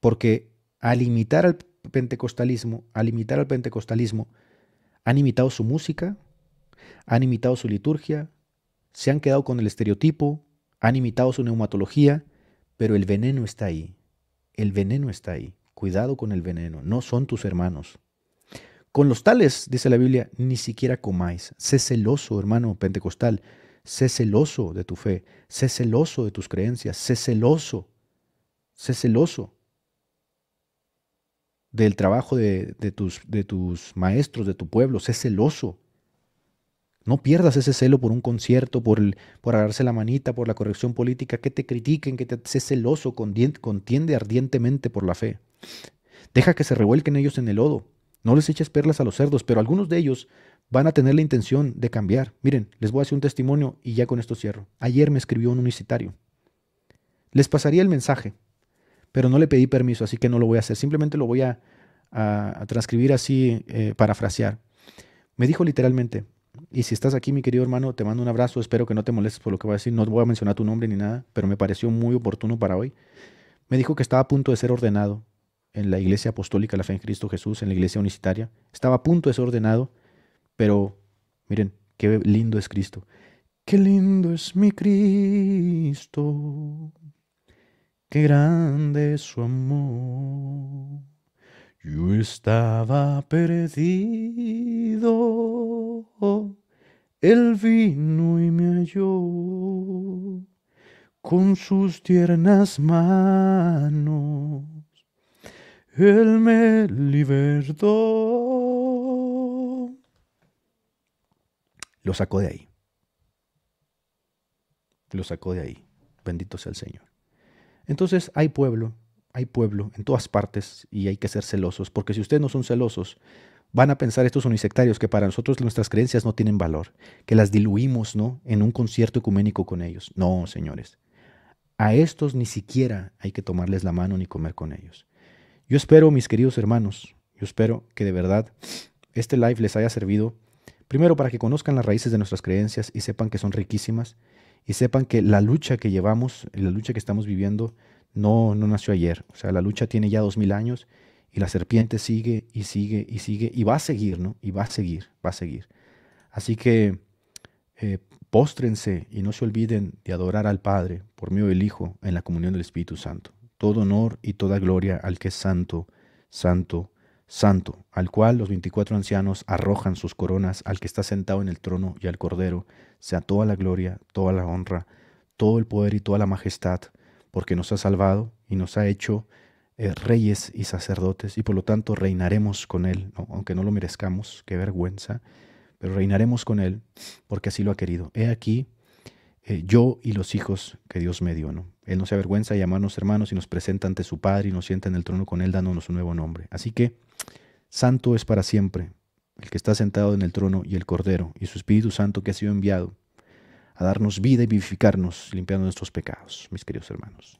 Porque al imitar al pentecostalismo, al imitar al pentecostalismo, han imitado su música, han imitado su liturgia, se han quedado con el estereotipo, han imitado su neumatología, pero el veneno está ahí. El veneno está ahí. Cuidado con el veneno, no son tus hermanos. Con los tales, dice la Biblia, ni siquiera comáis. Sé celoso, hermano pentecostal. Sé celoso de tu fe. Sé celoso de tus creencias. Sé celoso. Sé celoso del trabajo de, tus, de tus maestros, de tu pueblo. Sé celoso no pierdas ese celo por un concierto, por, el, por agarrarse la manita, por la corrección política, que te critiquen, que te sé celoso, contiende ardientemente por la fe. Deja que se revuelquen ellos en el lodo. No les eches perlas a los cerdos, pero algunos de ellos van a tener la intención de cambiar. Miren, les voy a hacer un testimonio y ya con esto cierro. Ayer me escribió un unicitario. Les pasaría el mensaje, pero no le pedí permiso, así que no lo voy a hacer. Simplemente lo voy a, transcribir así, eh, parafrasear. Me dijo literalmente, y si estás aquí, mi querido hermano, te mando un abrazo. Espero que no te molestes por lo que voy a decir. No voy a mencionar tu nombre ni nada, pero me pareció muy oportuno para hoy. Me dijo que estaba a punto de ser ordenado en la Iglesia Apostólica, la Fe en Cristo Jesús, en la Iglesia Unicitaria. Estaba a punto de ser ordenado, pero miren, qué lindo es Cristo. Qué lindo es mi Cristo. Qué grande es su amor. Yo estaba perdido, él vino y me halló con sus tiernas manos. Él me libertó. Lo sacó de ahí. Lo sacó de ahí. Bendito sea el Señor. Entonces hay pueblo hay pueblo en todas partes y hay que ser celosos, porque si ustedes no son celosos, van a pensar estos unisectarios que para nosotros nuestras creencias no tienen valor, que las diluimos, ¿no? En un concierto ecuménico con ellos. No, señores. A estos ni siquiera hay que tomarles la mano ni comer con ellos. Yo espero, mis queridos hermanos, yo espero que de verdad este live les haya servido, primero para que conozcan las raíces de nuestras creencias y sepan que son riquísimas, y sepan que la lucha que llevamos, la lucha que estamos viviendo, no, no nació ayer. O sea, la lucha tiene ya dos mil años y la serpiente sigue y sigue y sigue y va a seguir, ¿no? Y va a seguir, va a seguir. Así que postrense eh, póstrense y no se olviden de adorar al Padre por medio del Hijo en la comunión del Espíritu Santo. Todo honor y toda gloria al que es santo, santo, santo, al cual los 24 ancianos arrojan sus coronas, al que está sentado en el trono y al Cordero, sea toda la gloria, toda la honra, todo el poder y toda la majestad porque nos ha salvado y nos ha hecho eh, reyes y sacerdotes, y por lo tanto reinaremos con Él, aunque no lo merezcamos, qué vergüenza, pero reinaremos con Él porque así lo ha querido. He aquí eh, yo y los hijos que Dios me dio. ¿no? Él no se avergüenza de llamarnos hermanos y nos presenta ante su Padre y nos sienta en el trono con Él dándonos un nuevo nombre. Así que, santo es para siempre el que está sentado en el trono y el Cordero y su Espíritu Santo que ha sido enviado a darnos vida y vivificarnos, limpiando nuestros pecados, mis queridos hermanos.